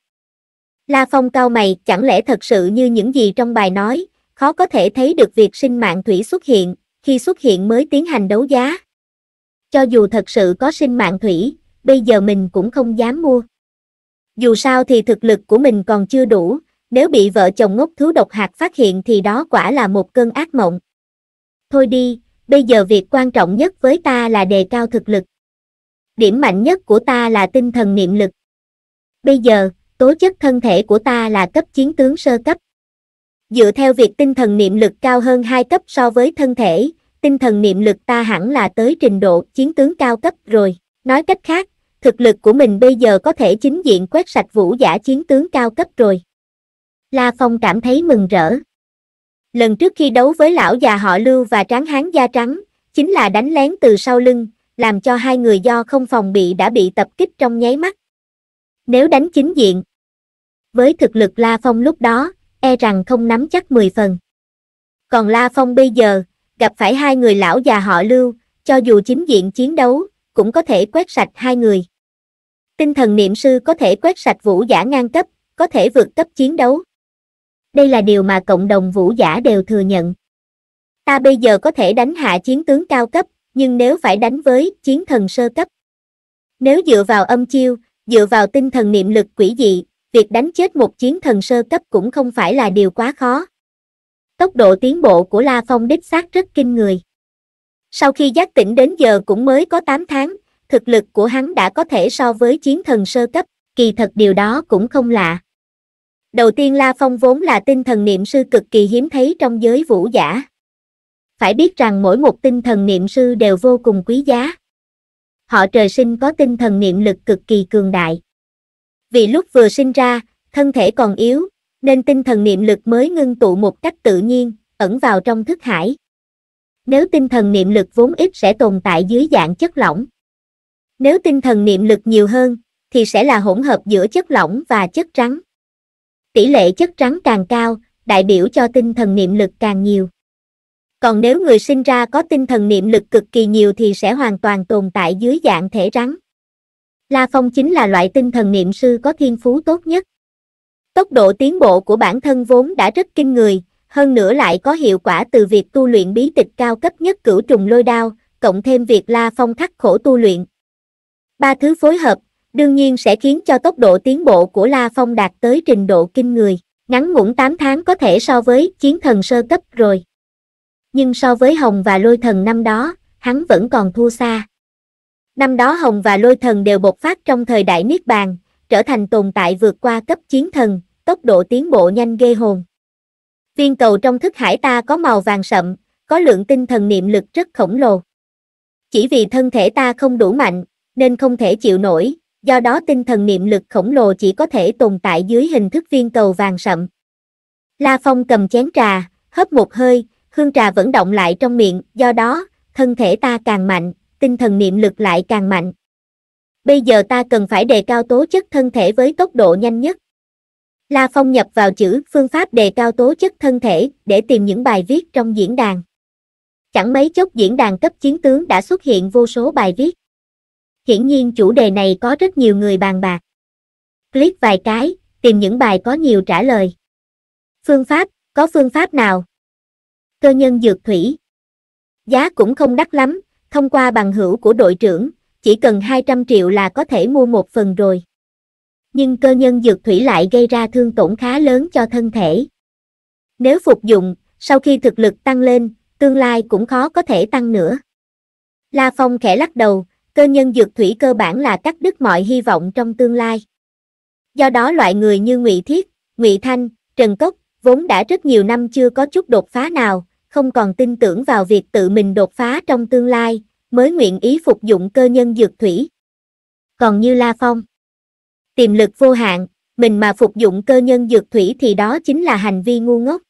Speaker 1: La Phong cao mày, chẳng lẽ thật sự như những gì trong bài nói, khó có thể thấy được việc sinh mạng thủy xuất hiện, khi xuất hiện mới tiến hành đấu giá. Cho dù thật sự có sinh mạng thủy, bây giờ mình cũng không dám mua. Dù sao thì thực lực của mình còn chưa đủ, nếu bị vợ chồng ngốc thứ độc hạt phát hiện thì đó quả là một cơn ác mộng. Thôi đi, bây giờ việc quan trọng nhất với ta là đề cao thực lực. Điểm mạnh nhất của ta là tinh thần niệm lực. Bây giờ, tố chất thân thể của ta là cấp chiến tướng sơ cấp. Dựa theo việc tinh thần niệm lực cao hơn 2 cấp so với thân thể, tinh thần niệm lực ta hẳn là tới trình độ chiến tướng cao cấp rồi. Nói cách khác, thực lực của mình bây giờ có thể chính diện quét sạch vũ giả chiến tướng cao cấp rồi. La Phong cảm thấy mừng rỡ. Lần trước khi đấu với lão già họ Lưu và tráng hán da trắng, chính là đánh lén từ sau lưng, làm cho hai người do không phòng bị đã bị tập kích trong nháy mắt nếu đánh chính diện. Với thực lực La Phong lúc đó, e rằng không nắm chắc 10 phần. Còn La Phong bây giờ, gặp phải hai người lão già họ lưu, cho dù chính diện chiến đấu, cũng có thể quét sạch hai người. Tinh thần niệm sư có thể quét sạch vũ giả ngang cấp, có thể vượt cấp chiến đấu. Đây là điều mà cộng đồng vũ giả đều thừa nhận. Ta bây giờ có thể đánh hạ chiến tướng cao cấp, nhưng nếu phải đánh với chiến thần sơ cấp. Nếu dựa vào âm chiêu, dựa vào tinh thần niệm lực quỷ dị, việc đánh chết một chiến thần sơ cấp cũng không phải là điều quá khó. Tốc độ tiến bộ của La Phong đích xác rất kinh người. Sau khi giác tỉnh đến giờ cũng mới có 8 tháng, thực lực của hắn đã có thể so với chiến thần sơ cấp, kỳ thật điều đó cũng không lạ. Đầu tiên La Phong vốn là tinh thần niệm sư cực kỳ hiếm thấy trong giới vũ giả. Phải biết rằng mỗi một tinh thần niệm sư đều vô cùng quý giá họ trời sinh có tinh thần niệm lực cực kỳ cường đại. Vì lúc vừa sinh ra, thân thể còn yếu, nên tinh thần niệm lực mới ngưng tụ một cách tự nhiên, ẩn vào trong thức hải. Nếu tinh thần niệm lực vốn ít sẽ tồn tại dưới dạng chất lỏng. Nếu tinh thần niệm lực nhiều hơn, thì sẽ là hỗn hợp giữa chất lỏng và chất trắng. Tỷ lệ chất trắng càng cao, đại biểu cho tinh thần niệm lực càng nhiều còn nếu người sinh ra có tinh thần niệm lực cực kỳ nhiều thì sẽ hoàn toàn tồn tại dưới dạng thể rắn la phong chính là loại tinh thần niệm sư có thiên phú tốt nhất tốc độ tiến bộ của bản thân vốn đã rất kinh người hơn nữa lại có hiệu quả từ việc tu luyện bí tịch cao cấp nhất cửu trùng lôi đao cộng thêm việc la phong khắc khổ tu luyện ba thứ phối hợp đương nhiên sẽ khiến cho tốc độ tiến bộ của la phong đạt tới trình độ kinh người ngắn ngủn 8 tháng có thể so với chiến thần sơ cấp rồi nhưng so với Hồng và Lôi Thần năm đó, hắn vẫn còn thua xa. Năm đó Hồng và Lôi Thần đều bộc phát trong thời đại Niết Bàn, trở thành tồn tại vượt qua cấp chiến thần, tốc độ tiến bộ nhanh ghê hồn. Viên cầu trong thức hải ta có màu vàng sậm, có lượng tinh thần niệm lực rất khổng lồ. Chỉ vì thân thể ta không đủ mạnh, nên không thể chịu nổi, do đó tinh thần niệm lực khổng lồ chỉ có thể tồn tại dưới hình thức viên cầu vàng sậm. La Phong cầm chén trà, hớp một hơi, hương trà vẫn động lại trong miệng, do đó, thân thể ta càng mạnh, tinh thần niệm lực lại càng mạnh. Bây giờ ta cần phải đề cao tố chất thân thể với tốc độ nhanh nhất. La Phong nhập vào chữ phương pháp đề cao tố chất thân thể để tìm những bài viết trong diễn đàn. Chẳng mấy chốc diễn đàn cấp chiến tướng đã xuất hiện vô số bài viết. Hiển nhiên chủ đề này có rất nhiều người bàn bạc. Click vài cái, tìm những bài có nhiều trả lời. Phương pháp, có phương pháp nào? cơ nhân dược thủy. Giá cũng không đắt lắm, thông qua bằng hữu của đội trưởng, chỉ cần 200 triệu là có thể mua một phần rồi. Nhưng cơ nhân dược thủy lại gây ra thương tổn khá lớn cho thân thể. Nếu phục dụng, sau khi thực lực tăng lên, tương lai cũng khó có thể tăng nữa. La Phong khẽ lắc đầu, cơ nhân dược thủy cơ bản là cắt đứt mọi hy vọng trong tương lai. Do đó loại người như Ngụy Thiết, Ngụy Thanh, Trần Cốc, vốn đã rất nhiều năm chưa có chút đột phá nào, không còn tin tưởng vào việc tự mình đột phá trong tương lai, mới nguyện ý phục dụng cơ nhân dược thủy. Còn như La Phong, tiềm lực vô hạn, mình mà phục dụng cơ nhân dược thủy thì đó chính là hành vi ngu ngốc.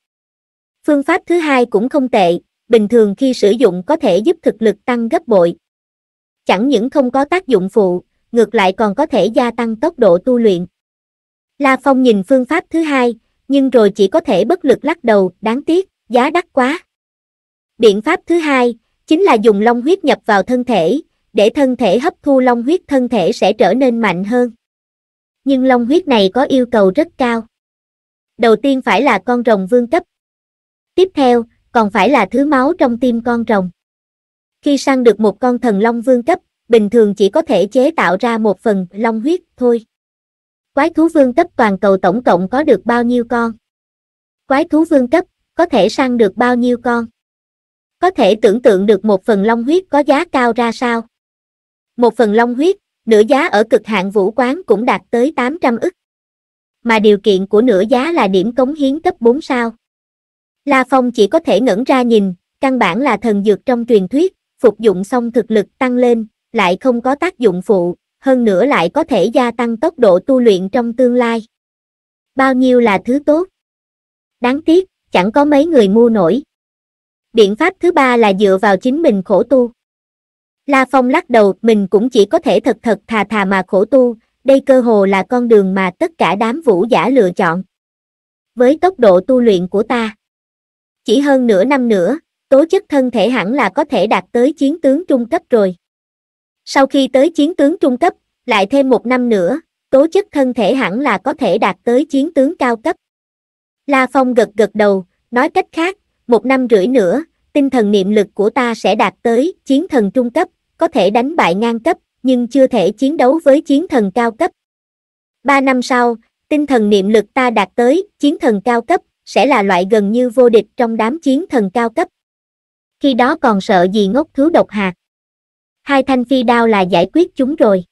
Speaker 1: Phương pháp thứ hai cũng không tệ, bình thường khi sử dụng có thể giúp thực lực tăng gấp bội. Chẳng những không có tác dụng phụ, ngược lại còn có thể gia tăng tốc độ tu luyện. La Phong nhìn phương pháp thứ hai, nhưng rồi chỉ có thể bất lực lắc đầu, đáng tiếc, giá đắt quá. Biện pháp thứ hai, chính là dùng long huyết nhập vào thân thể, để thân thể hấp thu long huyết thân thể sẽ trở nên mạnh hơn. Nhưng long huyết này có yêu cầu rất cao. Đầu tiên phải là con rồng vương cấp. Tiếp theo, còn phải là thứ máu trong tim con rồng. Khi săn được một con thần long vương cấp, bình thường chỉ có thể chế tạo ra một phần long huyết thôi. Quái thú vương cấp toàn cầu tổng cộng có được bao nhiêu con? Quái thú vương cấp, có thể săn được bao nhiêu con? có thể tưởng tượng được một phần long huyết có giá cao ra sao. Một phần long huyết, nửa giá ở cực hạn vũ quán cũng đạt tới 800 ức. Mà điều kiện của nửa giá là điểm cống hiến cấp 4 sao. La Phong chỉ có thể ngẩn ra nhìn, căn bản là thần dược trong truyền thuyết, phục dụng xong thực lực tăng lên, lại không có tác dụng phụ, hơn nữa lại có thể gia tăng tốc độ tu luyện trong tương lai. Bao nhiêu là thứ tốt. Đáng tiếc, chẳng có mấy người mua nổi. Biện pháp thứ ba là dựa vào chính mình khổ tu. La Phong lắc đầu, mình cũng chỉ có thể thật thật thà thà mà khổ tu, đây cơ hồ là con đường mà tất cả đám vũ giả lựa chọn. Với tốc độ tu luyện của ta, chỉ hơn nửa năm nữa, tố chất thân thể hẳn là có thể đạt tới chiến tướng trung cấp rồi. Sau khi tới chiến tướng trung cấp, lại thêm một năm nữa, tố chất thân thể hẳn là có thể đạt tới chiến tướng cao cấp. La Phong gật gật đầu, nói cách khác, một năm rưỡi nữa, tinh thần niệm lực của ta sẽ đạt tới chiến thần trung cấp, có thể đánh bại ngang cấp, nhưng chưa thể chiến đấu với chiến thần cao cấp. Ba năm sau, tinh thần niệm lực ta đạt tới chiến thần cao cấp, sẽ là loại gần như vô địch trong đám chiến thần cao cấp. Khi đó còn sợ gì ngốc thứ độc hạt. Hai thanh phi đao là giải quyết chúng rồi.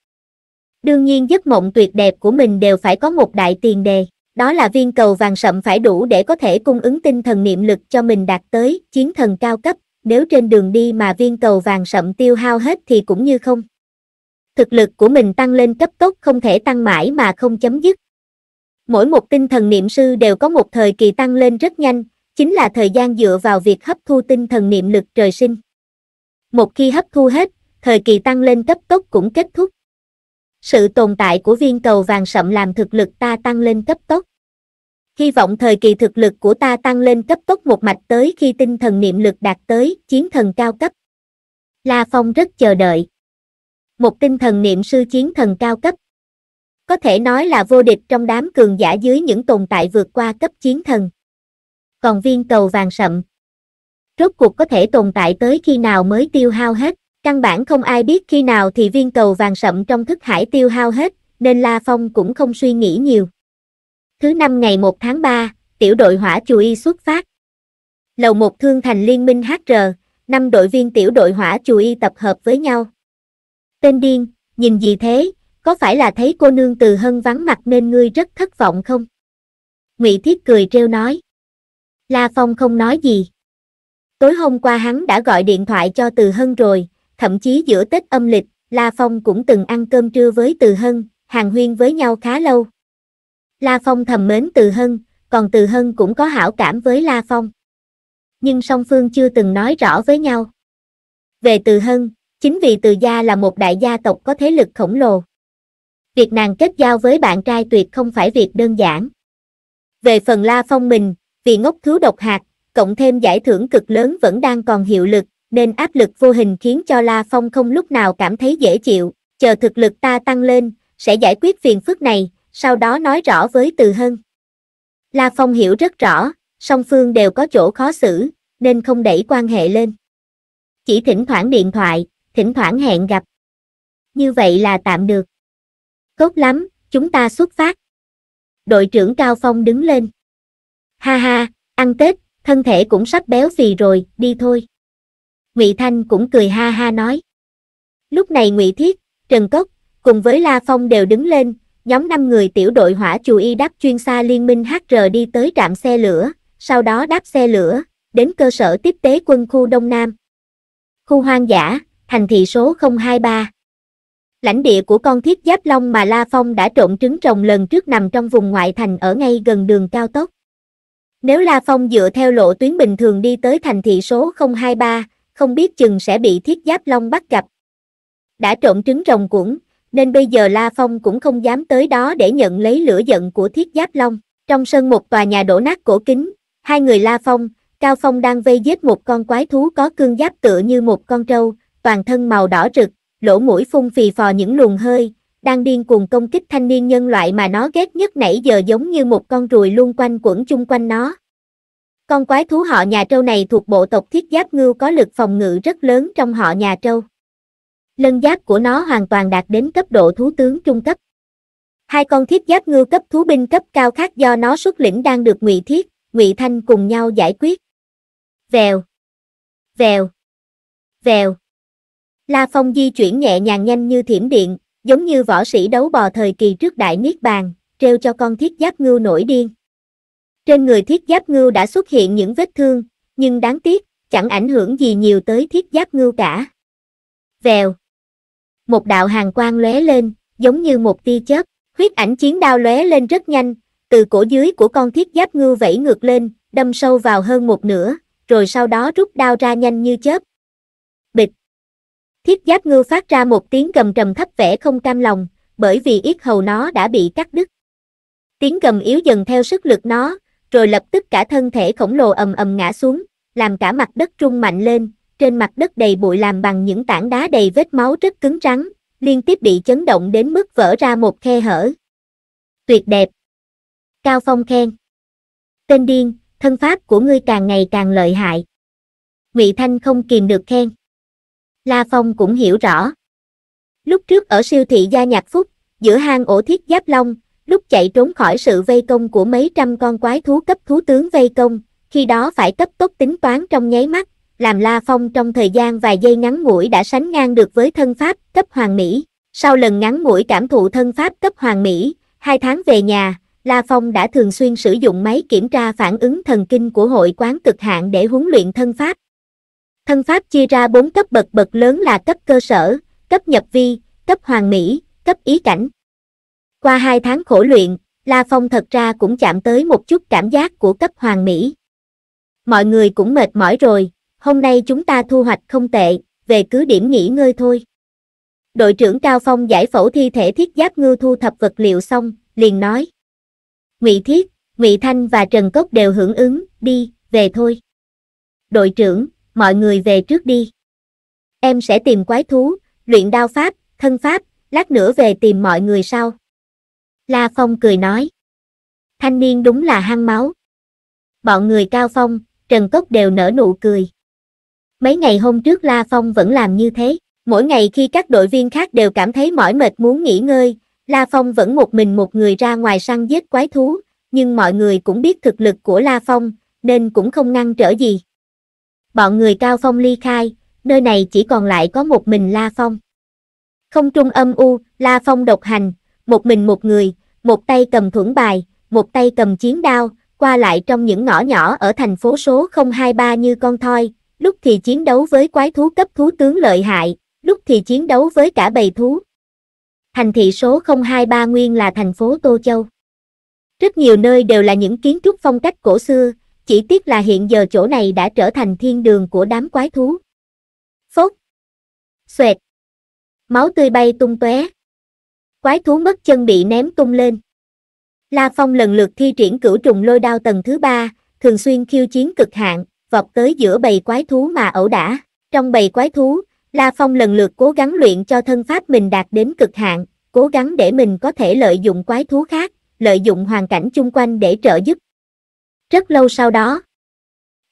Speaker 1: Đương nhiên giấc mộng tuyệt đẹp của mình đều phải có một đại tiền đề. Đó là viên cầu vàng sậm phải đủ để có thể cung ứng tinh thần niệm lực cho mình đạt tới chiến thần cao cấp, nếu trên đường đi mà viên cầu vàng sậm tiêu hao hết thì cũng như không. Thực lực của mình tăng lên cấp tốc không thể tăng mãi mà không chấm dứt. Mỗi một tinh thần niệm sư đều có một thời kỳ tăng lên rất nhanh, chính là thời gian dựa vào việc hấp thu tinh thần niệm lực trời sinh. Một khi hấp thu hết, thời kỳ tăng lên cấp tốc cũng kết thúc, sự tồn tại của viên cầu vàng sậm làm thực lực ta tăng lên cấp tốc. Hy vọng thời kỳ thực lực của ta tăng lên cấp tốc một mạch tới khi tinh thần niệm lực đạt tới chiến thần cao cấp. La Phong rất chờ đợi. Một tinh thần niệm sư chiến thần cao cấp. Có thể nói là vô địch trong đám cường giả dưới những tồn tại vượt qua cấp chiến thần. Còn viên cầu vàng sậm. Rốt cuộc có thể tồn tại tới khi nào mới tiêu hao hết. Căn bản không ai biết khi nào thì viên cầu vàng sậm trong thức hải tiêu hao hết, nên La Phong cũng không suy nghĩ nhiều. Thứ năm ngày 1 tháng 3, tiểu đội hỏa chùi xuất phát. Lầu một thương thành liên minh HR, năm đội viên tiểu đội hỏa chùi tập hợp với nhau. Tên điên, nhìn gì thế, có phải là thấy cô nương từ hân vắng mặt nên ngươi rất thất vọng không? Ngụy Thiết cười trêu nói. La Phong không nói gì. Tối hôm qua hắn đã gọi điện thoại cho Từ Hân rồi, thậm chí giữa Tết âm lịch, La Phong cũng từng ăn cơm trưa với Từ Hân, hàng huyên với nhau khá lâu. La Phong thầm mến Từ Hân, còn Từ Hân cũng có hảo cảm với La Phong. Nhưng song phương chưa từng nói rõ với nhau. Về Từ Hân, chính vì Từ Gia là một đại gia tộc có thế lực khổng lồ. Việc nàng kết giao với bạn trai tuyệt không phải việc đơn giản. Về phần La Phong mình, vì ngốc cứu độc hạt, cộng thêm giải thưởng cực lớn vẫn đang còn hiệu lực, nên áp lực vô hình khiến cho La Phong không lúc nào cảm thấy dễ chịu, chờ thực lực ta tăng lên, sẽ giải quyết phiền phức này, sau đó nói rõ với Từ Hân. La Phong hiểu rất rõ, song phương đều có chỗ khó xử, nên không đẩy quan hệ lên. Chỉ thỉnh thoảng điện thoại, thỉnh thoảng hẹn gặp. Như vậy là tạm được. Tốt lắm, chúng ta xuất phát. Đội trưởng Cao Phong đứng lên. Ha ha, ăn Tết, thân thể cũng sắp béo phì rồi, đi thôi. Ngụy Thanh cũng cười ha ha nói. Lúc này Ngụy Thiết, Trần Cốc, cùng với La Phong đều đứng lên, nhóm năm người tiểu đội hỏa chù y đắp chuyên xa liên minh HR đi tới trạm xe lửa, sau đó đáp xe lửa, đến cơ sở tiếp tế quân khu Đông Nam. Khu hoang dã, thành thị số 023. Lãnh địa của con thiết giáp long mà La Phong đã trộn trứng trồng lần trước nằm trong vùng ngoại thành ở ngay gần đường cao tốc. Nếu La Phong dựa theo lộ tuyến bình thường đi tới thành thị số 023, không biết chừng sẽ bị thiết giáp long bắt gặp. Đã trộm trứng rồng cuỗng, nên bây giờ La Phong cũng không dám tới đó để nhận lấy lửa giận của thiết giáp long. Trong sân một tòa nhà đổ nát cổ kính, hai người La Phong, Cao Phong đang vây giết một con quái thú có cương giáp tựa như một con trâu, toàn thân màu đỏ rực, lỗ mũi phun phì phò những luồng hơi, đang điên cuồng công kích thanh niên nhân loại mà nó ghét nhất nãy giờ giống như một con ruồi luôn quanh quẩn chung quanh nó. Con quái thú họ nhà trâu này thuộc bộ tộc thiết giáp ngưu có lực phòng ngự rất lớn trong họ nhà trâu. Lân giáp của nó hoàn toàn đạt đến cấp độ thú tướng trung cấp. Hai con thiết giáp ngưu cấp thú binh cấp cao khác do nó xuất lĩnh đang được Ngụy Thiết, Ngụy Thanh cùng nhau giải quyết. Vèo. Vèo. Vèo. La Phong di chuyển nhẹ nhàng nhanh như thiểm điện, giống như võ sĩ đấu bò thời kỳ trước đại niết bàn, treo cho con thiết giáp ngưu nổi điên. Trên người thiết giáp ngưu đã xuất hiện những vết thương, nhưng đáng tiếc, chẳng ảnh hưởng gì nhiều tới thiết giáp ngưu cả. Vèo. Một đạo hàng quang lóe lên, giống như một tia chớp, huyết ảnh chiến đao lóe lên rất nhanh, từ cổ dưới của con thiết giáp ngưu vẫy ngược lên, đâm sâu vào hơn một nửa, rồi sau đó rút đao ra nhanh như chớp. Bịch. Thiết giáp ngưu phát ra một tiếng gầm trầm thấp vẻ không cam lòng, bởi vì ít hầu nó đã bị cắt đứt. Tiếng gầm yếu dần theo sức lực nó, rồi lập tức cả thân thể khổng lồ ầm ầm ngã xuống, làm cả mặt đất rung mạnh lên, trên mặt đất đầy bụi làm bằng những tảng đá đầy vết máu rất cứng rắn, liên tiếp bị chấn động đến mức vỡ ra một khe hở. Tuyệt đẹp! Cao Phong khen. Tên điên, thân pháp của ngươi càng ngày càng lợi hại. Ngụy Thanh không kìm được khen. La Phong cũng hiểu rõ. Lúc trước ở siêu thị Gia Nhạc Phúc, giữa hang ổ thiết giáp long, lúc chạy trốn khỏi sự vây công của mấy trăm con quái thú cấp thú tướng vây công, khi đó phải cấp tốc tính toán trong nháy mắt, làm La Phong trong thời gian vài giây ngắn ngủi đã sánh ngang được với thân pháp cấp hoàng mỹ. Sau lần ngắn ngủi cảm thụ thân pháp cấp hoàng mỹ, hai tháng về nhà, La Phong đã thường xuyên sử dụng máy kiểm tra phản ứng thần kinh của hội quán cực hạn để huấn luyện thân pháp. Thân pháp chia ra 4 cấp bậc bậc lớn là cấp cơ sở, cấp nhập vi, cấp hoàng mỹ, cấp ý cảnh. Qua hai tháng khổ luyện, La Phong thật ra cũng chạm tới một chút cảm giác của cấp hoàng mỹ. Mọi người cũng mệt mỏi rồi, hôm nay chúng ta thu hoạch không tệ, về cứ điểm nghỉ ngơi thôi. Đội trưởng Cao Phong giải phẫu thi thể thiết giáp ngư thu thập vật liệu xong, liền nói. Ngụy Thiết, Ngụy Thanh và Trần Cốc đều hưởng ứng, đi, về thôi. Đội trưởng, mọi người về trước đi. Em sẽ tìm quái thú, luyện đao pháp, thân pháp, lát nữa về tìm mọi người sau. La Phong cười nói. Thanh niên đúng là hăng máu. Bọn người Cao Phong, Trần Cốc đều nở nụ cười. Mấy ngày hôm trước La Phong vẫn làm như thế. Mỗi ngày khi các đội viên khác đều cảm thấy mỏi mệt muốn nghỉ ngơi, La Phong vẫn một mình một người ra ngoài săn giết quái thú, nhưng mọi người cũng biết thực lực của La Phong, nên cũng không ngăn trở gì. Bọn người Cao Phong ly khai, nơi này chỉ còn lại có một mình La Phong. Không trung âm u, La Phong độc hành, một mình một người, một tay cầm thuẫn bài, một tay cầm chiến đao, qua lại trong những ngõ nhỏ ở thành phố số 023 như con thoi, lúc thì chiến đấu với quái thú cấp thú tướng lợi hại, lúc thì chiến đấu với cả bầy thú. Thành thị số 023 nguyên là thành phố Tô Châu. Rất nhiều nơi đều là những kiến trúc phong cách cổ xưa, chỉ tiếc là hiện giờ chỗ này đã trở thành thiên đường của đám quái thú. Phốc, Xoẹt. Máu tươi bay tung tóe quái thú mất chân bị ném tung lên. La Phong lần lượt thi triển cửu trùng lôi đao tầng thứ ba, thường xuyên khiêu chiến cực hạn, vọt tới giữa bầy quái thú mà ẩu đả. Trong bầy quái thú, La Phong lần lượt cố gắng luyện cho thân pháp mình đạt đến cực hạn, cố gắng để mình có thể lợi dụng quái thú khác, lợi dụng hoàn cảnh chung quanh để trợ giúp. Rất lâu sau đó,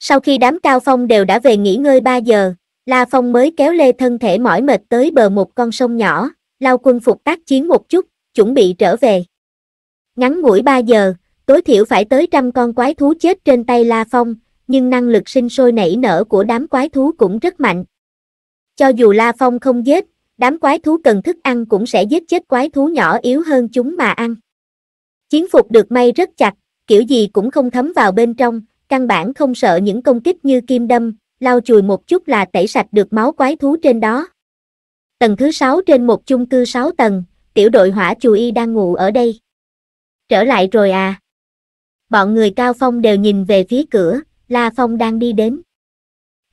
Speaker 1: sau khi đám cao phong đều đã về nghỉ ngơi 3 giờ, La Phong mới kéo lê thân thể mỏi mệt tới bờ một con sông nhỏ, lau quân phục tác chiến một chút, chuẩn bị trở về. Ngắn ngủi 3 giờ, tối thiểu phải tới trăm con quái thú chết trên tay La Phong, nhưng năng lực sinh sôi nảy nở của đám quái thú cũng rất mạnh. Cho dù La Phong không giết, đám quái thú cần thức ăn cũng sẽ giết chết quái thú nhỏ yếu hơn chúng mà ăn. Chiến phục được may rất chặt, kiểu gì cũng không thấm vào bên trong, căn bản không sợ những công kích như kim đâm, lau chùi một chút là tẩy sạch được máu quái thú trên đó. Tầng thứ 6 trên một chung cư 6 tầng, tiểu đội hỏa chù y đang ngủ ở đây. Trở lại rồi à? Bọn người Cao Phong đều nhìn về phía cửa, La Phong đang đi đến.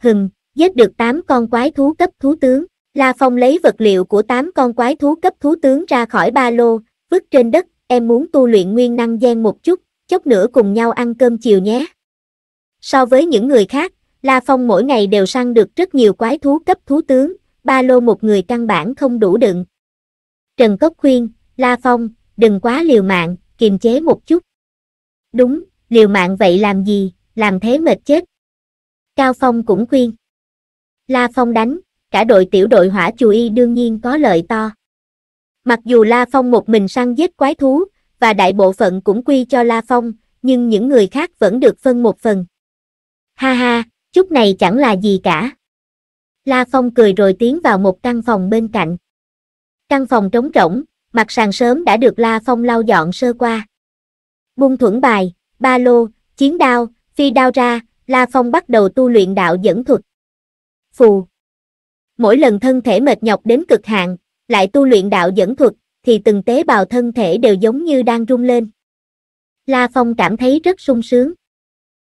Speaker 1: Hừng, giết được 8 con quái thú cấp thú tướng. La Phong lấy vật liệu của 8 con quái thú cấp thú tướng ra khỏi ba lô, vứt trên đất, em muốn tu luyện nguyên năng gian một chút, chốc nữa cùng nhau ăn cơm chiều nhé. So với những người khác, La Phong mỗi ngày đều săn được rất nhiều quái thú cấp thú tướng, ba lô một người căn bản không đủ đựng. Trần Cốc khuyên, La Phong, đừng quá liều mạng, kiềm chế một chút. Đúng, liều mạng vậy làm gì, làm thế mệt chết. Cao Phong cũng khuyên. La Phong đánh, cả đội tiểu đội hỏa chù y đương nhiên có lợi to. Mặc dù La Phong một mình săn giết quái thú, và đại bộ phận cũng quy cho La Phong, nhưng những người khác vẫn được phân một phần. Ha ha, chút này chẳng là gì cả. La Phong cười rồi tiến vào một căn phòng bên cạnh. Căn phòng trống rỗng, mặt sàn sớm đã được La Phong lau dọn sơ qua. Buông thuẫn bài, ba lô, chiến đao, phi đao ra, La Phong bắt đầu tu luyện đạo dẫn thuật. Phù. Mỗi lần thân thể mệt nhọc đến cực hạn, lại tu luyện đạo dẫn thuật, thì từng tế bào thân thể đều giống như đang rung lên. La Phong cảm thấy rất sung sướng.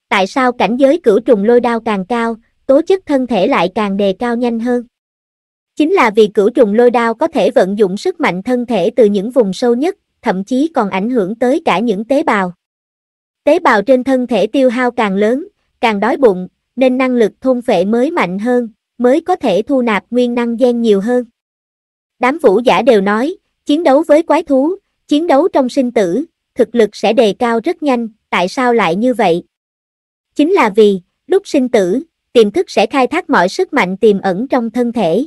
Speaker 1: Tại sao cảnh giới cửu trùng lôi đao càng cao, tố chất thân thể lại càng đề cao nhanh hơn. Chính là vì cửu trùng lôi đao có thể vận dụng sức mạnh thân thể từ những vùng sâu nhất, thậm chí còn ảnh hưởng tới cả những tế bào. Tế bào trên thân thể tiêu hao càng lớn, càng đói bụng, nên năng lực thôn phệ mới mạnh hơn, mới có thể thu nạp nguyên năng gen nhiều hơn. Đám vũ giả đều nói, chiến đấu với quái thú, chiến đấu trong sinh tử, thực lực sẽ đề cao rất nhanh, tại sao lại như vậy? Chính là vì, lúc sinh tử, tiềm thức sẽ khai thác mọi sức mạnh tiềm ẩn trong thân thể.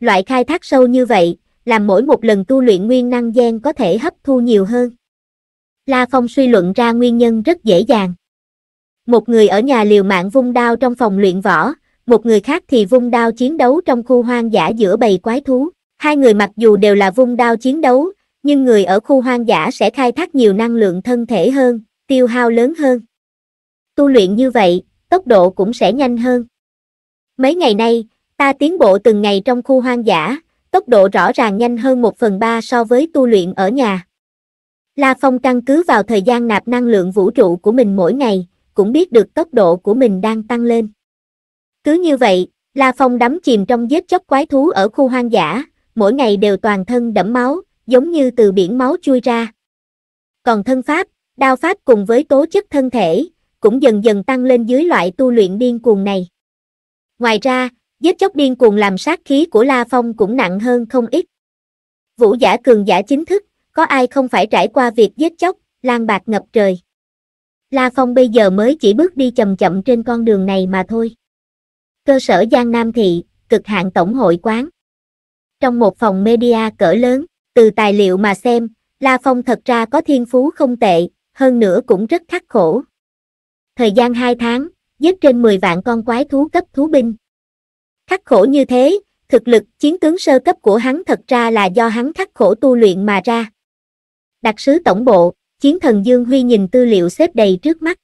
Speaker 1: Loại khai thác sâu như vậy, làm mỗi một lần tu luyện nguyên năng gen có thể hấp thu nhiều hơn. La Phong suy luận ra nguyên nhân rất dễ dàng. Một người ở nhà liều mạng vung đao trong phòng luyện võ, một người khác thì vung đao chiến đấu trong khu hoang dã giữa bầy quái thú. Hai người mặc dù đều là vung đao chiến đấu, nhưng người ở khu hoang dã sẽ khai thác nhiều năng lượng thân thể hơn, tiêu hao lớn hơn. Tu luyện như vậy, tốc độ cũng sẽ nhanh hơn. Mấy ngày nay, ta tiến bộ từng ngày trong khu hoang dã, tốc độ rõ ràng nhanh hơn 1 phần 3 so với tu luyện ở nhà. La Phong căn cứ vào thời gian nạp năng lượng vũ trụ của mình mỗi ngày, cũng biết được tốc độ của mình đang tăng lên. Cứ như vậy, La Phong đắm chìm trong giết chóc quái thú ở khu hoang dã, mỗi ngày đều toàn thân đẫm máu, giống như từ biển máu chui ra. Còn thân pháp, đao pháp cùng với tố chất thân thể, cũng dần dần tăng lên dưới loại tu luyện điên cuồng này. Ngoài ra, giết chóc điên cuồng làm sát khí của La Phong cũng nặng hơn không ít. Vũ giả cường giả chính thức, có ai không phải trải qua việc giết chóc, lan bạc ngập trời. La Phong bây giờ mới chỉ bước đi chậm chậm trên con đường này mà thôi. Cơ sở Giang Nam Thị, cực hạn tổng hội quán. Trong một phòng media cỡ lớn, từ tài liệu mà xem, La Phong thật ra có thiên phú không tệ, hơn nữa cũng rất khắc khổ thời gian 2 tháng, giết trên 10 vạn con quái thú cấp thú binh. Khắc khổ như thế, thực lực chiến tướng sơ cấp của hắn thật ra là do hắn khắc khổ tu luyện mà ra. Đặc sứ tổng bộ, chiến thần Dương Huy nhìn tư liệu xếp đầy trước mắt.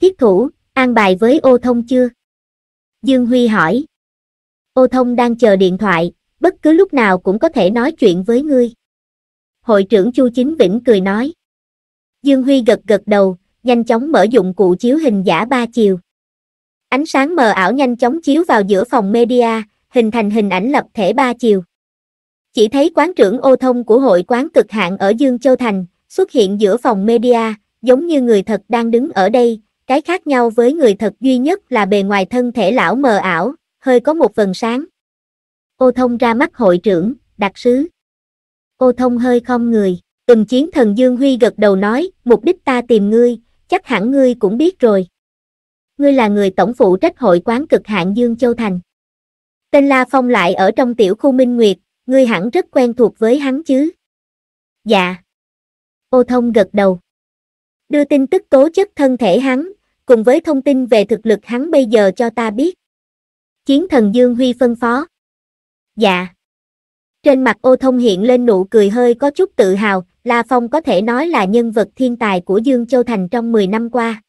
Speaker 1: Thiết thủ, an bài với ô thông chưa? Dương Huy hỏi. Ô thông đang chờ điện thoại, bất cứ lúc nào cũng có thể nói chuyện với ngươi. Hội trưởng Chu Chính Vĩnh cười nói. Dương Huy gật gật đầu, nhanh chóng mở dụng cụ chiếu hình giả ba chiều. Ánh sáng mờ ảo nhanh chóng chiếu vào giữa phòng media, hình thành hình ảnh lập thể ba chiều. Chỉ thấy quán trưởng ô thông của hội quán cực hạn ở Dương Châu Thành, xuất hiện giữa phòng media, giống như người thật đang đứng ở đây, cái khác nhau với người thật duy nhất là bề ngoài thân thể lão mờ ảo, hơi có một phần sáng. Ô thông ra mắt hội trưởng, đặc sứ. Ô thông hơi không người, từng chiến thần Dương Huy gật đầu nói, mục đích ta tìm ngươi, chắc hẳn ngươi cũng biết rồi. Ngươi là người tổng phụ trách hội quán cực hạn Dương Châu Thành. Tên La Phong lại ở trong tiểu khu Minh Nguyệt, ngươi hẳn rất quen thuộc với hắn chứ. Dạ. Ô thông gật đầu. Đưa tin tức tố chất thân thể hắn, cùng với thông tin về thực lực hắn bây giờ cho ta biết. Chiến thần Dương Huy phân phó. Dạ. Trên mặt ô thông hiện lên nụ cười hơi có chút tự hào, La Phong có thể nói là nhân vật thiên tài của Dương Châu Thành trong 10 năm qua.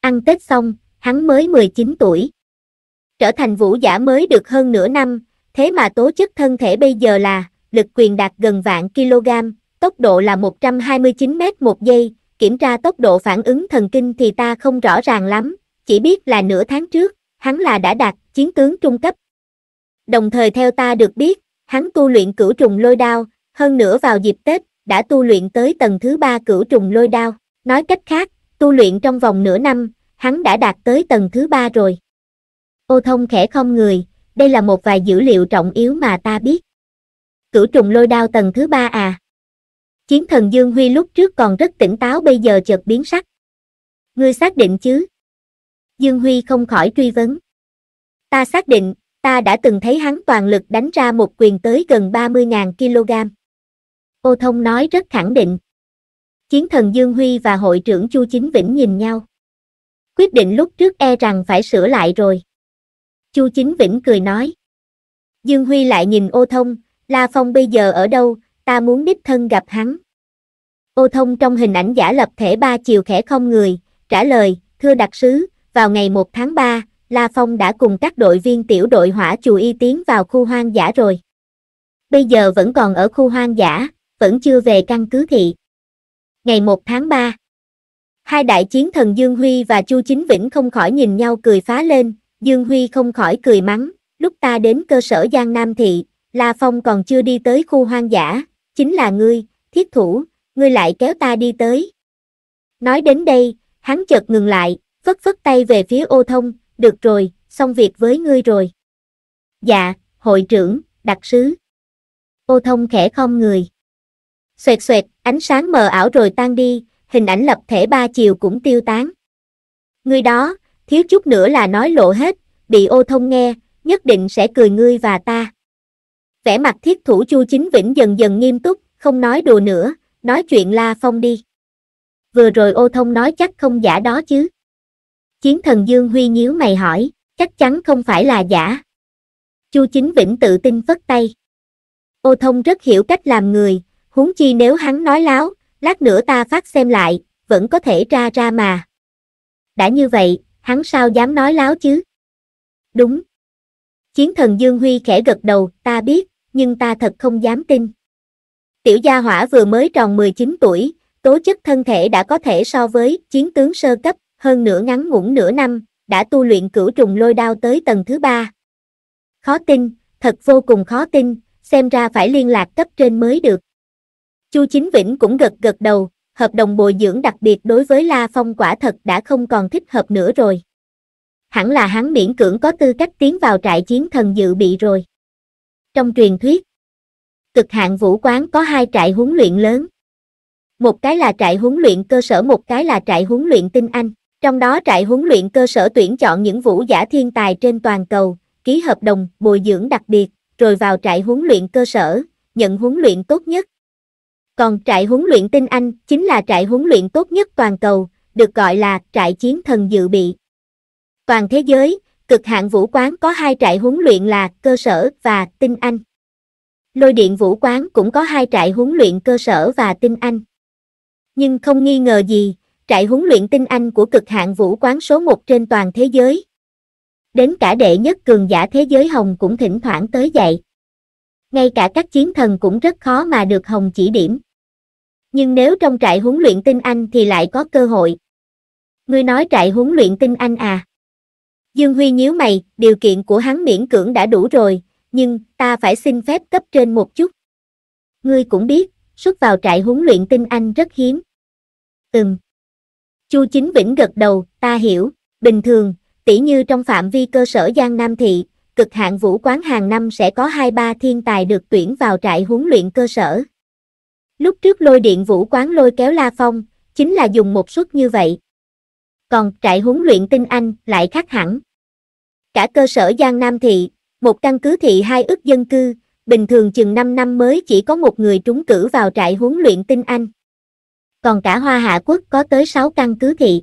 Speaker 1: Ăn Tết xong, hắn mới 19 tuổi. Trở thành vũ giả mới được hơn nửa năm, thế mà tố chất thân thể bây giờ là lực quyền đạt gần vạn kg, tốc độ là 129 m một giây, kiểm tra tốc độ phản ứng thần kinh thì ta không rõ ràng lắm, chỉ biết là nửa tháng trước, hắn là đã đạt chiến tướng trung cấp. Đồng thời theo ta được biết, Hắn tu luyện cửu trùng lôi đao, hơn nữa vào dịp Tết, đã tu luyện tới tầng thứ ba cửu trùng lôi đao. Nói cách khác, tu luyện trong vòng nửa năm, hắn đã đạt tới tầng thứ ba rồi. Ô thông khẽ không người, đây là một vài dữ liệu trọng yếu mà ta biết. Cửu trùng lôi đao tầng thứ ba à. Chiến thần Dương Huy lúc trước còn rất tỉnh táo bây giờ chợt biến sắc. Ngươi xác định chứ? Dương Huy không khỏi truy vấn. Ta xác định, ta đã từng thấy hắn toàn lực đánh ra một quyền tới gần 30.000 kg. Ô Thông nói rất khẳng định. Chiến thần Dương Huy và hội trưởng Chu Chính Vĩnh nhìn nhau. Quyết định lúc trước e rằng phải sửa lại rồi. Chu Chính Vĩnh cười nói. Dương Huy lại nhìn ô thông, La Phong bây giờ ở đâu, ta muốn đích thân gặp hắn. Ô thông trong hình ảnh giả lập thể ba chiều khẽ không người, trả lời, thưa đặc sứ, vào ngày 1 tháng 3, La Phong đã cùng các đội viên tiểu đội hỏa chù y tiến vào khu hoang dã rồi. Bây giờ vẫn còn ở khu hoang dã, vẫn chưa về căn cứ thị. Ngày 1 tháng 3 Hai đại chiến thần Dương Huy và Chu Chính Vĩnh không khỏi nhìn nhau cười phá lên, Dương Huy không khỏi cười mắng, lúc ta đến cơ sở Giang Nam Thị, La Phong còn chưa đi tới khu hoang dã, chính là ngươi, thiết thủ, ngươi lại kéo ta đi tới. Nói đến đây, hắn chợt ngừng lại, phất phất tay về phía ô thông, được rồi, xong việc với ngươi rồi. Dạ, hội trưởng, đặc sứ. Ô thông khẽ không người. Xoẹt xoẹt, ánh sáng mờ ảo rồi tan đi, hình ảnh lập thể ba chiều cũng tiêu tán. Ngươi đó, thiếu chút nữa là nói lộ hết, bị ô thông nghe, nhất định sẽ cười ngươi và ta. Vẻ mặt thiết thủ Chu Chính Vĩnh dần dần nghiêm túc, không nói đùa nữa, nói chuyện La Phong đi. Vừa rồi ô thông nói chắc không giả đó chứ. Chiến thần Dương Huy nhíu mày hỏi, chắc chắn không phải là giả. Chu Chính Vĩnh tự tin phất tay. Ô thông rất hiểu cách làm người, huống chi nếu hắn nói láo, lát nữa ta phát xem lại, vẫn có thể ra ra mà. Đã như vậy, hắn sao dám nói láo chứ? Đúng. Chiến thần Dương Huy khẽ gật đầu, ta biết, nhưng ta thật không dám tin. Tiểu gia hỏa vừa mới tròn 19 tuổi, tố chất thân thể đã có thể so với chiến tướng sơ cấp, hơn nửa ngắn ngủn nửa năm, đã tu luyện cửu trùng lôi đao tới tầng thứ ba. Khó tin, thật vô cùng khó tin, xem ra phải liên lạc cấp trên mới được. Chu Chính Vĩnh cũng gật gật đầu, hợp đồng bồi dưỡng đặc biệt đối với La Phong quả thật đã không còn thích hợp nữa rồi. Hẳn là hắn miễn cưỡng có tư cách tiến vào trại chiến thần dự bị rồi. Trong truyền thuyết, cực hạn vũ quán có hai trại huấn luyện lớn. Một cái là trại huấn luyện cơ sở một cái là trại huấn luyện tinh anh. Trong đó trại huấn luyện cơ sở tuyển chọn những vũ giả thiên tài trên toàn cầu, ký hợp đồng, bồi dưỡng đặc biệt, rồi vào trại huấn luyện cơ sở, nhận huấn luyện tốt nhất. Còn trại huấn luyện tinh Anh chính là trại huấn luyện tốt nhất toàn cầu, được gọi là trại chiến thần dự bị. Toàn thế giới, cực hạn vũ quán có hai trại huấn luyện là cơ sở và tinh Anh. Lôi điện vũ quán cũng có hai trại huấn luyện cơ sở và tinh Anh. Nhưng không nghi ngờ gì, trại huấn luyện tinh anh của cực hạng vũ quán số một trên toàn thế giới. Đến cả đệ nhất cường giả thế giới Hồng cũng thỉnh thoảng tới dạy. Ngay cả các chiến thần cũng rất khó mà được Hồng chỉ điểm. Nhưng nếu trong trại huấn luyện tinh anh thì lại có cơ hội. Ngươi nói trại huấn luyện tinh anh à? Dương Huy nhíu mày, điều kiện của hắn miễn cưỡng đã đủ rồi, nhưng ta phải xin phép cấp trên một chút. Ngươi cũng biết, xuất vào trại huấn luyện tinh anh rất hiếm. từng Chu Chính Vĩnh gật đầu, ta hiểu, bình thường, tỉ như trong phạm vi cơ sở Giang Nam Thị, cực hạn vũ quán hàng năm sẽ có 2-3 thiên tài được tuyển vào trại huấn luyện cơ sở. Lúc trước lôi điện vũ quán lôi kéo La Phong, chính là dùng một suất như vậy. Còn trại huấn luyện tinh anh lại khác hẳn. Cả cơ sở Giang Nam Thị, một căn cứ thị hai ức dân cư, bình thường chừng 5 năm mới chỉ có một người trúng cử vào trại huấn luyện tinh anh còn cả Hoa Hạ Quốc có tới 6 căn cứ thị.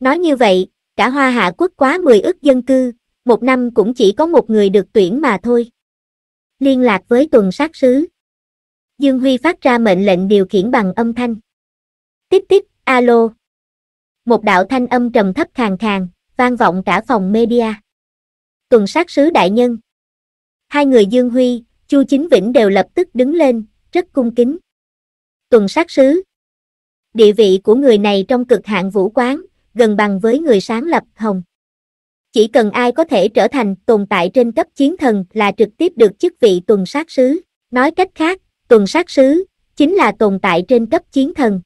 Speaker 1: Nói như vậy, cả Hoa Hạ Quốc quá 10 ức dân cư, một năm cũng chỉ có một người được tuyển mà thôi. Liên lạc với tuần sát sứ. Dương Huy phát ra mệnh lệnh điều khiển bằng âm thanh. Tiếp tiếp, alo. Một đạo thanh âm trầm thấp khàn khàn, vang vọng cả phòng media. Tuần sát sứ đại nhân. Hai người Dương Huy, Chu Chính Vĩnh đều lập tức đứng lên, rất cung kính. Tuần sát sứ, địa vị của người này trong cực hạn vũ quán, gần bằng với người sáng lập Hồng. Chỉ cần ai có thể trở thành tồn tại trên cấp chiến thần là trực tiếp được chức vị tuần sát sứ. Nói cách khác, tuần sát sứ chính là tồn tại trên cấp chiến thần.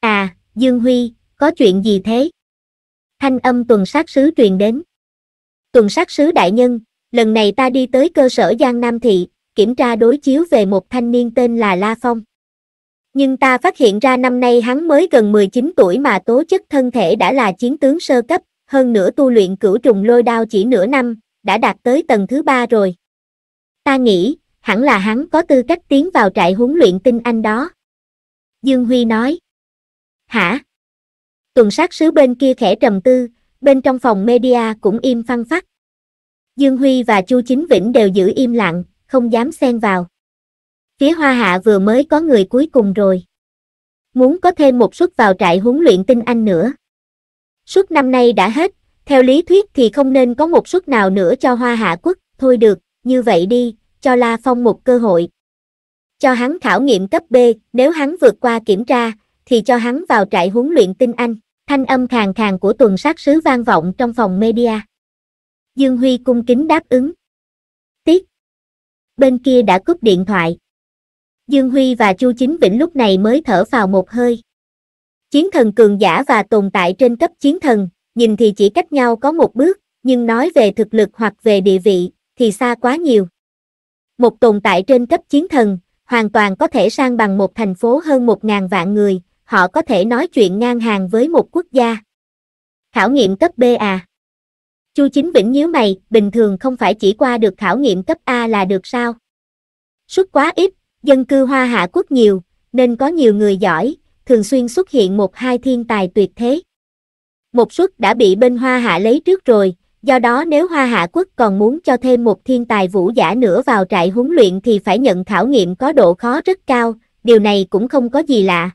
Speaker 1: À, Dương Huy, có chuyện gì thế? Thanh âm tuần sát sứ truyền đến. Tuần sát sứ đại nhân, lần này ta đi tới cơ sở Giang Nam Thị, kiểm tra đối chiếu về một thanh niên tên là La Phong. Nhưng ta phát hiện ra năm nay hắn mới gần 19 tuổi mà tố chất thân thể đã là chiến tướng sơ cấp, hơn nữa tu luyện cửu trùng lôi đao chỉ nửa năm, đã đạt tới tầng thứ ba rồi. Ta nghĩ, hẳn là hắn có tư cách tiến vào trại huấn luyện tinh anh đó. Dương Huy nói. Hả? Tuần sát sứ bên kia khẽ trầm tư, bên trong phòng media cũng im phăng phát. Dương Huy và Chu Chính Vĩnh đều giữ im lặng, không dám xen vào phía hoa hạ vừa mới có người cuối cùng rồi. Muốn có thêm một suất vào trại huấn luyện tinh anh nữa. Suất năm nay đã hết, theo lý thuyết thì không nên có một suất nào nữa cho hoa hạ quốc, thôi được, như vậy đi, cho La Phong một cơ hội. Cho hắn khảo nghiệm cấp B, nếu hắn vượt qua kiểm tra, thì cho hắn vào trại huấn luyện tinh anh. Thanh âm khàn khàn của tuần sát sứ vang vọng trong phòng media. Dương Huy cung kính đáp ứng. Tiếc. Bên kia đã cúp điện thoại. Dương Huy và Chu Chính Vĩnh lúc này mới thở vào một hơi. Chiến thần cường giả và tồn tại trên cấp chiến thần, nhìn thì chỉ cách nhau có một bước, nhưng nói về thực lực hoặc về địa vị, thì xa quá nhiều. Một tồn tại trên cấp chiến thần, hoàn toàn có thể sang bằng một thành phố hơn một ngàn vạn người, họ có thể nói chuyện ngang hàng với một quốc gia. Khảo nghiệm cấp B à? Chu Chính Vĩnh nhíu mày, bình thường không phải chỉ qua được khảo nghiệm cấp A là được sao? Suất quá ít, Dân cư Hoa Hạ Quốc nhiều, nên có nhiều người giỏi, thường xuyên xuất hiện một hai thiên tài tuyệt thế. Một suất đã bị bên Hoa Hạ lấy trước rồi, do đó nếu Hoa Hạ Quốc còn muốn cho thêm một thiên tài vũ giả nữa vào trại huấn luyện thì phải nhận khảo nghiệm có độ khó rất cao, điều này cũng không có gì lạ.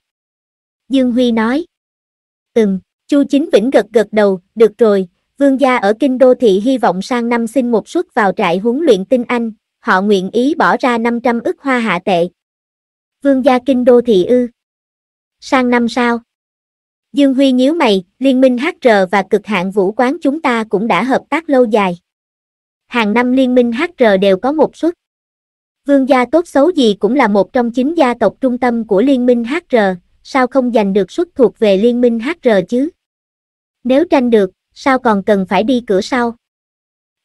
Speaker 1: Dương Huy nói. Ừm, Chu Chính Vĩnh gật gật đầu, được rồi, vương gia ở kinh đô thị hy vọng sang năm xin một suất vào trại huấn luyện tinh anh, họ nguyện ý bỏ ra 500 ức hoa hạ tệ. Vương gia kinh đô thị ư. Sang năm sau. Dương Huy nhíu mày, Liên minh HR và cực hạn vũ quán chúng ta cũng đã hợp tác lâu dài. Hàng năm Liên minh HR đều có một suất. Vương gia tốt xấu gì cũng là một trong chính gia tộc trung tâm của Liên minh HR, sao không giành được suất thuộc về Liên minh HR chứ? Nếu tranh được, sao còn cần phải đi cửa sau?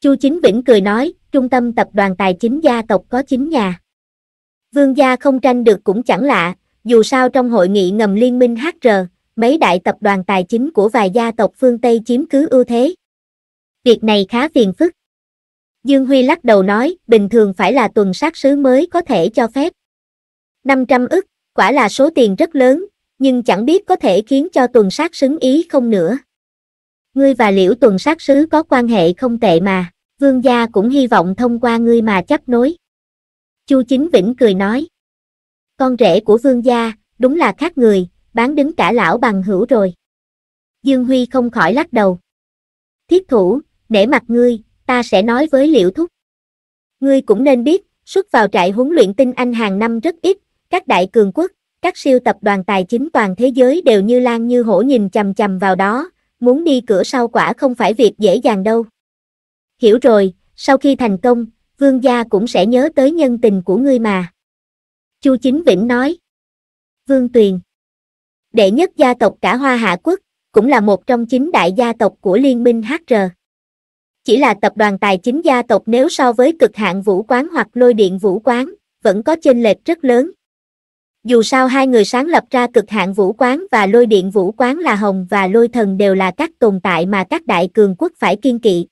Speaker 1: Chu Chính Vĩnh cười nói, trung tâm tập đoàn tài chính gia tộc có chính nhà. Vương gia không tranh được cũng chẳng lạ, dù sao trong hội nghị ngầm liên minh HR, mấy đại tập đoàn tài chính của vài gia tộc phương Tây chiếm cứ ưu thế. Việc này khá phiền phức. Dương Huy lắc đầu nói, bình thường phải là tuần sát sứ mới có thể cho phép. 500 ức, quả là số tiền rất lớn, nhưng chẳng biết có thể khiến cho tuần sát xứng ý không nữa. Ngươi và liễu tuần sát sứ có quan hệ không tệ mà vương gia cũng hy vọng thông qua ngươi mà chấp nối. Chu Chính Vĩnh cười nói. Con rể của vương gia, đúng là khác người, bán đứng cả lão bằng hữu rồi. Dương Huy không khỏi lắc đầu. Thiết thủ, nể mặt ngươi, ta sẽ nói với liễu thúc. Ngươi cũng nên biết, xuất vào trại huấn luyện tinh anh hàng năm rất ít, các đại cường quốc, các siêu tập đoàn tài chính toàn thế giới đều như lan như hổ nhìn chầm chầm vào đó, muốn đi cửa sau quả không phải việc dễ dàng đâu hiểu rồi, sau khi thành công, vương gia cũng sẽ nhớ tới nhân tình của ngươi mà. Chu Chính Vĩnh nói. Vương Tuyền Đệ nhất gia tộc cả Hoa Hạ Quốc, cũng là một trong chín đại gia tộc của Liên minh HR. Chỉ là tập đoàn tài chính gia tộc nếu so với cực hạn vũ quán hoặc lôi điện vũ quán, vẫn có chênh lệch rất lớn. Dù sao hai người sáng lập ra cực hạn vũ quán và lôi điện vũ quán là Hồng và lôi thần đều là các tồn tại mà các đại cường quốc phải kiên kỵ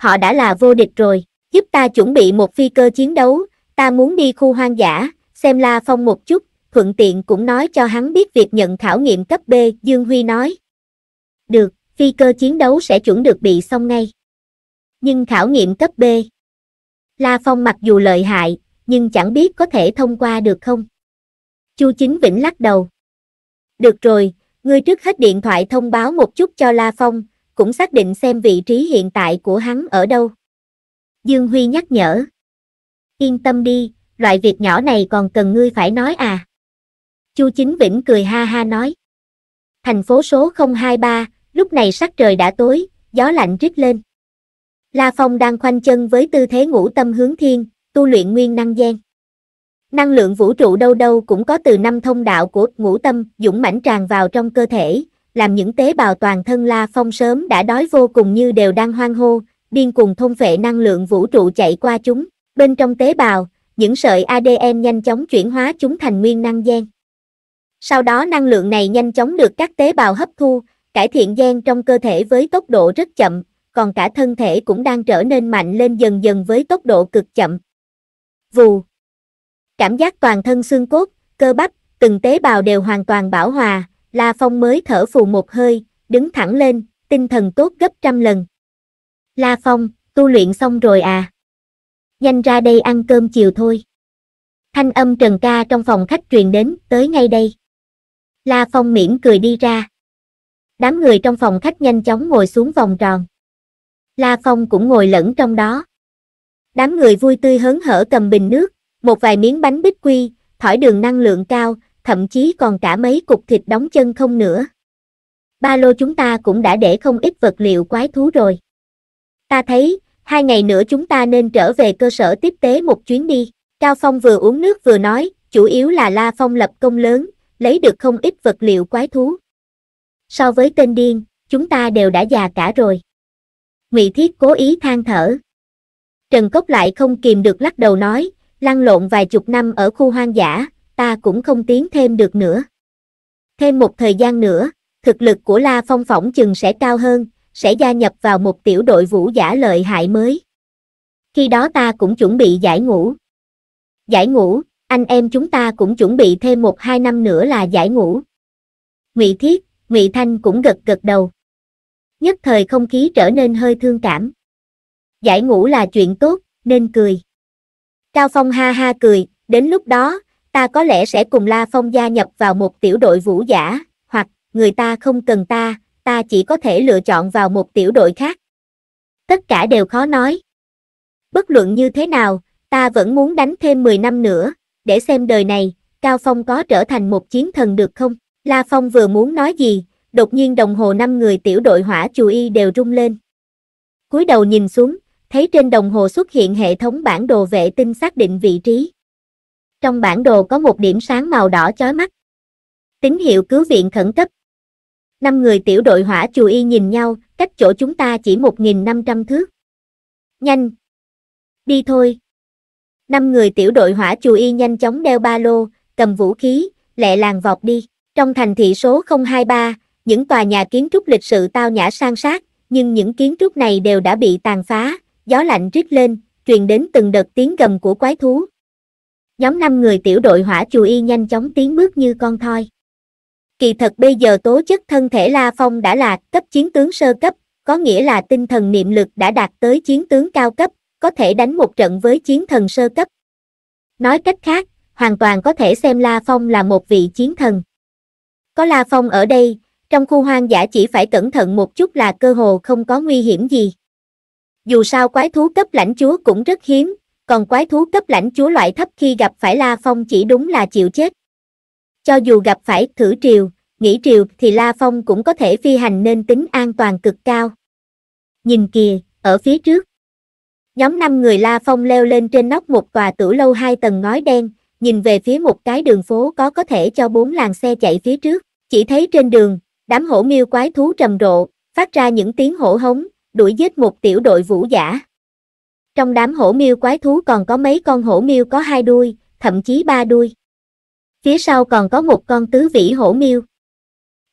Speaker 1: họ đã là vô địch rồi. Giúp ta chuẩn bị một phi cơ chiến đấu, ta muốn đi khu hoang dã, xem La Phong một chút, thuận tiện cũng nói cho hắn biết việc nhận khảo nghiệm cấp B, Dương Huy nói. Được, phi cơ chiến đấu sẽ chuẩn được bị xong ngay. Nhưng khảo nghiệm cấp B. La Phong mặc dù lợi hại, nhưng chẳng biết có thể thông qua được không. Chu Chính Vĩnh lắc đầu. Được rồi, ngươi trước hết điện thoại thông báo một chút cho La Phong, cũng xác định xem vị trí hiện tại của hắn ở đâu. Dương Huy nhắc nhở. Yên tâm đi, loại việc nhỏ này còn cần ngươi phải nói à. Chu Chính Vĩnh cười ha ha nói. Thành phố số 023, lúc này sắc trời đã tối, gió lạnh rít lên. La Phong đang khoanh chân với tư thế ngũ tâm hướng thiên, tu luyện nguyên năng gian. Năng lượng vũ trụ đâu đâu cũng có từ năm thông đạo của ngũ tâm dũng mãnh tràn vào trong cơ thể, làm những tế bào toàn thân La Phong sớm đã đói vô cùng như đều đang hoang hô, điên cùng thông phệ năng lượng vũ trụ chạy qua chúng. Bên trong tế bào, những sợi ADN nhanh chóng chuyển hóa chúng thành nguyên năng gen. Sau đó năng lượng này nhanh chóng được các tế bào hấp thu, cải thiện gen trong cơ thể với tốc độ rất chậm, còn cả thân thể cũng đang trở nên mạnh lên dần dần với tốc độ cực chậm. Vù. Cảm giác toàn thân xương cốt, cơ bắp, từng tế bào đều hoàn toàn bảo hòa, La Phong mới thở phù một hơi, đứng thẳng lên, tinh thần tốt gấp trăm lần. La Phong, tu luyện xong rồi à? Nhanh ra đây ăn cơm chiều thôi. Thanh âm Trần Ca trong phòng khách truyền đến, tới ngay đây. La Phong mỉm cười đi ra. Đám người trong phòng khách nhanh chóng ngồi xuống vòng tròn. La Phong cũng ngồi lẫn trong đó. Đám người vui tươi hớn hở cầm bình nước, một vài miếng bánh bích quy, thỏi đường năng lượng cao, thậm chí còn cả mấy cục thịt đóng chân không nữa. Ba lô chúng ta cũng đã để không ít vật liệu quái thú rồi. Ta thấy, hai ngày nữa chúng ta nên trở về cơ sở tiếp tế một chuyến đi. Cao Phong vừa uống nước vừa nói, chủ yếu là La Phong lập công lớn, lấy được không ít vật liệu quái thú. So với tên điên, chúng ta đều đã già cả rồi. Ngụy Thiết cố ý than thở. Trần Cốc lại không kìm được lắc đầu nói, lăn lộn vài chục năm ở khu hoang dã, ta cũng không tiến thêm được nữa. Thêm một thời gian nữa, thực lực của La Phong phỏng chừng sẽ cao hơn, sẽ gia nhập vào một tiểu đội vũ giả lợi hại mới. Khi đó ta cũng chuẩn bị giải ngũ. Giải ngũ, anh em chúng ta cũng chuẩn bị thêm một hai năm nữa là giải ngũ. Ngụy Thiết, Ngụy Thanh cũng gật gật đầu. Nhất thời không khí trở nên hơi thương cảm. Giải ngũ là chuyện tốt, nên cười. Cao Phong ha ha cười, đến lúc đó, ta có lẽ sẽ cùng La Phong gia nhập vào một tiểu đội vũ giả, hoặc người ta không cần ta, ta chỉ có thể lựa chọn vào một tiểu đội khác. Tất cả đều khó nói. Bất luận như thế nào, ta vẫn muốn đánh thêm 10 năm nữa, để xem đời này, Cao Phong có trở thành một chiến thần được không? La Phong vừa muốn nói gì, đột nhiên đồng hồ năm người tiểu đội hỏa chù y đều rung lên. cúi đầu nhìn xuống, thấy trên đồng hồ xuất hiện hệ thống bản đồ vệ tinh xác định vị trí trong bản đồ có một điểm sáng màu đỏ chói mắt. Tín hiệu cứu viện khẩn cấp. Năm người tiểu đội hỏa chù y nhìn nhau, cách chỗ chúng ta chỉ 1.500 thước. Nhanh! Đi thôi! Năm người tiểu đội hỏa chù y nhanh chóng đeo ba lô, cầm vũ khí, lẹ làng vọt đi. Trong thành thị số 023, những tòa nhà kiến trúc lịch sự tao nhã sang sát, nhưng những kiến trúc này đều đã bị tàn phá, gió lạnh rít lên, truyền đến từng đợt tiếng gầm của quái thú, nhóm năm người tiểu đội hỏa chù y nhanh chóng tiến bước như con thoi. Kỳ thật bây giờ tố chất thân thể La Phong đã là cấp chiến tướng sơ cấp, có nghĩa là tinh thần niệm lực đã đạt tới chiến tướng cao cấp, có thể đánh một trận với chiến thần sơ cấp. Nói cách khác, hoàn toàn có thể xem La Phong là một vị chiến thần. Có La Phong ở đây, trong khu hoang dã chỉ phải cẩn thận một chút là cơ hồ không có nguy hiểm gì. Dù sao quái thú cấp lãnh chúa cũng rất hiếm, còn quái thú cấp lãnh chúa loại thấp khi gặp phải La Phong chỉ đúng là chịu chết. Cho dù gặp phải thử triều, nghỉ triều thì La Phong cũng có thể phi hành nên tính an toàn cực cao. Nhìn kìa, ở phía trước. Nhóm năm người La Phong leo lên trên nóc một tòa tử lâu hai tầng ngói đen, nhìn về phía một cái đường phố có có thể cho bốn làng xe chạy phía trước. Chỉ thấy trên đường, đám hổ miêu quái thú trầm rộ, phát ra những tiếng hổ hống, đuổi giết một tiểu đội vũ giả. Trong đám hổ miêu quái thú còn có mấy con hổ miêu có hai đuôi, thậm chí ba đuôi. Phía sau còn có một con tứ vĩ hổ miêu.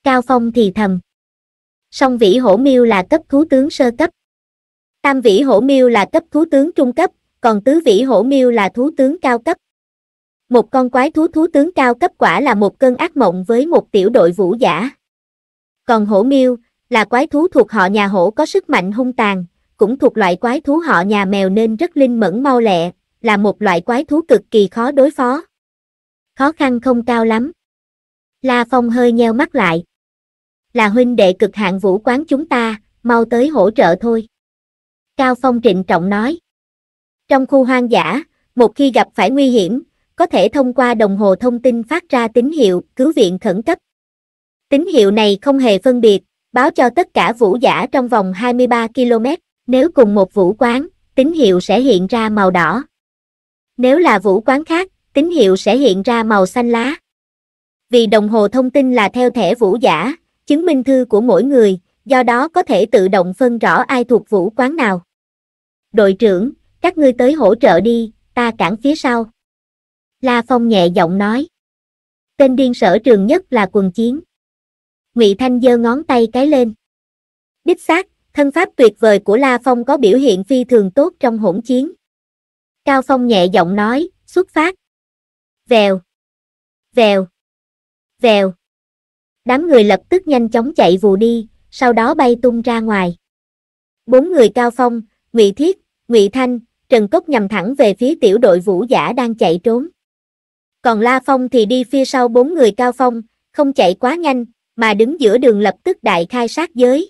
Speaker 1: Cao Phong thì thầm. Song vĩ hổ miêu là cấp thú tướng sơ cấp. Tam vĩ hổ miêu là cấp thú tướng trung cấp, còn tứ vĩ hổ miêu là thú tướng cao cấp. Một con quái thú thú tướng cao cấp quả là một cơn ác mộng với một tiểu đội vũ giả. Còn hổ miêu là quái thú thuộc họ nhà hổ có sức mạnh hung tàn, cũng thuộc loại quái thú họ nhà mèo nên rất linh mẫn mau lẹ, là một loại quái thú cực kỳ khó đối phó. Khó khăn không cao lắm. La Phong hơi nheo mắt lại. Là huynh đệ cực hạn vũ quán chúng ta, mau tới hỗ trợ thôi. Cao Phong trịnh trọng nói. Trong khu hoang dã, một khi gặp phải nguy hiểm, có thể thông qua đồng hồ thông tin phát ra tín hiệu cứu viện khẩn cấp. Tín hiệu này không hề phân biệt, báo cho tất cả vũ giả trong vòng 23 km. Nếu cùng một vũ quán, tín hiệu sẽ hiện ra màu đỏ. Nếu là vũ quán khác, tín hiệu sẽ hiện ra màu xanh lá. Vì đồng hồ thông tin là theo thẻ vũ giả, chứng minh thư của mỗi người, do đó có thể tự động phân rõ ai thuộc vũ quán nào. Đội trưởng, các ngươi tới hỗ trợ đi, ta cản phía sau. La Phong nhẹ giọng nói. Tên điên sở trường nhất là quần chiến. Ngụy Thanh giơ ngón tay cái lên. Đích xác, Thân pháp tuyệt vời của La Phong có biểu hiện phi thường tốt trong hỗn chiến. Cao Phong nhẹ giọng nói, xuất phát. Vèo, vèo, vèo. Đám người lập tức nhanh chóng chạy vù đi, sau đó bay tung ra ngoài. Bốn người Cao Phong, Ngụy Thiết, Ngụy Thanh, Trần Cốc nhằm thẳng về phía tiểu đội vũ giả đang chạy trốn. Còn La Phong thì đi phía sau bốn người Cao Phong, không chạy quá nhanh, mà đứng giữa đường lập tức đại khai sát giới.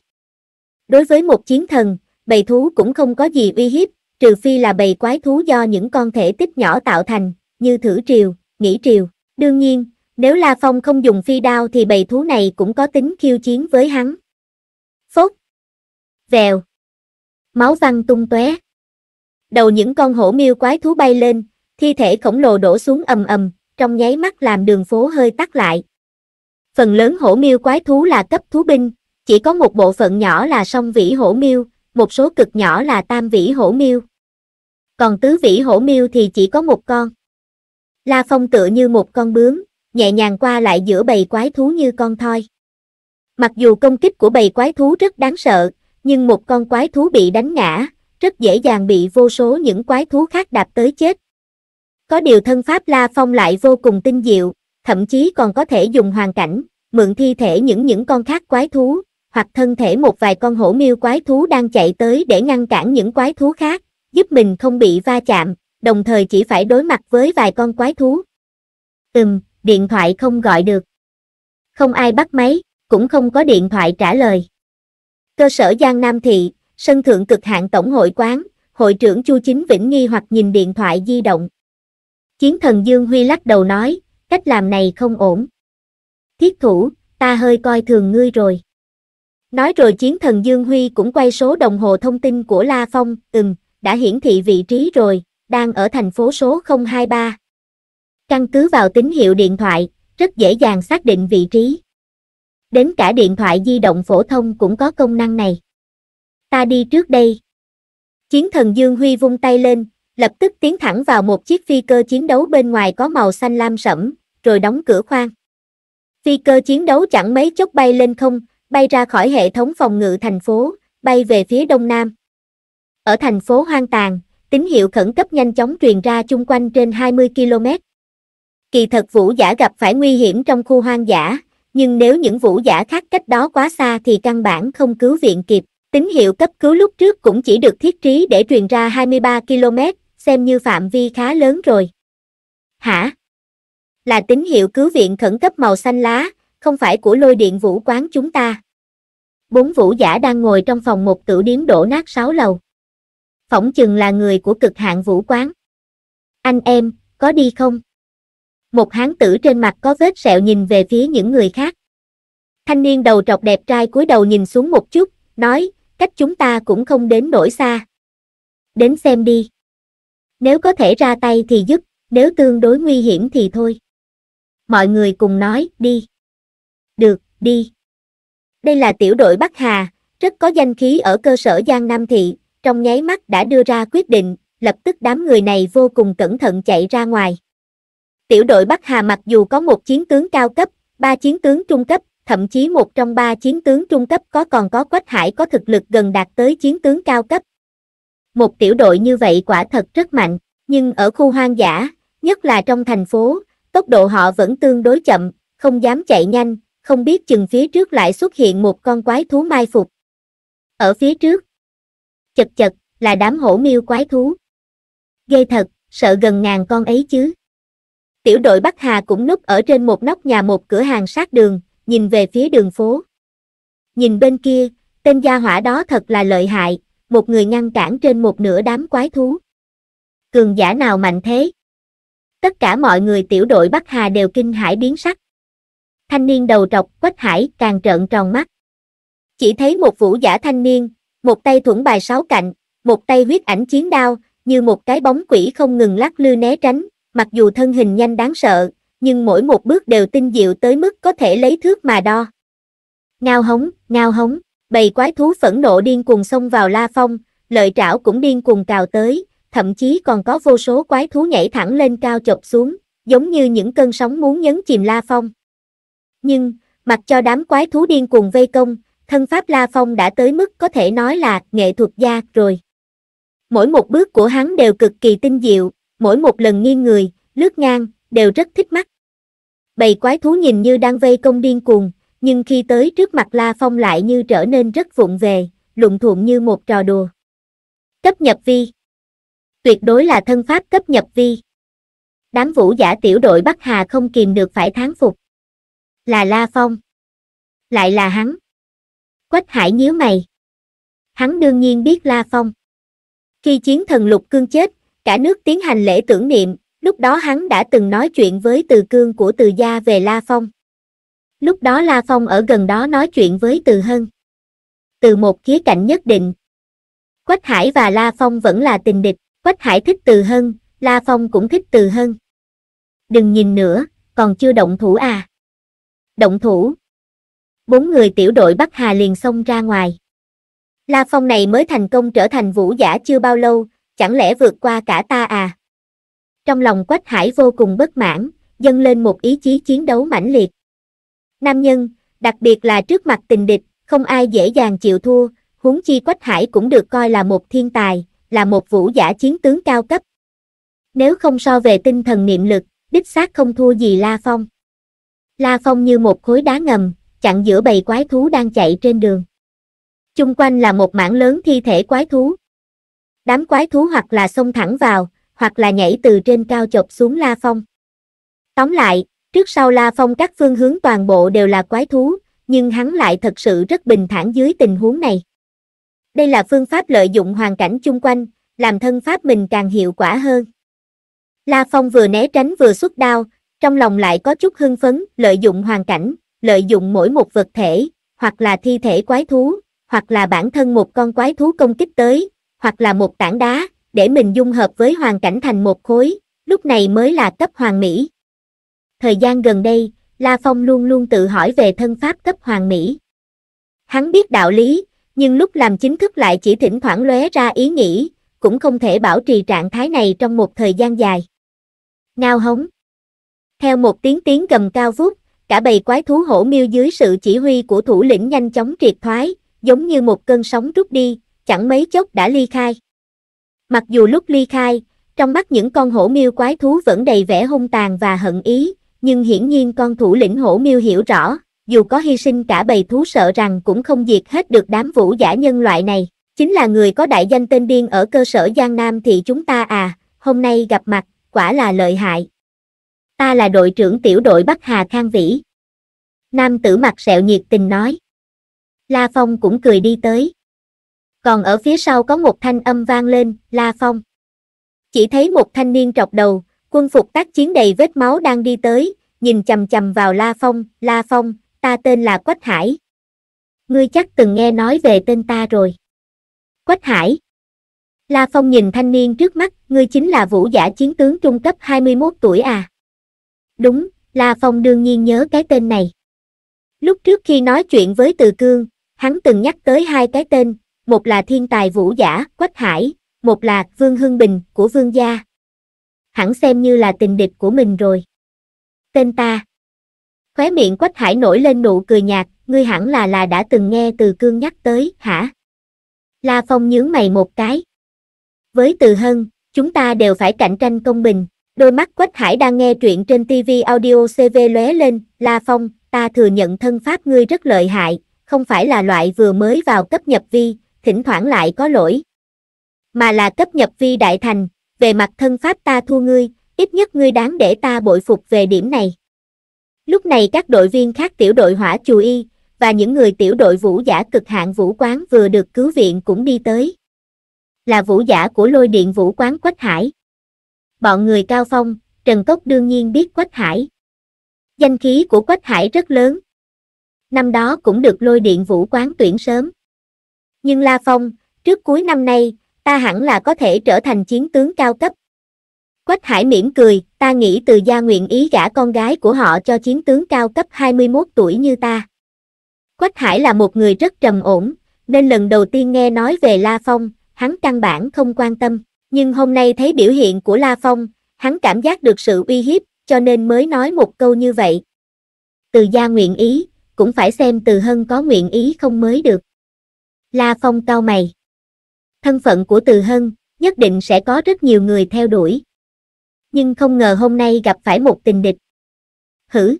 Speaker 1: Đối với một chiến thần, bầy thú cũng không có gì uy hiếp, trừ phi là bầy quái thú do những con thể tích nhỏ tạo thành, như thử triều, nghĩ triều. Đương nhiên, nếu La Phong không dùng phi đao thì bầy thú này cũng có tính khiêu chiến với hắn. Phốt. Vèo. Máu văng tung tóe. Đầu những con hổ miêu quái thú bay lên, thi thể khổng lồ đổ xuống ầm ầm, trong nháy mắt làm đường phố hơi tắt lại. Phần lớn hổ miêu quái thú là cấp thú binh, chỉ có một bộ phận nhỏ là song vĩ hổ miêu, một số cực nhỏ là tam vĩ hổ miêu. Còn tứ vĩ hổ miêu thì chỉ có một con. La Phong tựa như một con bướm, nhẹ nhàng qua lại giữa bầy quái thú như con thoi. Mặc dù công kích của bầy quái thú rất đáng sợ, nhưng một con quái thú bị đánh ngã, rất dễ dàng bị vô số những quái thú khác đạp tới chết. Có điều thân pháp La Phong lại vô cùng tinh diệu, thậm chí còn có thể dùng hoàn cảnh, mượn thi thể những những con khác quái thú, hoặc thân thể một vài con hổ miêu quái thú đang chạy tới để ngăn cản những quái thú khác, giúp mình không bị va chạm, đồng thời chỉ phải đối mặt với vài con quái thú. Ừm, điện thoại không gọi được. Không ai bắt máy, cũng không có điện thoại trả lời. Cơ sở Giang Nam Thị, sân thượng cực hạn tổng hội quán, hội trưởng Chu Chính Vĩnh nghi hoặc nhìn điện thoại di động. Chiến thần Dương Huy lắc đầu nói, cách làm này không ổn. Thiết thủ, ta hơi coi thường ngươi rồi. Nói rồi chiến thần Dương Huy cũng quay số đồng hồ thông tin của La Phong, ừm, đã hiển thị vị trí rồi, đang ở thành phố số 023. Căn cứ vào tín hiệu điện thoại, rất dễ dàng xác định vị trí. Đến cả điện thoại di động phổ thông cũng có công năng này. Ta đi trước đây. Chiến thần Dương Huy vung tay lên, lập tức tiến thẳng vào một chiếc phi cơ chiến đấu bên ngoài có màu xanh lam sẫm, rồi đóng cửa khoang. Phi cơ chiến đấu chẳng mấy chốc bay lên không, bay ra khỏi hệ thống phòng ngự thành phố, bay về phía đông nam. Ở thành phố hoang tàn, tín hiệu khẩn cấp nhanh chóng truyền ra chung quanh trên 20 km. Kỳ thật vũ giả gặp phải nguy hiểm trong khu hoang dã, nhưng nếu những vũ giả khác cách đó quá xa thì căn bản không cứu viện kịp. Tín hiệu cấp cứu lúc trước cũng chỉ được thiết trí để truyền ra 23 km, xem như phạm vi khá lớn rồi. Hả? Là tín hiệu cứu viện khẩn cấp màu xanh lá, không phải của lôi điện vũ quán chúng ta. Bốn vũ giả đang ngồi trong phòng một tử điếm đổ nát sáu lầu. Phỏng chừng là người của cực hạng vũ quán. Anh em, có đi không? Một hán tử trên mặt có vết sẹo nhìn về phía những người khác. Thanh niên đầu trọc đẹp trai cúi đầu nhìn xuống một chút, nói, cách chúng ta cũng không đến nổi xa. Đến xem đi. Nếu có thể ra tay thì giúp, nếu tương đối nguy hiểm thì thôi. Mọi người cùng nói, đi được, đi. Đây là tiểu đội Bắc Hà, rất có danh khí ở cơ sở Giang Nam Thị, trong nháy mắt đã đưa ra quyết định, lập tức đám người này vô cùng cẩn thận chạy ra ngoài. Tiểu đội Bắc Hà mặc dù có một chiến tướng cao cấp, ba chiến tướng trung cấp, thậm chí một trong ba chiến tướng trung cấp có còn có quách hải có thực lực gần đạt tới chiến tướng cao cấp. Một tiểu đội như vậy quả thật rất mạnh, nhưng ở khu hoang dã, nhất là trong thành phố, tốc độ họ vẫn tương đối chậm, không dám chạy nhanh, không biết chừng phía trước lại xuất hiện một con quái thú mai phục. Ở phía trước, chật chật, là đám hổ miêu quái thú. Gây thật, sợ gần ngàn con ấy chứ. Tiểu đội Bắc Hà cũng núp ở trên một nóc nhà một cửa hàng sát đường, nhìn về phía đường phố. Nhìn bên kia, tên gia hỏa đó thật là lợi hại, một người ngăn cản trên một nửa đám quái thú. Cường giả nào mạnh thế? Tất cả mọi người tiểu đội Bắc Hà đều kinh hãi biến sắc. Thanh niên đầu trọc Quách Hải càng trợn tròn mắt. Chỉ thấy một vũ giả thanh niên, một tay thuẫn bài sáu cạnh, một tay huyết ảnh chiến đao, như một cái bóng quỷ không ngừng lắc lư né tránh, mặc dù thân hình nhanh đáng sợ, nhưng mỗi một bước đều tinh diệu tới mức có thể lấy thước mà đo. Ngao hống, ngao hống, bầy quái thú phẫn nộ điên cuồng xông vào La Phong, lợi trảo cũng điên cuồng cào tới, thậm chí còn có vô số quái thú nhảy thẳng lên cao chộp xuống, giống như những cơn sóng muốn nhấn chìm La Phong nhưng, mặc cho đám quái thú điên cuồng vây công, thân pháp La Phong đã tới mức có thể nói là nghệ thuật gia rồi. Mỗi một bước của hắn đều cực kỳ tinh diệu, mỗi một lần nghiêng người, lướt ngang, đều rất thích mắt. Bầy quái thú nhìn như đang vây công điên cuồng, nhưng khi tới trước mặt La Phong lại như trở nên rất vụng về, lụng thuộm như một trò đùa. Cấp nhập vi Tuyệt đối là thân pháp cấp nhập vi. Đám vũ giả tiểu đội Bắc Hà không kìm được phải tháng phục là La Phong. Lại là hắn. Quách Hải nhíu mày. Hắn đương nhiên biết La Phong. Khi chiến thần Lục Cương chết, cả nước tiến hành lễ tưởng niệm, lúc đó hắn đã từng nói chuyện với Từ Cương của Từ Gia về La Phong. Lúc đó La Phong ở gần đó nói chuyện với Từ Hân. Từ một khía cạnh nhất định. Quách Hải và La Phong vẫn là tình địch, Quách Hải thích Từ Hân, La Phong cũng thích Từ Hân. Đừng nhìn nữa, còn chưa động thủ à động thủ. Bốn người tiểu đội Bắc Hà liền xông ra ngoài. La Phong này mới thành công trở thành vũ giả chưa bao lâu, chẳng lẽ vượt qua cả ta à? Trong lòng Quách Hải vô cùng bất mãn, dâng lên một ý chí chiến đấu mãnh liệt. Nam nhân, đặc biệt là trước mặt tình địch, không ai dễ dàng chịu thua, huống chi Quách Hải cũng được coi là một thiên tài, là một vũ giả chiến tướng cao cấp. Nếu không so về tinh thần niệm lực, đích xác không thua gì La Phong. La Phong như một khối đá ngầm, chặn giữa bầy quái thú đang chạy trên đường. Chung quanh là một mảng lớn thi thể quái thú. Đám quái thú hoặc là xông thẳng vào, hoặc là nhảy từ trên cao chộp xuống La Phong. Tóm lại, trước sau La Phong các phương hướng toàn bộ đều là quái thú, nhưng hắn lại thật sự rất bình thản dưới tình huống này. Đây là phương pháp lợi dụng hoàn cảnh chung quanh, làm thân pháp mình càng hiệu quả hơn. La Phong vừa né tránh vừa xuất đao, trong lòng lại có chút hưng phấn, lợi dụng hoàn cảnh, lợi dụng mỗi một vật thể, hoặc là thi thể quái thú, hoặc là bản thân một con quái thú công kích tới, hoặc là một tảng đá, để mình dung hợp với hoàn cảnh thành một khối, lúc này mới là cấp hoàng mỹ. Thời gian gần đây, La Phong luôn luôn tự hỏi về thân pháp cấp hoàng mỹ. Hắn biết đạo lý, nhưng lúc làm chính thức lại chỉ thỉnh thoảng lóe ra ý nghĩ, cũng không thể bảo trì trạng thái này trong một thời gian dài. Ngao hống theo một tiếng tiếng gầm cao vút, cả bầy quái thú hổ miêu dưới sự chỉ huy của thủ lĩnh nhanh chóng triệt thoái, giống như một cơn sóng rút đi, chẳng mấy chốc đã ly khai. Mặc dù lúc ly khai, trong mắt những con hổ miêu quái thú vẫn đầy vẻ hung tàn và hận ý, nhưng hiển nhiên con thủ lĩnh hổ miêu hiểu rõ, dù có hy sinh cả bầy thú sợ rằng cũng không diệt hết được đám vũ giả nhân loại này. Chính là người có đại danh tên điên ở cơ sở Giang Nam thì chúng ta à, hôm nay gặp mặt, quả là lợi hại ta là đội trưởng tiểu đội Bắc Hà Khang Vĩ. Nam tử mặt sẹo nhiệt tình nói. La Phong cũng cười đi tới. Còn ở phía sau có một thanh âm vang lên, La Phong. Chỉ thấy một thanh niên trọc đầu, quân phục tác chiến đầy vết máu đang đi tới, nhìn chầm chầm vào La Phong, La Phong, ta tên là Quách Hải. Ngươi chắc từng nghe nói về tên ta rồi. Quách Hải. La Phong nhìn thanh niên trước mắt, ngươi chính là vũ giả chiến tướng trung cấp 21 tuổi à đúng, La Phong đương nhiên nhớ cái tên này. Lúc trước khi nói chuyện với Từ Cương, hắn từng nhắc tới hai cái tên, một là thiên tài vũ giả Quách Hải, một là Vương Hưng Bình của Vương Gia. Hẳn xem như là tình địch của mình rồi. Tên ta. Khóe miệng Quách Hải nổi lên nụ cười nhạt, ngươi hẳn là là đã từng nghe Từ Cương nhắc tới, hả? La Phong nhướng mày một cái. Với Từ Hân, chúng ta đều phải cạnh tranh công bình. Đôi mắt Quách Hải đang nghe truyện trên TV audio CV lóe lên, La Phong, ta thừa nhận thân pháp ngươi rất lợi hại, không phải là loại vừa mới vào cấp nhập vi, thỉnh thoảng lại có lỗi. Mà là cấp nhập vi đại thành, về mặt thân pháp ta thua ngươi, ít nhất ngươi đáng để ta bội phục về điểm này. Lúc này các đội viên khác tiểu đội hỏa chù y, và những người tiểu đội vũ giả cực hạn vũ quán vừa được cứu viện cũng đi tới. Là vũ giả của lôi điện vũ quán Quách Hải bọn người Cao Phong, Trần Cốc đương nhiên biết Quách Hải. Danh khí của Quách Hải rất lớn. Năm đó cũng được lôi điện vũ quán tuyển sớm. Nhưng La Phong, trước cuối năm nay, ta hẳn là có thể trở thành chiến tướng cao cấp. Quách Hải mỉm cười, ta nghĩ từ gia nguyện ý gả con gái của họ cho chiến tướng cao cấp 21 tuổi như ta. Quách Hải là một người rất trầm ổn, nên lần đầu tiên nghe nói về La Phong, hắn căn bản không quan tâm. Nhưng hôm nay thấy biểu hiện của La Phong, hắn cảm giác được sự uy hiếp, cho nên mới nói một câu như vậy. Từ gia nguyện ý, cũng phải xem từ hân có nguyện ý không mới được. La Phong cao mày. Thân phận của từ hân, nhất định sẽ có rất nhiều người theo đuổi. Nhưng không ngờ hôm nay gặp phải một tình địch. Hử!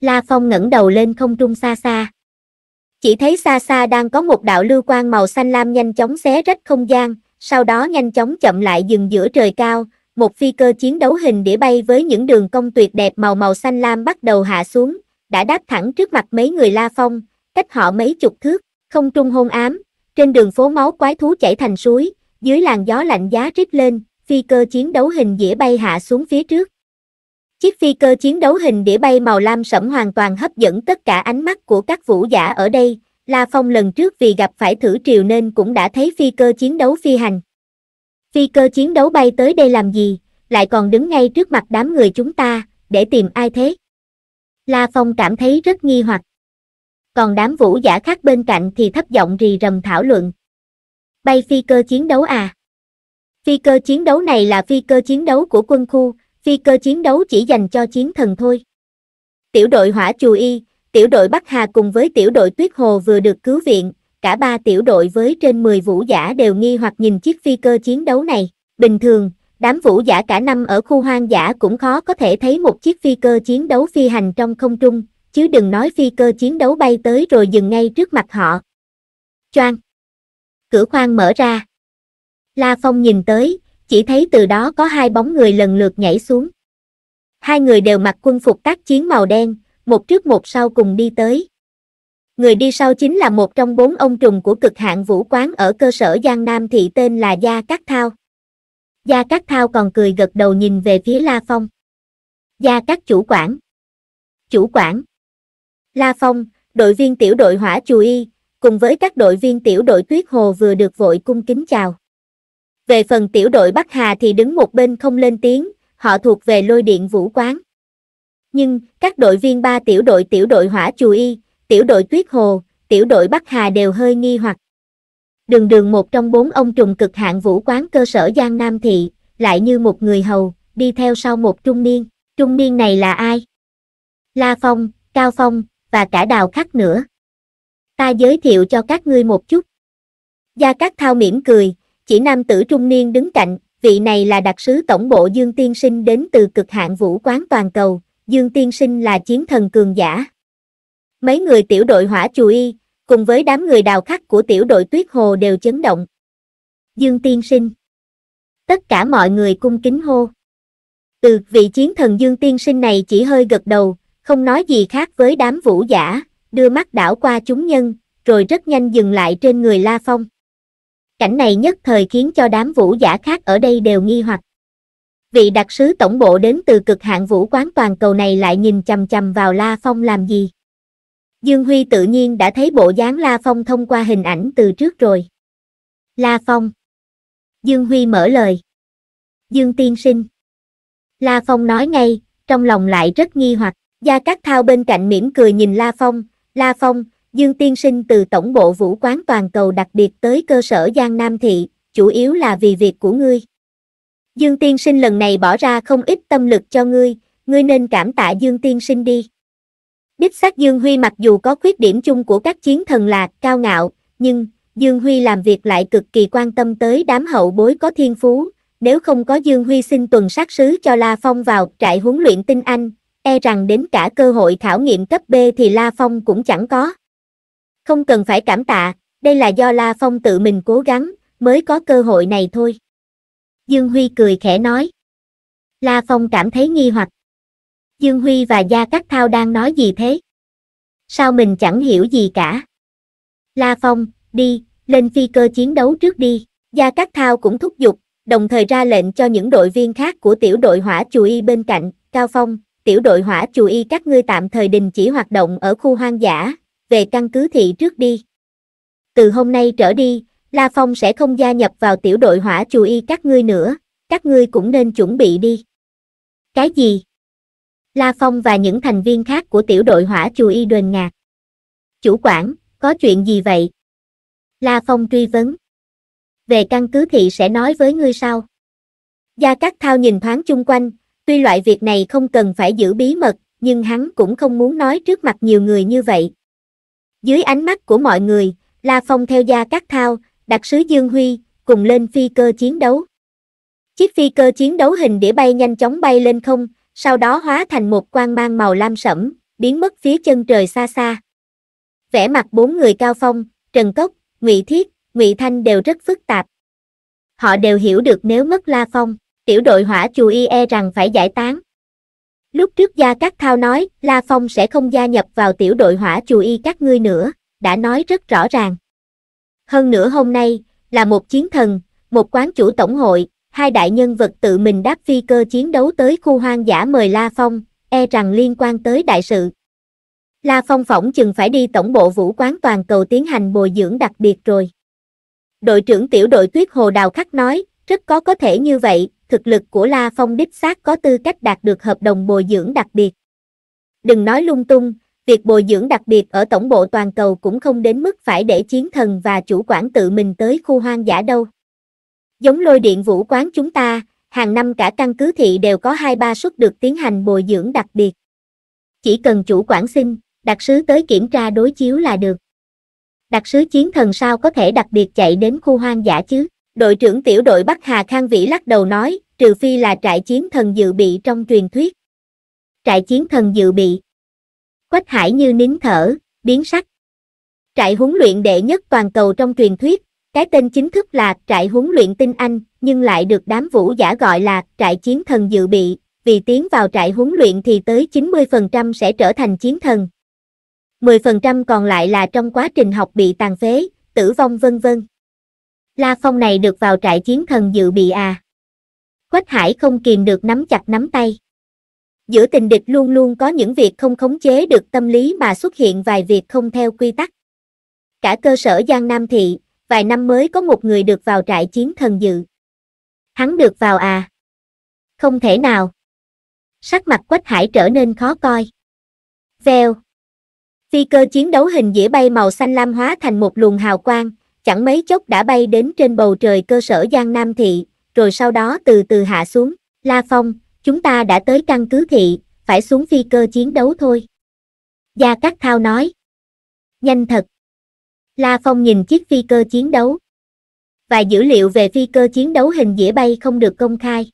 Speaker 1: La Phong ngẩng đầu lên không trung xa xa. Chỉ thấy xa xa đang có một đạo lưu quang màu xanh lam nhanh chóng xé rách không gian, sau đó nhanh chóng chậm lại dừng giữa trời cao, một phi cơ chiến đấu hình đĩa bay với những đường cong tuyệt đẹp màu màu xanh lam bắt đầu hạ xuống, đã đáp thẳng trước mặt mấy người La Phong, cách họ mấy chục thước, không trung hôn ám, trên đường phố máu quái thú chảy thành suối, dưới làn gió lạnh giá rít lên, phi cơ chiến đấu hình đĩa bay hạ xuống phía trước. Chiếc phi cơ chiến đấu hình đĩa bay màu lam sẫm hoàn toàn hấp dẫn tất cả ánh mắt của các vũ giả ở đây, La Phong lần trước vì gặp phải thử triều nên cũng đã thấy phi cơ chiến đấu phi hành. Phi cơ chiến đấu bay tới đây làm gì, lại còn đứng ngay trước mặt đám người chúng ta, để tìm ai thế? La Phong cảm thấy rất nghi hoặc. Còn đám vũ giả khác bên cạnh thì thấp giọng rì rầm thảo luận. Bay phi cơ chiến đấu à? Phi cơ chiến đấu này là phi cơ chiến đấu của quân khu, phi cơ chiến đấu chỉ dành cho chiến thần thôi. Tiểu đội hỏa chù y, tiểu đội Bắc Hà cùng với tiểu đội Tuyết Hồ vừa được cứu viện, cả ba tiểu đội với trên 10 vũ giả đều nghi hoặc nhìn chiếc phi cơ chiến đấu này. Bình thường, đám vũ giả cả năm ở khu hoang dã cũng khó có thể thấy một chiếc phi cơ chiến đấu phi hành trong không trung, chứ đừng nói phi cơ chiến đấu bay tới rồi dừng ngay trước mặt họ. Choang! Cửa khoang mở ra. La Phong nhìn tới, chỉ thấy từ đó có hai bóng người lần lượt nhảy xuống. Hai người đều mặc quân phục tác chiến màu đen, một trước một sau cùng đi tới. Người đi sau chính là một trong bốn ông trùng của cực hạn vũ quán ở cơ sở Giang Nam thị tên là Gia Cát Thao. Gia Cát Thao còn cười gật đầu nhìn về phía La Phong. Gia Cát chủ quản. Chủ quản. La Phong, đội viên tiểu đội hỏa chù y, cùng với các đội viên tiểu đội tuyết hồ vừa được vội cung kính chào. Về phần tiểu đội Bắc Hà thì đứng một bên không lên tiếng, họ thuộc về lôi điện vũ quán. Nhưng, các đội viên ba tiểu đội tiểu đội hỏa chù y, tiểu đội tuyết hồ, tiểu đội Bắc Hà đều hơi nghi hoặc. Đường đường một trong bốn ông trùng cực hạng vũ quán cơ sở Giang Nam Thị, lại như một người hầu, đi theo sau một trung niên. Trung niên này là ai? La Phong, Cao Phong, và cả Đào Khắc nữa. Ta giới thiệu cho các ngươi một chút. Gia Cát Thao mỉm cười, chỉ nam tử trung niên đứng cạnh, vị này là đặc sứ tổng bộ Dương Tiên Sinh đến từ cực hạng vũ quán toàn cầu, Dương Tiên Sinh là chiến thần cường giả. Mấy người tiểu đội hỏa chù y, cùng với đám người đào khắc của tiểu đội tuyết hồ đều chấn động. Dương Tiên Sinh. Tất cả mọi người cung kính hô. Từ vị chiến thần Dương Tiên Sinh này chỉ hơi gật đầu, không nói gì khác với đám vũ giả, đưa mắt đảo qua chúng nhân, rồi rất nhanh dừng lại trên người La Phong. Cảnh này nhất thời khiến cho đám vũ giả khác ở đây đều nghi hoặc vị đặc sứ tổng bộ đến từ cực hạn vũ quán toàn cầu này lại nhìn chầm chầm vào La Phong làm gì. Dương Huy tự nhiên đã thấy bộ dáng La Phong thông qua hình ảnh từ trước rồi. La Phong. Dương Huy mở lời. Dương tiên sinh. La Phong nói ngay, trong lòng lại rất nghi hoặc, Gia Cát Thao bên cạnh mỉm cười nhìn La Phong, La Phong, Dương tiên sinh từ tổng bộ vũ quán toàn cầu đặc biệt tới cơ sở Giang Nam Thị, chủ yếu là vì việc của ngươi. Dương tiên sinh lần này bỏ ra không ít tâm lực cho ngươi, ngươi nên cảm tạ Dương tiên sinh đi. Đích xác Dương Huy mặc dù có khuyết điểm chung của các chiến thần là cao ngạo, nhưng Dương Huy làm việc lại cực kỳ quan tâm tới đám hậu bối có thiên phú, nếu không có Dương Huy xin tuần sát sứ cho La Phong vào trại huấn luyện tinh Anh, e rằng đến cả cơ hội khảo nghiệm cấp B thì La Phong cũng chẳng có. Không cần phải cảm tạ, đây là do La Phong tự mình cố gắng, mới có cơ hội này thôi. Dương Huy cười khẽ nói. La Phong cảm thấy nghi hoặc. Dương Huy và Gia Cát Thao đang nói gì thế? Sao mình chẳng hiểu gì cả? La Phong, đi, lên phi cơ chiến đấu trước đi. Gia Cát Thao cũng thúc giục, đồng thời ra lệnh cho những đội viên khác của tiểu đội hỏa chù y bên cạnh, Cao Phong, tiểu đội hỏa chù y các ngươi tạm thời đình chỉ hoạt động ở khu hoang dã, về căn cứ thị trước đi. Từ hôm nay trở đi, La Phong sẽ không gia nhập vào tiểu đội hỏa chù y các ngươi nữa, các ngươi cũng nên chuẩn bị đi. Cái gì? La Phong và những thành viên khác của tiểu đội hỏa chù y đền ngạc. Chủ quản, có chuyện gì vậy? La Phong truy vấn. Về căn cứ thị sẽ nói với ngươi sau. Gia Cát Thao nhìn thoáng chung quanh, tuy loại việc này không cần phải giữ bí mật, nhưng hắn cũng không muốn nói trước mặt nhiều người như vậy. Dưới ánh mắt của mọi người, La Phong theo Gia Cát Thao, đặc sứ Dương Huy, cùng lên phi cơ chiến đấu. Chiếc phi cơ chiến đấu hình đĩa bay nhanh chóng bay lên không, sau đó hóa thành một quang mang màu lam sẫm, biến mất phía chân trời xa xa. Vẻ mặt bốn người Cao Phong, Trần Cốc, Ngụy Thiết, Ngụy Thanh đều rất phức tạp. Họ đều hiểu được nếu mất La Phong, tiểu đội hỏa chù y e rằng phải giải tán. Lúc trước Gia Cát Thao nói, La Phong sẽ không gia nhập vào tiểu đội hỏa chù y các ngươi nữa, đã nói rất rõ ràng. Hơn nữa hôm nay, là một chiến thần, một quán chủ tổng hội, hai đại nhân vật tự mình đáp phi cơ chiến đấu tới khu hoang dã mời La Phong, e rằng liên quan tới đại sự. La Phong phỏng chừng phải đi tổng bộ vũ quán toàn cầu tiến hành bồi dưỡng đặc biệt rồi. Đội trưởng tiểu đội tuyết hồ đào khắc nói, rất có có thể như vậy, thực lực của La Phong đích xác có tư cách đạt được hợp đồng bồi dưỡng đặc biệt. Đừng nói lung tung, việc bồi dưỡng đặc biệt ở tổng bộ toàn cầu cũng không đến mức phải để chiến thần và chủ quản tự mình tới khu hoang dã đâu. Giống lôi điện vũ quán chúng ta, hàng năm cả căn cứ thị đều có 2-3 suất được tiến hành bồi dưỡng đặc biệt. Chỉ cần chủ quản xin, đặc sứ tới kiểm tra đối chiếu là được. Đặc sứ chiến thần sao có thể đặc biệt chạy đến khu hoang dã chứ? Đội trưởng tiểu đội Bắc Hà Khang Vĩ lắc đầu nói, trừ phi là trại chiến thần dự bị trong truyền thuyết. Trại chiến thần dự bị, Quách Hải như nín thở, biến sắc. Trại huấn luyện đệ nhất toàn cầu trong truyền thuyết, cái tên chính thức là trại huấn luyện tinh Anh, nhưng lại được đám vũ giả gọi là trại chiến thần dự bị, vì tiến vào trại huấn luyện thì tới 90% sẽ trở thành chiến thần. 10% còn lại là trong quá trình học bị tàn phế, tử vong vân vân. La Phong này được vào trại chiến thần dự bị à. Quách Hải không kìm được nắm chặt nắm tay giữa tình địch luôn luôn có những việc không khống chế được tâm lý mà xuất hiện vài việc không theo quy tắc. Cả cơ sở Giang Nam Thị, vài năm mới có một người được vào trại chiến thần dự. Hắn được vào à? Không thể nào. Sắc mặt Quách Hải trở nên khó coi. Vèo. Phi cơ chiến đấu hình dĩa bay màu xanh lam hóa thành một luồng hào quang, chẳng mấy chốc đã bay đến trên bầu trời cơ sở Giang Nam Thị, rồi sau đó từ từ hạ xuống. La Phong, chúng ta đã tới căn cứ thị, phải xuống phi cơ chiến đấu thôi. Gia Cát Thao nói. Nhanh thật. La Phong nhìn chiếc phi cơ chiến đấu. Và dữ liệu về phi cơ chiến đấu hình dĩa bay không được công khai.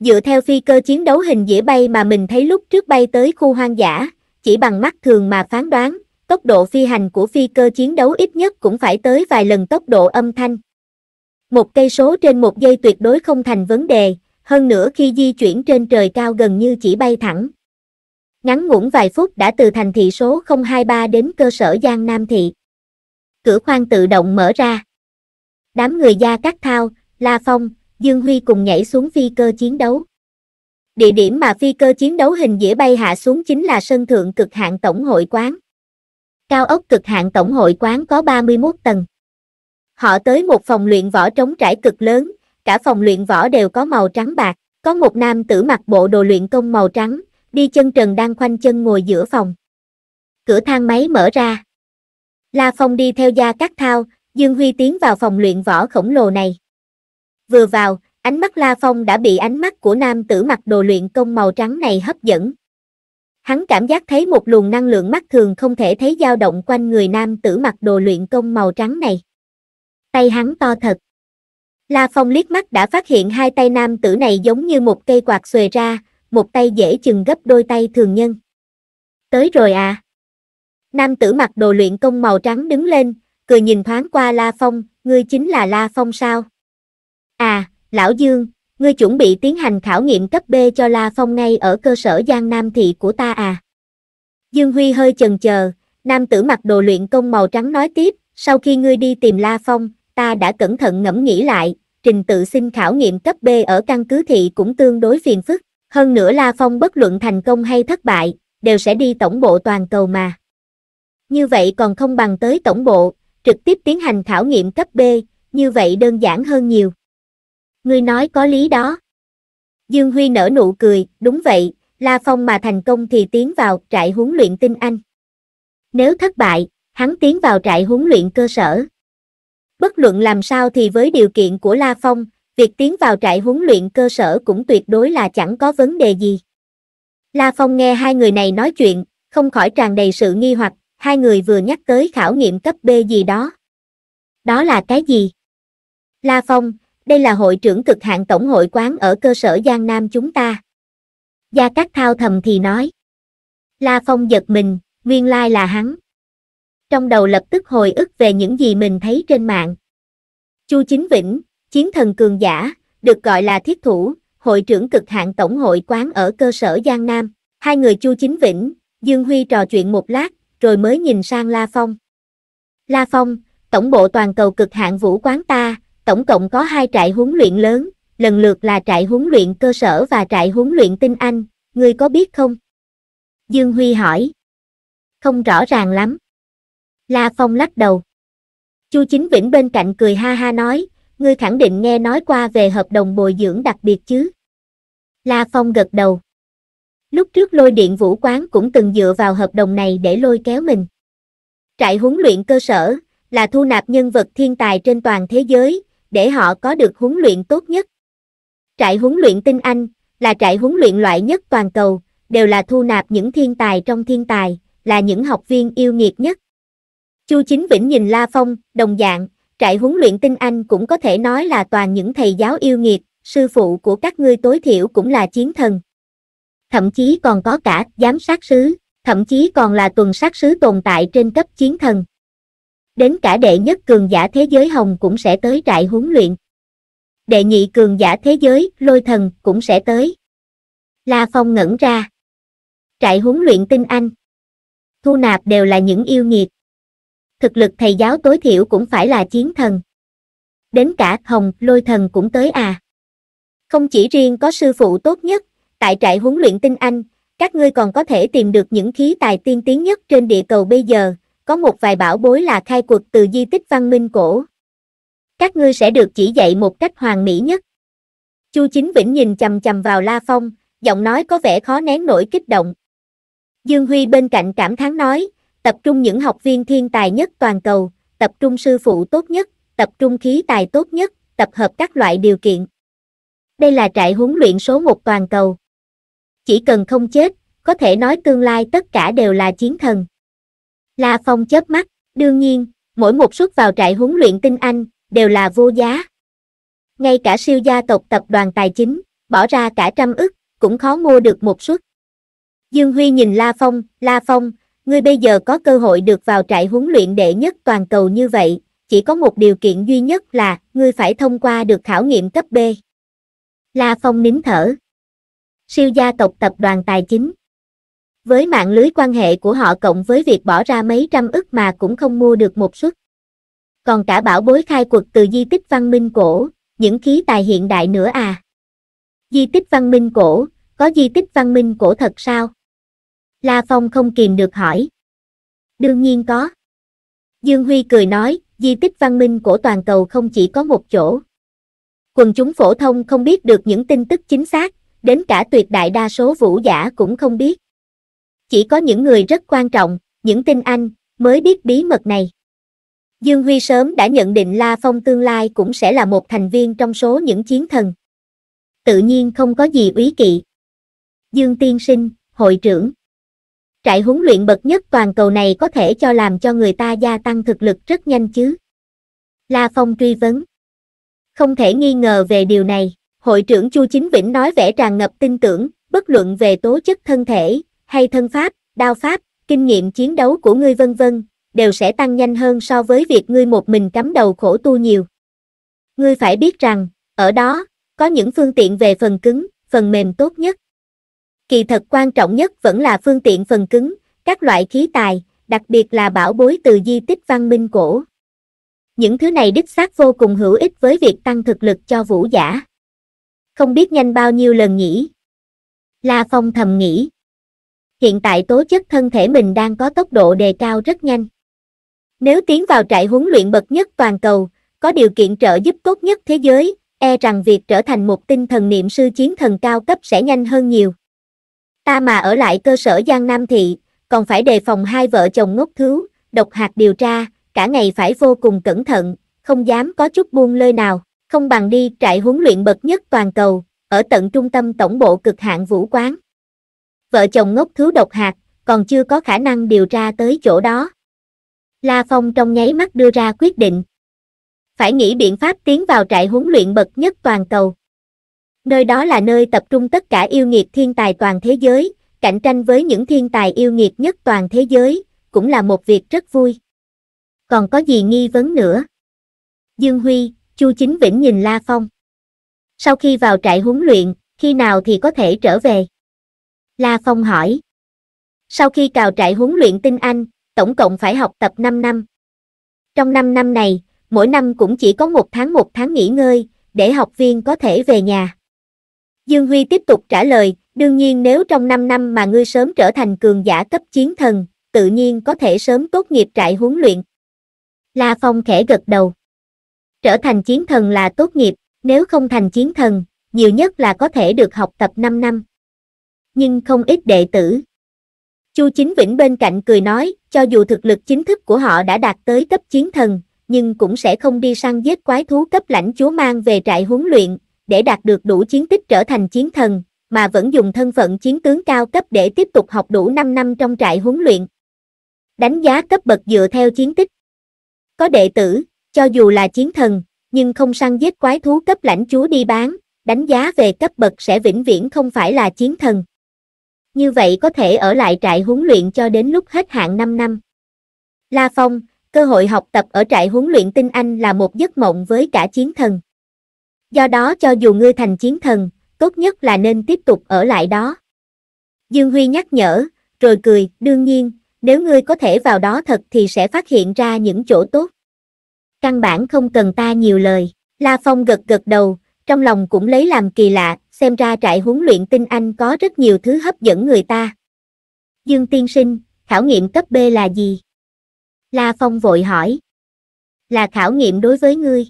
Speaker 1: Dựa theo phi cơ chiến đấu hình dĩa bay mà mình thấy lúc trước bay tới khu hoang dã, chỉ bằng mắt thường mà phán đoán, tốc độ phi hành của phi cơ chiến đấu ít nhất cũng phải tới vài lần tốc độ âm thanh. Một cây số trên một giây tuyệt đối không thành vấn đề, hơn nữa khi di chuyển trên trời cao gần như chỉ bay thẳng. Ngắn ngủn vài phút đã từ thành thị số 023 đến cơ sở Giang Nam Thị. Cửa khoang tự động mở ra. Đám người Gia Cát Thao, La Phong, Dương Huy cùng nhảy xuống phi cơ chiến đấu. Địa điểm mà phi cơ chiến đấu hình dĩa bay hạ xuống chính là sân thượng cực hạn tổng hội quán. Cao ốc cực hạn tổng hội quán có 31 tầng. Họ tới một phòng luyện võ trống trải cực lớn, cả phòng luyện võ đều có màu trắng bạc, có một nam tử mặc bộ đồ luyện công màu trắng, đi chân trần đang khoanh chân ngồi giữa phòng. Cửa thang máy mở ra. La Phong đi theo gia cắt thao, Dương Huy tiến vào phòng luyện võ khổng lồ này. Vừa vào, ánh mắt La Phong đã bị ánh mắt của nam tử mặc đồ luyện công màu trắng này hấp dẫn. Hắn cảm giác thấy một luồng năng lượng mắt thường không thể thấy dao động quanh người nam tử mặc đồ luyện công màu trắng này. Tay hắn to thật. La Phong liếc mắt đã phát hiện hai tay nam tử này giống như một cây quạt xuề ra, một tay dễ chừng gấp đôi tay thường nhân. Tới rồi à? Nam tử mặc đồ luyện công màu trắng đứng lên, cười nhìn thoáng qua La Phong, ngươi chính là La Phong sao? À, Lão Dương, ngươi chuẩn bị tiến hành khảo nghiệm cấp B cho La Phong ngay ở cơ sở Giang Nam Thị của ta à? Dương Huy hơi chần chờ, nam tử mặc đồ luyện công màu trắng nói tiếp, sau khi ngươi đi tìm La Phong, ta đã cẩn thận ngẫm nghĩ lại, trình tự xin khảo nghiệm cấp B ở căn cứ thị cũng tương đối phiền phức, hơn nữa La Phong bất luận thành công hay thất bại, đều sẽ đi tổng bộ toàn cầu mà. Như vậy còn không bằng tới tổng bộ, trực tiếp tiến hành khảo nghiệm cấp B, như vậy đơn giản hơn nhiều. Ngươi nói có lý đó. Dương Huy nở nụ cười, đúng vậy, La Phong mà thành công thì tiến vào trại huấn luyện tinh anh. Nếu thất bại, hắn tiến vào trại huấn luyện cơ sở. Bất luận làm sao thì với điều kiện của La Phong, việc tiến vào trại huấn luyện cơ sở cũng tuyệt đối là chẳng có vấn đề gì. La Phong nghe hai người này nói chuyện, không khỏi tràn đầy sự nghi hoặc, hai người vừa nhắc tới khảo nghiệm cấp B gì đó. Đó là cái gì? La Phong, đây là hội trưởng cực hạn tổng hội quán ở cơ sở Giang Nam chúng ta. Gia Cát Thao thầm thì nói. La Phong giật mình, nguyên lai là hắn trong đầu lập tức hồi ức về những gì mình thấy trên mạng. Chu Chính Vĩnh, chiến thần cường giả, được gọi là thiết thủ, hội trưởng cực hạn tổng hội quán ở cơ sở Giang Nam. Hai người Chu Chính Vĩnh, Dương Huy trò chuyện một lát, rồi mới nhìn sang La Phong. La Phong, tổng bộ toàn cầu cực hạn vũ quán ta, tổng cộng có hai trại huấn luyện lớn, lần lượt là trại huấn luyện cơ sở và trại huấn luyện tinh anh, ngươi có biết không? Dương Huy hỏi. Không rõ ràng lắm. La Phong lắc đầu. Chu Chính Vĩnh bên cạnh cười ha ha nói, ngươi khẳng định nghe nói qua về hợp đồng bồi dưỡng đặc biệt chứ. La Phong gật đầu. Lúc trước lôi điện vũ quán cũng từng dựa vào hợp đồng này để lôi kéo mình. Trại huấn luyện cơ sở là thu nạp nhân vật thiên tài trên toàn thế giới, để họ có được huấn luyện tốt nhất. Trại huấn luyện tinh Anh là trại huấn luyện loại nhất toàn cầu, đều là thu nạp những thiên tài trong thiên tài, là những học viên yêu nghiệt nhất. Chu Chính Vĩnh nhìn La Phong, đồng dạng, trại huấn luyện tinh anh cũng có thể nói là toàn những thầy giáo yêu nghiệt, sư phụ của các ngươi tối thiểu cũng là chiến thần. Thậm chí còn có cả giám sát sứ, thậm chí còn là tuần sát sứ tồn tại trên cấp chiến thần. Đến cả đệ nhất cường giả thế giới hồng cũng sẽ tới trại huấn luyện. Đệ nhị cường giả thế giới, lôi thần, cũng sẽ tới. La Phong ngẩn ra. Trại huấn luyện tinh anh. Thu nạp đều là những yêu nghiệt thực lực thầy giáo tối thiểu cũng phải là chiến thần. Đến cả hồng lôi thần cũng tới à. Không chỉ riêng có sư phụ tốt nhất, tại trại huấn luyện tinh anh, các ngươi còn có thể tìm được những khí tài tiên tiến nhất trên địa cầu bây giờ, có một vài bảo bối là khai quật từ di tích văn minh cổ. Các ngươi sẽ được chỉ dạy một cách hoàn mỹ nhất. Chu Chính Vĩnh nhìn chầm chầm vào La Phong, giọng nói có vẻ khó nén nổi kích động. Dương Huy bên cạnh cảm thán nói, tập trung những học viên thiên tài nhất toàn cầu, tập trung sư phụ tốt nhất, tập trung khí tài tốt nhất, tập hợp các loại điều kiện. Đây là trại huấn luyện số 1 toàn cầu. Chỉ cần không chết, có thể nói tương lai tất cả đều là chiến thần. La Phong chớp mắt, đương nhiên, mỗi một suất vào trại huấn luyện tinh anh, đều là vô giá. Ngay cả siêu gia tộc tập đoàn tài chính, bỏ ra cả trăm ức, cũng khó mua được một suất. Dương Huy nhìn La Phong, La Phong, ngươi bây giờ có cơ hội được vào trại huấn luyện đệ nhất toàn cầu như vậy, chỉ có một điều kiện duy nhất là ngươi phải thông qua được khảo nghiệm cấp B. La Phong nín thở. Siêu gia tộc tập đoàn tài chính. Với mạng lưới quan hệ của họ cộng với việc bỏ ra mấy trăm ức mà cũng không mua được một suất. Còn cả bảo bối khai quật từ di tích văn minh cổ, những khí tài hiện đại nữa à. Di tích văn minh cổ, có di tích văn minh cổ thật sao? La Phong không kìm được hỏi. Đương nhiên có. Dương Huy cười nói, di tích văn minh của toàn cầu không chỉ có một chỗ. Quần chúng phổ thông không biết được những tin tức chính xác, đến cả tuyệt đại đa số vũ giả cũng không biết. Chỉ có những người rất quan trọng, những tin anh, mới biết bí mật này. Dương Huy sớm đã nhận định La Phong tương lai cũng sẽ là một thành viên trong số những chiến thần. Tự nhiên không có gì úy kỵ. Dương Tiên Sinh, hội trưởng trại huấn luyện bậc nhất toàn cầu này có thể cho làm cho người ta gia tăng thực lực rất nhanh chứ. La Phong truy vấn. Không thể nghi ngờ về điều này, hội trưởng Chu Chính Vĩnh nói vẻ tràn ngập tin tưởng, bất luận về tố chất thân thể, hay thân pháp, đao pháp, kinh nghiệm chiến đấu của ngươi vân vân, đều sẽ tăng nhanh hơn so với việc ngươi một mình cắm đầu khổ tu nhiều. Ngươi phải biết rằng, ở đó, có những phương tiện về phần cứng, phần mềm tốt nhất kỳ thật quan trọng nhất vẫn là phương tiện phần cứng, các loại khí tài, đặc biệt là bảo bối từ di tích văn minh cổ. Những thứ này đích xác vô cùng hữu ích với việc tăng thực lực cho vũ giả. Không biết nhanh bao nhiêu lần nhỉ? La Phong thầm nghĩ. Hiện tại tố chất thân thể mình đang có tốc độ đề cao rất nhanh. Nếu tiến vào trại huấn luyện bậc nhất toàn cầu, có điều kiện trợ giúp tốt nhất thế giới, e rằng việc trở thành một tinh thần niệm sư chiến thần cao cấp sẽ nhanh hơn nhiều ta mà ở lại cơ sở Giang Nam Thị, còn phải đề phòng hai vợ chồng ngốc thứ, độc hạt điều tra, cả ngày phải vô cùng cẩn thận, không dám có chút buông lơi nào, không bằng đi trại huấn luyện bậc nhất toàn cầu, ở tận trung tâm tổng bộ cực hạn vũ quán. Vợ chồng ngốc thứ độc hạt, còn chưa có khả năng điều tra tới chỗ đó. La Phong trong nháy mắt đưa ra quyết định. Phải nghĩ biện pháp tiến vào trại huấn luyện bậc nhất toàn cầu. Nơi đó là nơi tập trung tất cả yêu nghiệt thiên tài toàn thế giới, cạnh tranh với những thiên tài yêu nghiệt nhất toàn thế giới, cũng là một việc rất vui. Còn có gì nghi vấn nữa? Dương Huy, Chu Chính Vĩnh nhìn La Phong. Sau khi vào trại huấn luyện, khi nào thì có thể trở về? La Phong hỏi. Sau khi cào trại huấn luyện tinh Anh, tổng cộng phải học tập 5 năm. Trong 5 năm này, mỗi năm cũng chỉ có một tháng một tháng nghỉ ngơi, để học viên có thể về nhà. Dương Huy tiếp tục trả lời, đương nhiên nếu trong 5 năm mà ngươi sớm trở thành cường giả cấp chiến thần, tự nhiên có thể sớm tốt nghiệp trại huấn luyện. La Phong khẽ gật đầu. Trở thành chiến thần là tốt nghiệp, nếu không thành chiến thần, nhiều nhất là có thể được học tập 5 năm. Nhưng không ít đệ tử. Chu Chính Vĩnh bên cạnh cười nói, cho dù thực lực chính thức của họ đã đạt tới cấp chiến thần, nhưng cũng sẽ không đi săn giết quái thú cấp lãnh chúa mang về trại huấn luyện, để đạt được đủ chiến tích trở thành chiến thần, mà vẫn dùng thân phận chiến tướng cao cấp để tiếp tục học đủ 5 năm trong trại huấn luyện. Đánh giá cấp bậc dựa theo chiến tích. Có đệ tử, cho dù là chiến thần, nhưng không săn giết quái thú cấp lãnh chúa đi bán, đánh giá về cấp bậc sẽ vĩnh viễn không phải là chiến thần. Như vậy có thể ở lại trại huấn luyện cho đến lúc hết hạn 5 năm. La Phong, cơ hội học tập ở trại huấn luyện tinh anh là một giấc mộng với cả chiến thần. Do đó cho dù ngươi thành chiến thần, tốt nhất là nên tiếp tục ở lại đó. Dương Huy nhắc nhở, rồi cười, đương nhiên, nếu ngươi có thể vào đó thật thì sẽ phát hiện ra những chỗ tốt. Căn bản không cần ta nhiều lời, La Phong gật gật đầu, trong lòng cũng lấy làm kỳ lạ, xem ra trại huấn luyện tinh anh có rất nhiều thứ hấp dẫn người ta. Dương Tiên Sinh, khảo nghiệm cấp B là gì? La Phong vội hỏi. Là khảo nghiệm đối với ngươi.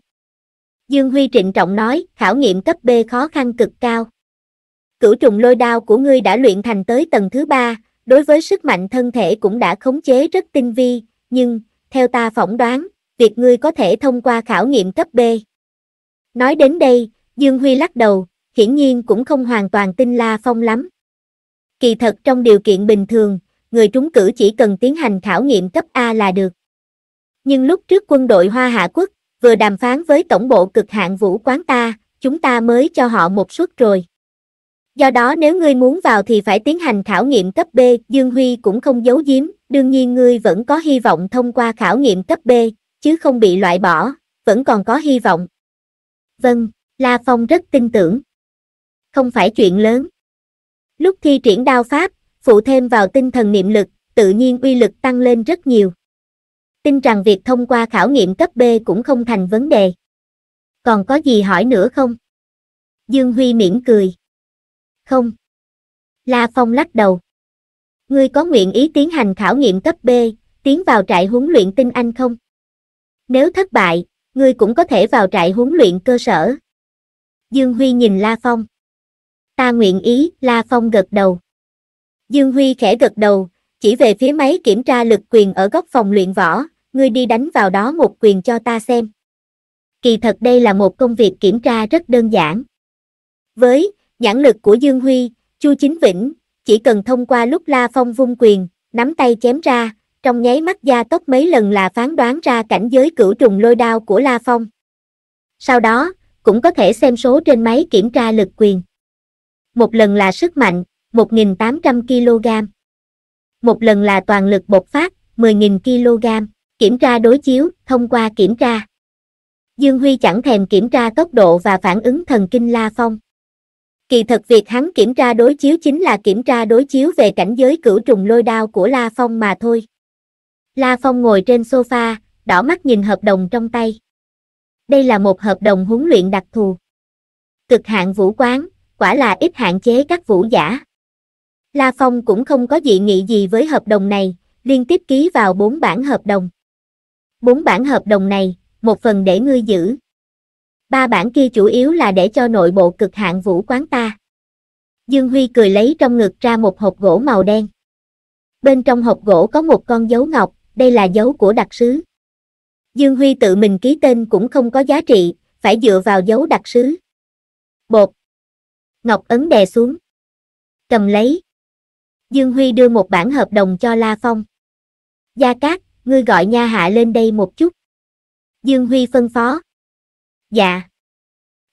Speaker 1: Dương Huy trịnh trọng nói, khảo nghiệm cấp B khó khăn cực cao. Cửu trùng lôi đao của ngươi đã luyện thành tới tầng thứ ba, đối với sức mạnh thân thể cũng đã khống chế rất tinh vi, nhưng, theo ta phỏng đoán, việc ngươi có thể thông qua khảo nghiệm cấp B. Nói đến đây, Dương Huy lắc đầu, hiển nhiên cũng không hoàn toàn tin La Phong lắm. Kỳ thật trong điều kiện bình thường, người trúng cử chỉ cần tiến hành khảo nghiệm cấp A là được. Nhưng lúc trước quân đội Hoa Hạ Quốc, vừa đàm phán với tổng bộ cực hạn vũ quán ta, chúng ta mới cho họ một suất rồi. Do đó nếu ngươi muốn vào thì phải tiến hành khảo nghiệm cấp B, Dương Huy cũng không giấu giếm, đương nhiên ngươi vẫn có hy vọng thông qua khảo nghiệm cấp B, chứ không bị loại bỏ, vẫn còn có hy vọng. Vâng, La Phong rất tin tưởng. Không phải chuyện lớn. Lúc thi triển đao pháp, phụ thêm vào tinh thần niệm lực, tự nhiên uy lực tăng lên rất nhiều tin rằng việc thông qua khảo nghiệm cấp B cũng không thành vấn đề. Còn có gì hỏi nữa không? Dương Huy mỉm cười. Không. La Phong lắc đầu. Ngươi có nguyện ý tiến hành khảo nghiệm cấp B, tiến vào trại huấn luyện tinh anh không? Nếu thất bại, ngươi cũng có thể vào trại huấn luyện cơ sở. Dương Huy nhìn La Phong. Ta nguyện ý, La Phong gật đầu. Dương Huy khẽ gật đầu, chỉ về phía máy kiểm tra lực quyền ở góc phòng luyện võ, ngươi đi đánh vào đó một quyền cho ta xem. Kỳ thật đây là một công việc kiểm tra rất đơn giản. Với nhãn lực của Dương Huy, Chu Chính Vĩnh, chỉ cần thông qua lúc La Phong vung quyền, nắm tay chém ra, trong nháy mắt gia tốc mấy lần là phán đoán ra cảnh giới cửu trùng lôi đao của La Phong. Sau đó, cũng có thể xem số trên máy kiểm tra lực quyền. Một lần là sức mạnh, 1.800 kg một lần là toàn lực bộc phát, 10.000 kg, kiểm tra đối chiếu, thông qua kiểm tra. Dương Huy chẳng thèm kiểm tra tốc độ và phản ứng thần kinh La Phong. Kỳ thật việc hắn kiểm tra đối chiếu chính là kiểm tra đối chiếu về cảnh giới cửu trùng lôi đao của La Phong mà thôi. La Phong ngồi trên sofa, đỏ mắt nhìn hợp đồng trong tay. Đây là một hợp đồng huấn luyện đặc thù. Cực hạn vũ quán, quả là ít hạn chế các vũ giả. La Phong cũng không có dị nghị gì với hợp đồng này, liên tiếp ký vào bốn bản hợp đồng. Bốn bản hợp đồng này, một phần để ngươi giữ. Ba bản kia chủ yếu là để cho nội bộ cực hạn vũ quán ta. Dương Huy cười lấy trong ngực ra một hộp gỗ màu đen. Bên trong hộp gỗ có một con dấu ngọc, đây là dấu của đặc sứ. Dương Huy tự mình ký tên cũng không có giá trị, phải dựa vào dấu đặc sứ. Bột. Ngọc ấn đè xuống. Cầm lấy. Dương Huy đưa một bản hợp đồng cho La Phong. Gia Cát, ngươi gọi nha hạ lên đây một chút. Dương Huy phân phó. Dạ.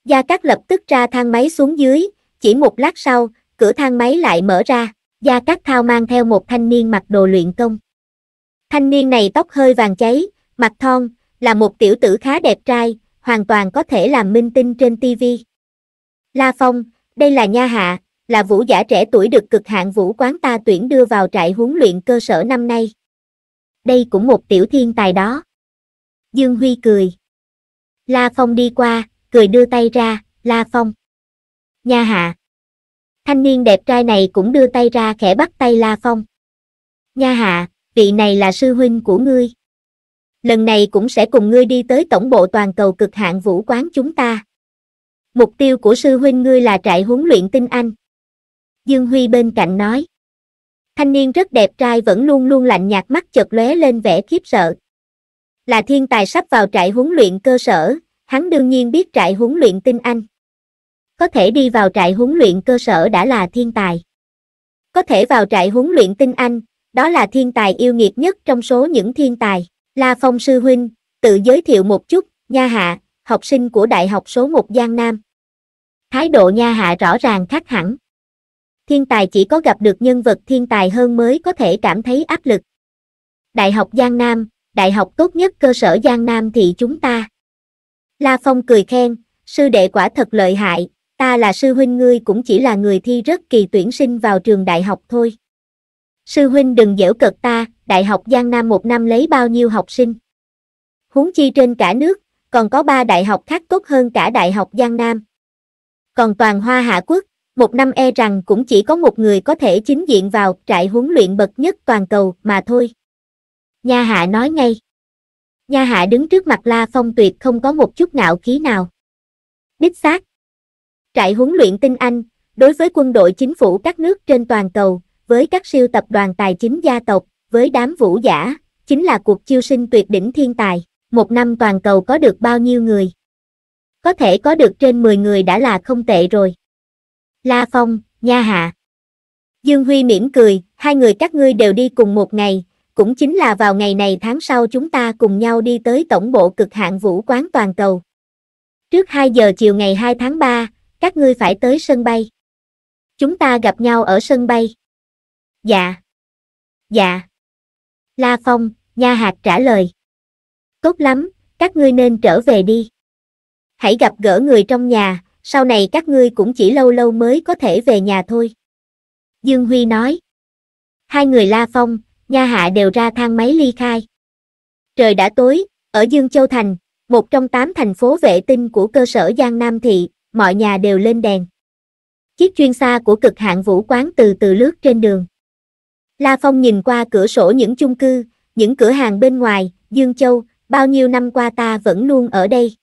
Speaker 1: Gia Cát lập tức ra thang máy xuống dưới, chỉ một lát sau, cửa thang máy lại mở ra, Gia Cát Thao mang theo một thanh niên mặc đồ luyện công. Thanh niên này tóc hơi vàng cháy, mặt thon, là một tiểu tử khá đẹp trai, hoàn toàn có thể làm minh tinh trên TV. La Phong, đây là nha hạ, là vũ giả trẻ tuổi được cực hạng vũ quán ta tuyển đưa vào trại huấn luyện cơ sở năm nay. Đây cũng một tiểu thiên tài đó. Dương Huy cười. La Phong đi qua, cười đưa tay ra, La Phong. Nha hạ. Thanh niên đẹp trai này cũng đưa tay ra khẽ bắt tay La Phong. Nha hạ, vị này là sư huynh của ngươi. Lần này cũng sẽ cùng ngươi đi tới tổng bộ toàn cầu cực hạng vũ quán chúng ta. Mục tiêu của sư huynh ngươi là trại huấn luyện tinh anh. Dương Huy bên cạnh nói. Thanh niên rất đẹp trai vẫn luôn luôn lạnh nhạt mắt chợt lóe lên vẻ khiếp sợ. Là thiên tài sắp vào trại huấn luyện cơ sở, hắn đương nhiên biết trại huấn luyện tinh anh. Có thể đi vào trại huấn luyện cơ sở đã là thiên tài. Có thể vào trại huấn luyện tinh anh, đó là thiên tài yêu nghiệt nhất trong số những thiên tài. La Phong Sư Huynh, tự giới thiệu một chút, Nha Hạ, học sinh của Đại học số 1 Giang Nam. Thái độ Nha Hạ rõ ràng khác hẳn thiên tài chỉ có gặp được nhân vật thiên tài hơn mới có thể cảm thấy áp lực. Đại học Giang Nam, đại học tốt nhất cơ sở Giang Nam thì chúng ta. La Phong cười khen, sư đệ quả thật lợi hại, ta là sư huynh ngươi cũng chỉ là người thi rất kỳ tuyển sinh vào trường đại học thôi. Sư huynh đừng dễu cợt ta, đại học Giang Nam một năm lấy bao nhiêu học sinh. Huống chi trên cả nước, còn có ba đại học khác tốt hơn cả đại học Giang Nam. Còn toàn hoa hạ quốc, một năm e rằng cũng chỉ có một người có thể chính diện vào trại huấn luyện bậc nhất toàn cầu mà thôi. Nha Hạ nói ngay. Nha Hạ đứng trước mặt La Phong tuyệt không có một chút ngạo khí nào. Đích xác. Trại huấn luyện tinh Anh, đối với quân đội chính phủ các nước trên toàn cầu, với các siêu tập đoàn tài chính gia tộc, với đám vũ giả, chính là cuộc chiêu sinh tuyệt đỉnh thiên tài. Một năm toàn cầu có được bao nhiêu người? Có thể có được trên 10 người đã là không tệ rồi. La Phong, Nha Hạ. Dương Huy mỉm cười, hai người các ngươi đều đi cùng một ngày, cũng chính là vào ngày này tháng sau chúng ta cùng nhau đi tới tổng bộ cực hạn vũ quán toàn cầu. Trước 2 giờ chiều ngày 2 tháng 3, các ngươi phải tới sân bay. Chúng ta gặp nhau ở sân bay. Dạ. Dạ. La Phong, Nha Hạc trả lời. Tốt lắm, các ngươi nên trở về đi. Hãy gặp gỡ người trong nhà, sau này các ngươi cũng chỉ lâu lâu mới có thể về nhà thôi. Dương Huy nói. Hai người La Phong, Nha Hạ đều ra thang máy ly khai. Trời đã tối, ở Dương Châu Thành, một trong tám thành phố vệ tinh của cơ sở Giang Nam Thị, mọi nhà đều lên đèn. Chiếc chuyên xa của cực hạng vũ quán từ từ lướt trên đường. La Phong nhìn qua cửa sổ những chung cư, những cửa hàng bên ngoài, Dương Châu, bao nhiêu năm qua ta vẫn luôn ở đây.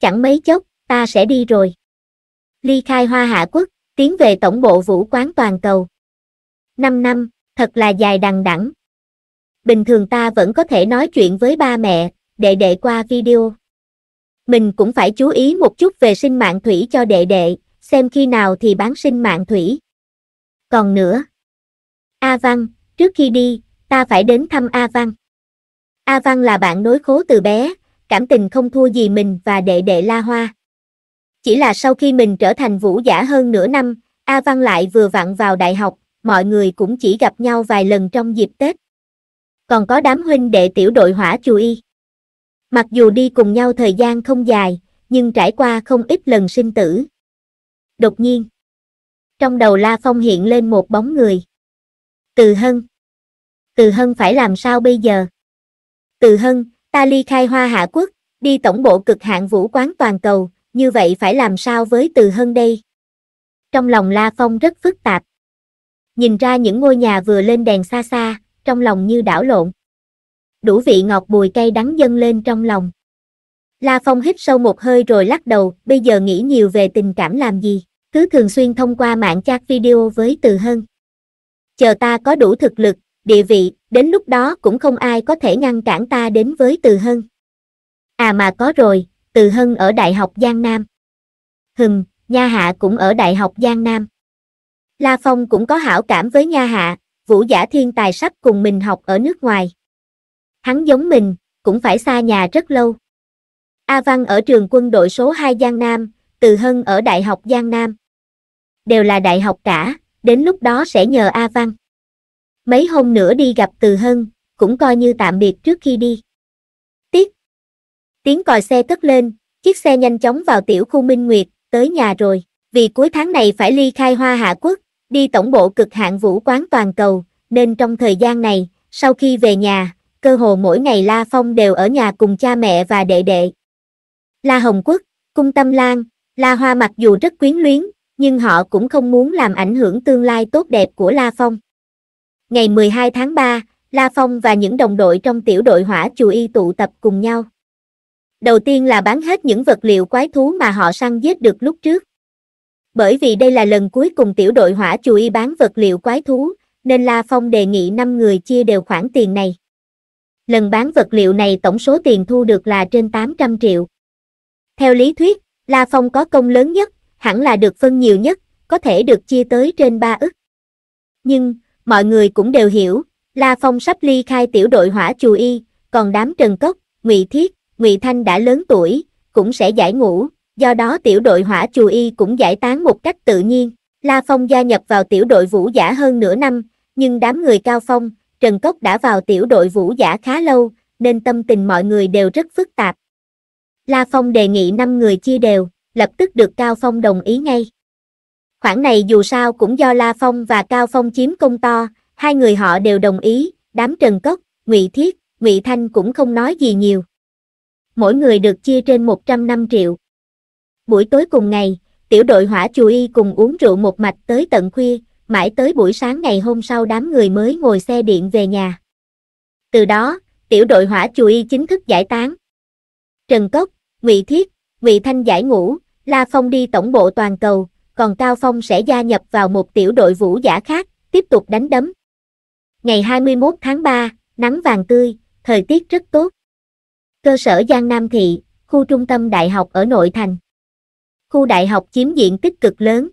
Speaker 1: Chẳng mấy chốc, ta sẽ đi rồi. Ly khai hoa hạ quốc, tiến về tổng bộ vũ quán toàn cầu. năm năm, thật là dài đằng đẵng. Bình thường ta vẫn có thể nói chuyện với ba mẹ, đệ đệ qua video. Mình cũng phải chú ý một chút về sinh mạng thủy cho đệ đệ, xem khi nào thì bán sinh mạng thủy. Còn nữa, A Văn, trước khi đi, ta phải đến thăm A Văn. A Văn là bạn nối khố từ bé, cảm tình không thua gì mình và đệ đệ La Hoa. Chỉ là sau khi mình trở thành vũ giả hơn nửa năm, A Văn lại vừa vặn vào đại học, mọi người cũng chỉ gặp nhau vài lần trong dịp Tết. Còn có đám huynh đệ tiểu đội hỏa chù y. Mặc dù đi cùng nhau thời gian không dài, nhưng trải qua không ít lần sinh tử. Đột nhiên, trong đầu La Phong hiện lên một bóng người. Từ Hân. Từ Hân phải làm sao bây giờ? Từ Hân, ta ly khai hoa hạ quốc, đi tổng bộ cực hạng vũ quán toàn cầu, như vậy phải làm sao với từ hơn đây? Trong lòng La Phong rất phức tạp. Nhìn ra những ngôi nhà vừa lên đèn xa xa, trong lòng như đảo lộn. Đủ vị ngọt bùi cay đắng dâng lên trong lòng. La Phong hít sâu một hơi rồi lắc đầu, bây giờ nghĩ nhiều về tình cảm làm gì, cứ thường xuyên thông qua mạng chat video với Từ hơn Chờ ta có đủ thực lực, địa vị, đến lúc đó cũng không ai có thể ngăn cản ta đến với Từ hơn À mà có rồi, từ Hân ở Đại học Giang Nam. Hừm, Nha Hạ cũng ở Đại học Giang Nam. La Phong cũng có hảo cảm với Nha Hạ, vũ giả thiên tài sắp cùng mình học ở nước ngoài. Hắn giống mình, cũng phải xa nhà rất lâu. A Văn ở trường quân đội số 2 Giang Nam, Từ Hân ở Đại học Giang Nam. Đều là đại học cả, đến lúc đó sẽ nhờ A Văn. Mấy hôm nữa đi gặp Từ Hân, cũng coi như tạm biệt trước khi đi. Tiếng còi xe cất lên, chiếc xe nhanh chóng vào tiểu khu Minh Nguyệt, tới nhà rồi. Vì cuối tháng này phải ly khai hoa hạ quốc, đi tổng bộ cực hạn vũ quán toàn cầu, nên trong thời gian này, sau khi về nhà, cơ hồ mỗi ngày La Phong đều ở nhà cùng cha mẹ và đệ đệ. La Hồng Quốc, Cung Tâm Lan, La Hoa mặc dù rất quyến luyến, nhưng họ cũng không muốn làm ảnh hưởng tương lai tốt đẹp của La Phong. Ngày 12 tháng 3, La Phong và những đồng đội trong tiểu đội hỏa chù y tụ tập cùng nhau. Đầu tiên là bán hết những vật liệu quái thú mà họ săn giết được lúc trước. Bởi vì đây là lần cuối cùng tiểu đội hỏa y bán vật liệu quái thú, nên La Phong đề nghị 5 người chia đều khoản tiền này. Lần bán vật liệu này tổng số tiền thu được là trên 800 triệu. Theo lý thuyết, La Phong có công lớn nhất, hẳn là được phân nhiều nhất, có thể được chia tới trên 3 ức. Nhưng, mọi người cũng đều hiểu, La Phong sắp ly khai tiểu đội hỏa y, còn đám Trần Cốc, Ngụy Thiết, Ngụy Thanh đã lớn tuổi, cũng sẽ giải ngũ, do đó tiểu đội hỏa chù y cũng giải tán một cách tự nhiên. La Phong gia nhập vào tiểu đội vũ giả hơn nửa năm, nhưng đám người Cao Phong, Trần Cốc đã vào tiểu đội vũ giả khá lâu, nên tâm tình mọi người đều rất phức tạp. La Phong đề nghị 5 người chia đều, lập tức được Cao Phong đồng ý ngay. Khoản này dù sao cũng do La Phong và Cao Phong chiếm công to, hai người họ đều đồng ý, đám Trần Cốc, Ngụy Thiết, Ngụy Thanh cũng không nói gì nhiều mỗi người được chia trên năm triệu. Buổi tối cùng ngày, tiểu đội hỏa y cùng uống rượu một mạch tới tận khuya, mãi tới buổi sáng ngày hôm sau đám người mới ngồi xe điện về nhà. Từ đó, tiểu đội hỏa y chính thức giải tán. Trần Cốc, Ngụy Thiết, Ngụy Thanh giải ngũ, La Phong đi tổng bộ toàn cầu, còn Cao Phong sẽ gia nhập vào một tiểu đội vũ giả khác, tiếp tục đánh đấm. Ngày 21 tháng 3, nắng vàng tươi, thời tiết rất tốt cơ sở Giang Nam Thị, khu trung tâm đại học ở nội thành. Khu đại học chiếm diện tích cực lớn.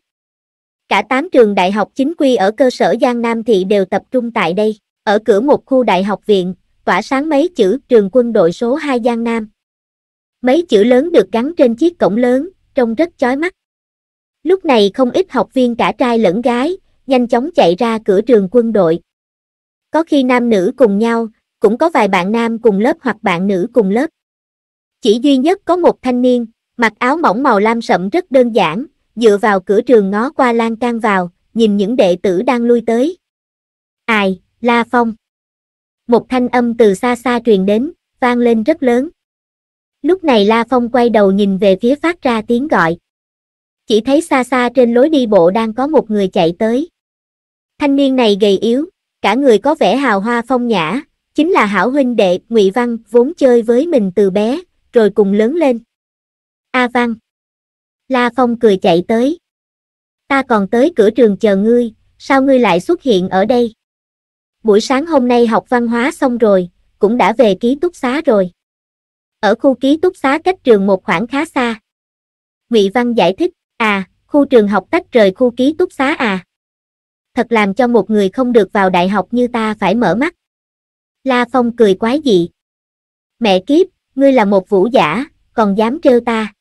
Speaker 1: Cả 8 trường đại học chính quy ở cơ sở Giang Nam Thị đều tập trung tại đây, ở cửa một khu đại học viện, tỏa sáng mấy chữ trường quân đội số 2 Giang Nam. Mấy chữ lớn được gắn trên chiếc cổng lớn, trông rất chói mắt. Lúc này không ít học viên cả trai lẫn gái, nhanh chóng chạy ra cửa trường quân đội. Có khi nam nữ cùng nhau, cũng có vài bạn nam cùng lớp hoặc bạn nữ cùng lớp. Chỉ duy nhất có một thanh niên, mặc áo mỏng màu lam sậm rất đơn giản, dựa vào cửa trường ngó qua lan can vào, nhìn những đệ tử đang lui tới. Ai, La Phong. Một thanh âm từ xa xa truyền đến, vang lên rất lớn. Lúc này La Phong quay đầu nhìn về phía phát ra tiếng gọi. Chỉ thấy xa xa trên lối đi bộ đang có một người chạy tới. Thanh niên này gầy yếu, cả người có vẻ hào hoa phong nhã, chính là hảo huynh đệ Ngụy Văn vốn chơi với mình từ bé, rồi cùng lớn lên. A Văn La Phong cười chạy tới. Ta còn tới cửa trường chờ ngươi, sao ngươi lại xuất hiện ở đây? Buổi sáng hôm nay học văn hóa xong rồi, cũng đã về ký túc xá rồi. Ở khu ký túc xá cách trường một khoảng khá xa. Ngụy Văn giải thích, à, khu trường học tách rời khu ký túc xá à. Thật làm cho một người không được vào đại học như ta phải mở mắt. La Phong cười quái dị. Mẹ kiếp, ngươi là một vũ giả, còn dám trêu ta.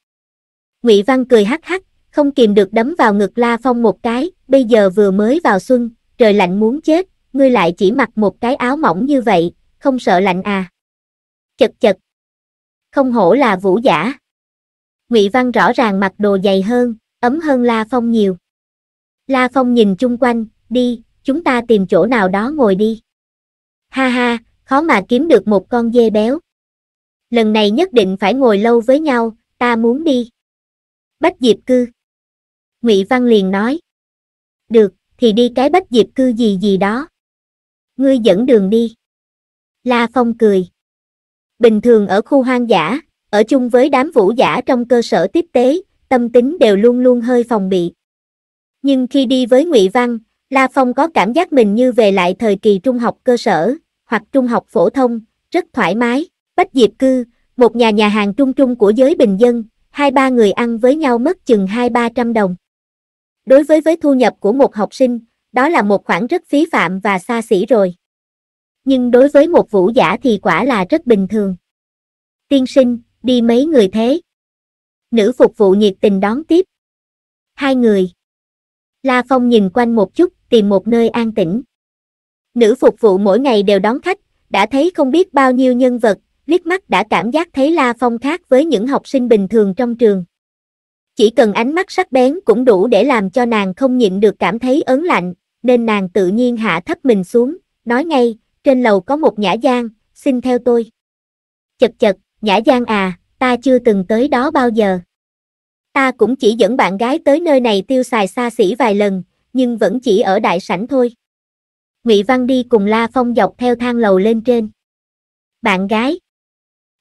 Speaker 1: Ngụy Văn cười hắc hắc, không kìm được đấm vào ngực La Phong một cái, bây giờ vừa mới vào xuân, trời lạnh muốn chết, ngươi lại chỉ mặc một cái áo mỏng như vậy, không sợ lạnh à. Chật chật. Không hổ là vũ giả. Ngụy Văn rõ ràng mặc đồ dày hơn, ấm hơn La Phong nhiều. La Phong nhìn chung quanh, đi, chúng ta tìm chỗ nào đó ngồi đi. Ha ha, khó mà kiếm được một con dê béo. Lần này nhất định phải ngồi lâu với nhau, ta muốn đi. Bách Diệp Cư. Ngụy Văn liền nói. Được, thì đi cái Bách Diệp Cư gì gì đó. Ngươi dẫn đường đi. La Phong cười. Bình thường ở khu hoang dã, ở chung với đám vũ giả trong cơ sở tiếp tế, tâm tính đều luôn luôn hơi phòng bị. Nhưng khi đi với Ngụy Văn, La Phong có cảm giác mình như về lại thời kỳ trung học cơ sở, hoặc trung học phổ thông, rất thoải mái. Bách Diệp Cư, một nhà nhà hàng trung trung của giới bình dân, hai ba người ăn với nhau mất chừng hai ba trăm đồng. Đối với với thu nhập của một học sinh, đó là một khoản rất phí phạm và xa xỉ rồi. Nhưng đối với một vũ giả thì quả là rất bình thường. Tiên sinh, đi mấy người thế? Nữ phục vụ nhiệt tình đón tiếp. Hai người. La Phong nhìn quanh một chút, tìm một nơi an tĩnh, nữ phục vụ mỗi ngày đều đón khách, đã thấy không biết bao nhiêu nhân vật, liếc mắt đã cảm giác thấy La Phong khác với những học sinh bình thường trong trường. Chỉ cần ánh mắt sắc bén cũng đủ để làm cho nàng không nhịn được cảm thấy ớn lạnh, nên nàng tự nhiên hạ thấp mình xuống, nói ngay, trên lầu có một nhã gian, xin theo tôi. Chật chật, nhã gian à, ta chưa từng tới đó bao giờ. Ta cũng chỉ dẫn bạn gái tới nơi này tiêu xài xa xỉ vài lần, nhưng vẫn chỉ ở đại sảnh thôi. Ngụy Văn đi cùng La Phong dọc theo thang lầu lên trên. Bạn gái.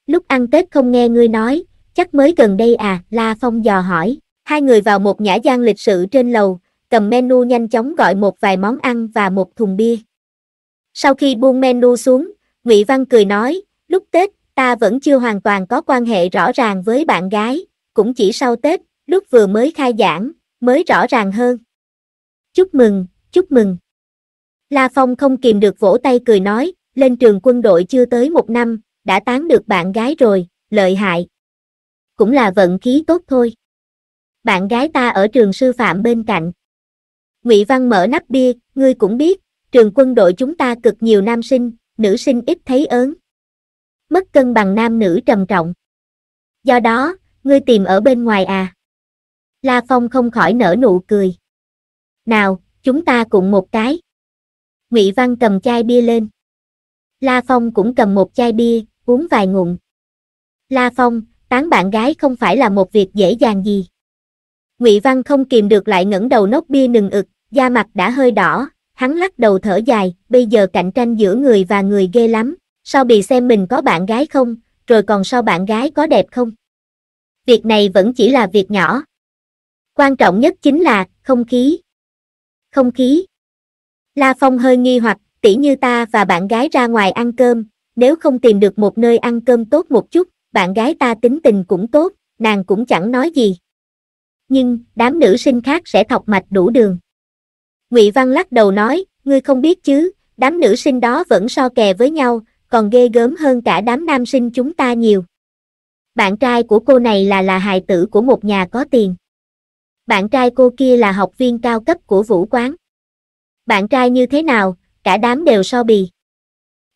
Speaker 1: Lúc ăn Tết không nghe ngươi nói, chắc mới gần đây à, La Phong dò hỏi. Hai người vào một nhã gian lịch sự trên lầu, cầm menu nhanh chóng gọi một vài món ăn và một thùng bia. Sau khi buông menu xuống, Ngụy Văn cười nói, lúc Tết, ta vẫn chưa hoàn toàn có quan hệ rõ ràng với bạn gái, cũng chỉ sau Tết, lúc vừa mới khai giảng, mới rõ ràng hơn. Chúc mừng, chúc mừng. La Phong không kìm được vỗ tay cười nói, lên trường quân đội chưa tới một năm, đã tán được bạn gái rồi, lợi hại. Cũng là vận khí tốt thôi. Bạn gái ta ở trường sư phạm bên cạnh. Ngụy Văn mở nắp bia, ngươi cũng biết, trường quân đội chúng ta cực nhiều nam sinh, nữ sinh ít thấy ớn. Mất cân bằng nam nữ trầm trọng. Do đó, ngươi tìm ở bên ngoài à? La Phong không khỏi nở nụ cười. Nào, chúng ta cùng một cái. Ngụy Văn cầm chai bia lên. La Phong cũng cầm một chai bia, uống vài ngụm. La Phong, tán bạn gái không phải là một việc dễ dàng gì. Ngụy Văn không kìm được lại ngẩng đầu nốc bia nừng ực, da mặt đã hơi đỏ, hắn lắc đầu thở dài, bây giờ cạnh tranh giữa người và người ghê lắm, sao bị xem mình có bạn gái không, rồi còn sao bạn gái có đẹp không. Việc này vẫn chỉ là việc nhỏ. Quan trọng nhất chính là không khí. Không khí. La Phong hơi nghi hoặc, tỷ như ta và bạn gái ra ngoài ăn cơm, nếu không tìm được một nơi ăn cơm tốt một chút, bạn gái ta tính tình cũng tốt, nàng cũng chẳng nói gì. Nhưng, đám nữ sinh khác sẽ thọc mạch đủ đường. Ngụy Văn lắc đầu nói, ngươi không biết chứ, đám nữ sinh đó vẫn so kè với nhau, còn ghê gớm hơn cả đám nam sinh chúng ta nhiều. Bạn trai của cô này là là hài tử của một nhà có tiền. Bạn trai cô kia là học viên cao cấp của vũ quán bạn trai như thế nào, cả đám đều so bì.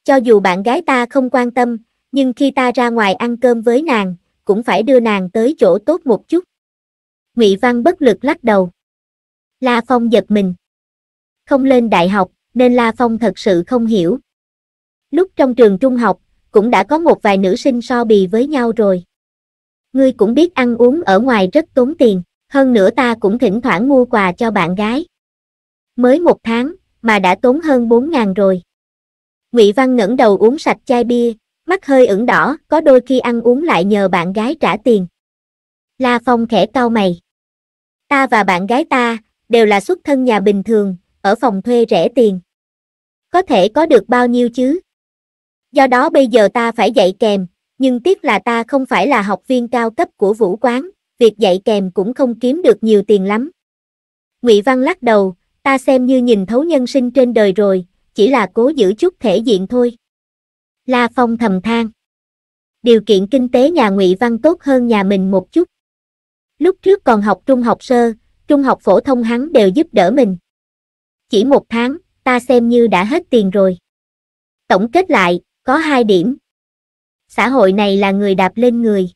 Speaker 1: Cho dù bạn gái ta không quan tâm, nhưng khi ta ra ngoài ăn cơm với nàng, cũng phải đưa nàng tới chỗ tốt một chút. Ngụy Văn bất lực lắc đầu. La Phong giật mình. Không lên đại học, nên La Phong thật sự không hiểu. Lúc trong trường trung học, cũng đã có một vài nữ sinh so bì với nhau rồi. Ngươi cũng biết ăn uống ở ngoài rất tốn tiền, hơn nữa ta cũng thỉnh thoảng mua quà cho bạn gái mới một tháng, mà đã tốn hơn bốn ngàn rồi. Ngụy Văn ngẩng đầu uống sạch chai bia, mắt hơi ửng đỏ, có đôi khi ăn uống lại nhờ bạn gái trả tiền. La Phong khẽ cau mày. Ta và bạn gái ta, đều là xuất thân nhà bình thường, ở phòng thuê rẻ tiền. Có thể có được bao nhiêu chứ? Do đó bây giờ ta phải dạy kèm, nhưng tiếc là ta không phải là học viên cao cấp của vũ quán, việc dạy kèm cũng không kiếm được nhiều tiền lắm. Ngụy Văn lắc đầu, ta xem như nhìn thấu nhân sinh trên đời rồi, chỉ là cố giữ chút thể diện thôi. La Phong thầm than. Điều kiện kinh tế nhà Ngụy Văn tốt hơn nhà mình một chút. Lúc trước còn học trung học sơ, trung học phổ thông hắn đều giúp đỡ mình. Chỉ một tháng, ta xem như đã hết tiền rồi. Tổng kết lại, có hai điểm. Xã hội này là người đạp lên người.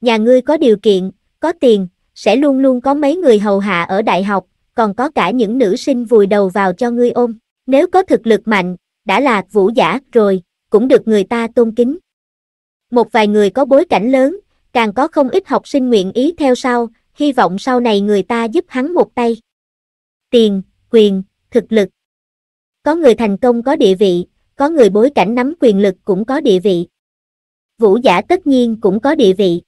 Speaker 1: Nhà ngươi có điều kiện, có tiền, sẽ luôn luôn có mấy người hầu hạ ở đại học, còn có cả những nữ sinh vùi đầu vào cho ngươi ôm. Nếu có thực lực mạnh, đã là vũ giả rồi, cũng được người ta tôn kính. Một vài người có bối cảnh lớn, càng có không ít học sinh nguyện ý theo sau, hy vọng sau này người ta giúp hắn một tay. Tiền, quyền, thực lực. Có người thành công có địa vị, có người bối cảnh nắm quyền lực cũng có địa vị. Vũ giả tất nhiên cũng có địa vị.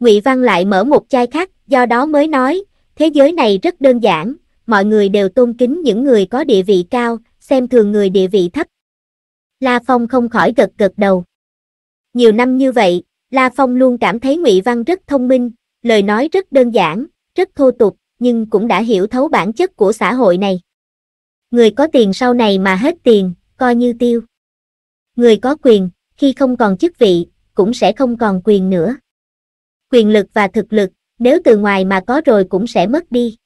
Speaker 1: Ngụy Văn lại mở một chai khác, do đó mới nói, Thế giới này rất đơn giản, mọi người đều tôn kính những người có địa vị cao, xem thường người địa vị thấp. La Phong không khỏi gật gật đầu. Nhiều năm như vậy, La Phong luôn cảm thấy Ngụy Văn rất thông minh, lời nói rất đơn giản, rất thô tục, nhưng cũng đã hiểu thấu bản chất của xã hội này. Người có tiền sau này mà hết tiền, coi như tiêu. Người có quyền, khi không còn chức vị, cũng sẽ không còn quyền nữa. Quyền lực và thực lực, nếu từ ngoài mà có rồi cũng sẽ mất đi.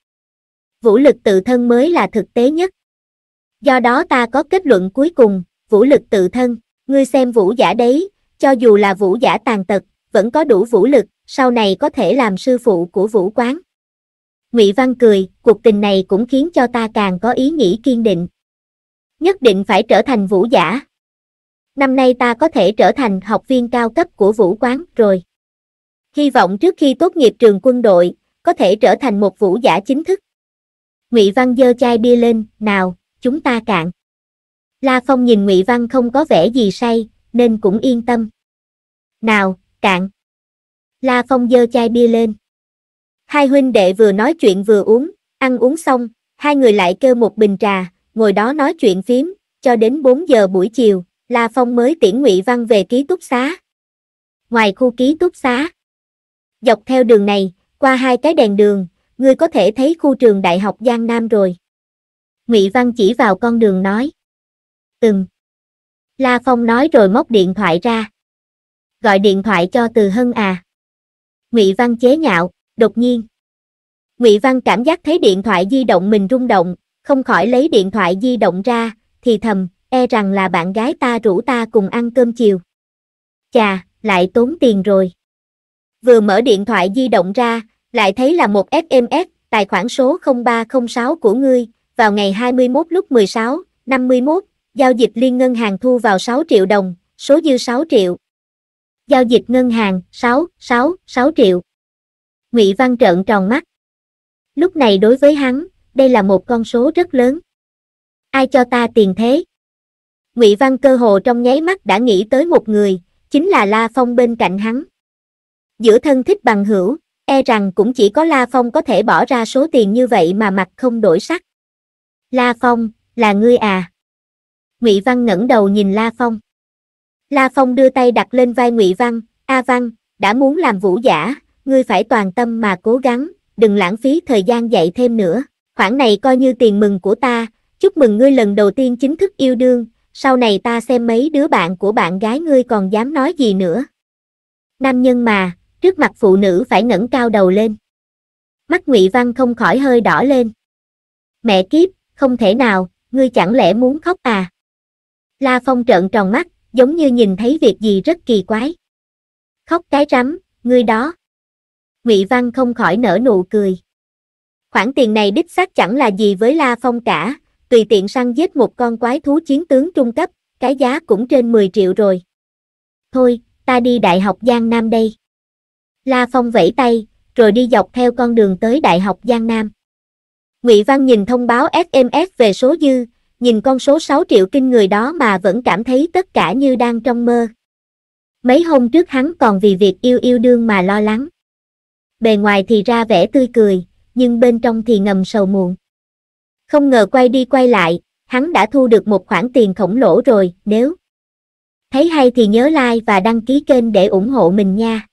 Speaker 1: Vũ lực tự thân mới là thực tế nhất. Do đó ta có kết luận cuối cùng, vũ lực tự thân, ngươi xem vũ giả đấy, cho dù là vũ giả tàn tật, vẫn có đủ vũ lực, sau này có thể làm sư phụ của vũ quán. Ngụy Văn cười, cuộc tình này cũng khiến cho ta càng có ý nghĩ kiên định. Nhất định phải trở thành vũ giả. Năm nay ta có thể trở thành học viên cao cấp của vũ quán rồi hy vọng trước khi tốt nghiệp trường quân đội, có thể trở thành một vũ giả chính thức. Ngụy Văn dơ chai bia lên, nào, chúng ta cạn. La Phong nhìn Ngụy Văn không có vẻ gì say, nên cũng yên tâm. Nào, cạn. La Phong dơ chai bia lên. Hai huynh đệ vừa nói chuyện vừa uống, ăn uống xong, hai người lại kêu một bình trà, ngồi đó nói chuyện phím, cho đến 4 giờ buổi chiều, La Phong mới tiễn Ngụy Văn về ký túc xá. Ngoài khu ký túc xá, Dọc theo đường này, qua hai cái đèn đường, ngươi có thể thấy khu trường Đại học Giang Nam rồi. Ngụy Văn chỉ vào con đường nói. Từng. La Phong nói rồi móc điện thoại ra. Gọi điện thoại cho Từ Hân à. Ngụy Văn chế nhạo, đột nhiên. Ngụy Văn cảm giác thấy điện thoại di động mình rung động, không khỏi lấy điện thoại di động ra, thì thầm, e rằng là bạn gái ta rủ ta cùng ăn cơm chiều. Chà, lại tốn tiền rồi vừa mở điện thoại di động ra, lại thấy là một SMS, tài khoản số 0306 của ngươi, vào ngày 21 lúc 16, 51, giao dịch liên ngân hàng thu vào 6 triệu đồng, số dư 6 triệu. Giao dịch ngân hàng 6, 6, 6 triệu. Ngụy Văn trợn tròn mắt. Lúc này đối với hắn, đây là một con số rất lớn. Ai cho ta tiền thế? Ngụy Văn cơ hồ trong nháy mắt đã nghĩ tới một người, chính là La Phong bên cạnh hắn giữa thân thích bằng hữu, e rằng cũng chỉ có La Phong có thể bỏ ra số tiền như vậy mà mặt không đổi sắc. La Phong, là ngươi à? Ngụy Văn ngẩng đầu nhìn La Phong. La Phong đưa tay đặt lên vai Ngụy Văn, "A Văn, đã muốn làm vũ giả, ngươi phải toàn tâm mà cố gắng, đừng lãng phí thời gian dạy thêm nữa. Khoản này coi như tiền mừng của ta, chúc mừng ngươi lần đầu tiên chính thức yêu đương, sau này ta xem mấy đứa bạn của bạn gái ngươi còn dám nói gì nữa." Nam nhân mà, trước mặt phụ nữ phải ngẩng cao đầu lên mắt ngụy văn không khỏi hơi đỏ lên mẹ kiếp không thể nào ngươi chẳng lẽ muốn khóc à la phong trợn tròn mắt giống như nhìn thấy việc gì rất kỳ quái khóc cái rắm ngươi đó ngụy văn không khỏi nở nụ cười khoản tiền này đích xác chẳng là gì với la phong cả tùy tiện săn giết một con quái thú chiến tướng trung cấp cái giá cũng trên 10 triệu rồi thôi ta đi đại học giang nam đây La Phong vẫy tay, rồi đi dọc theo con đường tới Đại học Giang Nam. Ngụy Văn nhìn thông báo SMS về số dư, nhìn con số 6 triệu kinh người đó mà vẫn cảm thấy tất cả như đang trong mơ. Mấy hôm trước hắn còn vì việc yêu yêu đương mà lo lắng. Bề ngoài thì ra vẻ tươi cười, nhưng bên trong thì ngầm sầu muộn. Không ngờ quay đi quay lại, hắn đã thu được một khoản tiền khổng lồ rồi, nếu thấy hay thì nhớ like và đăng ký kênh để ủng hộ mình nha.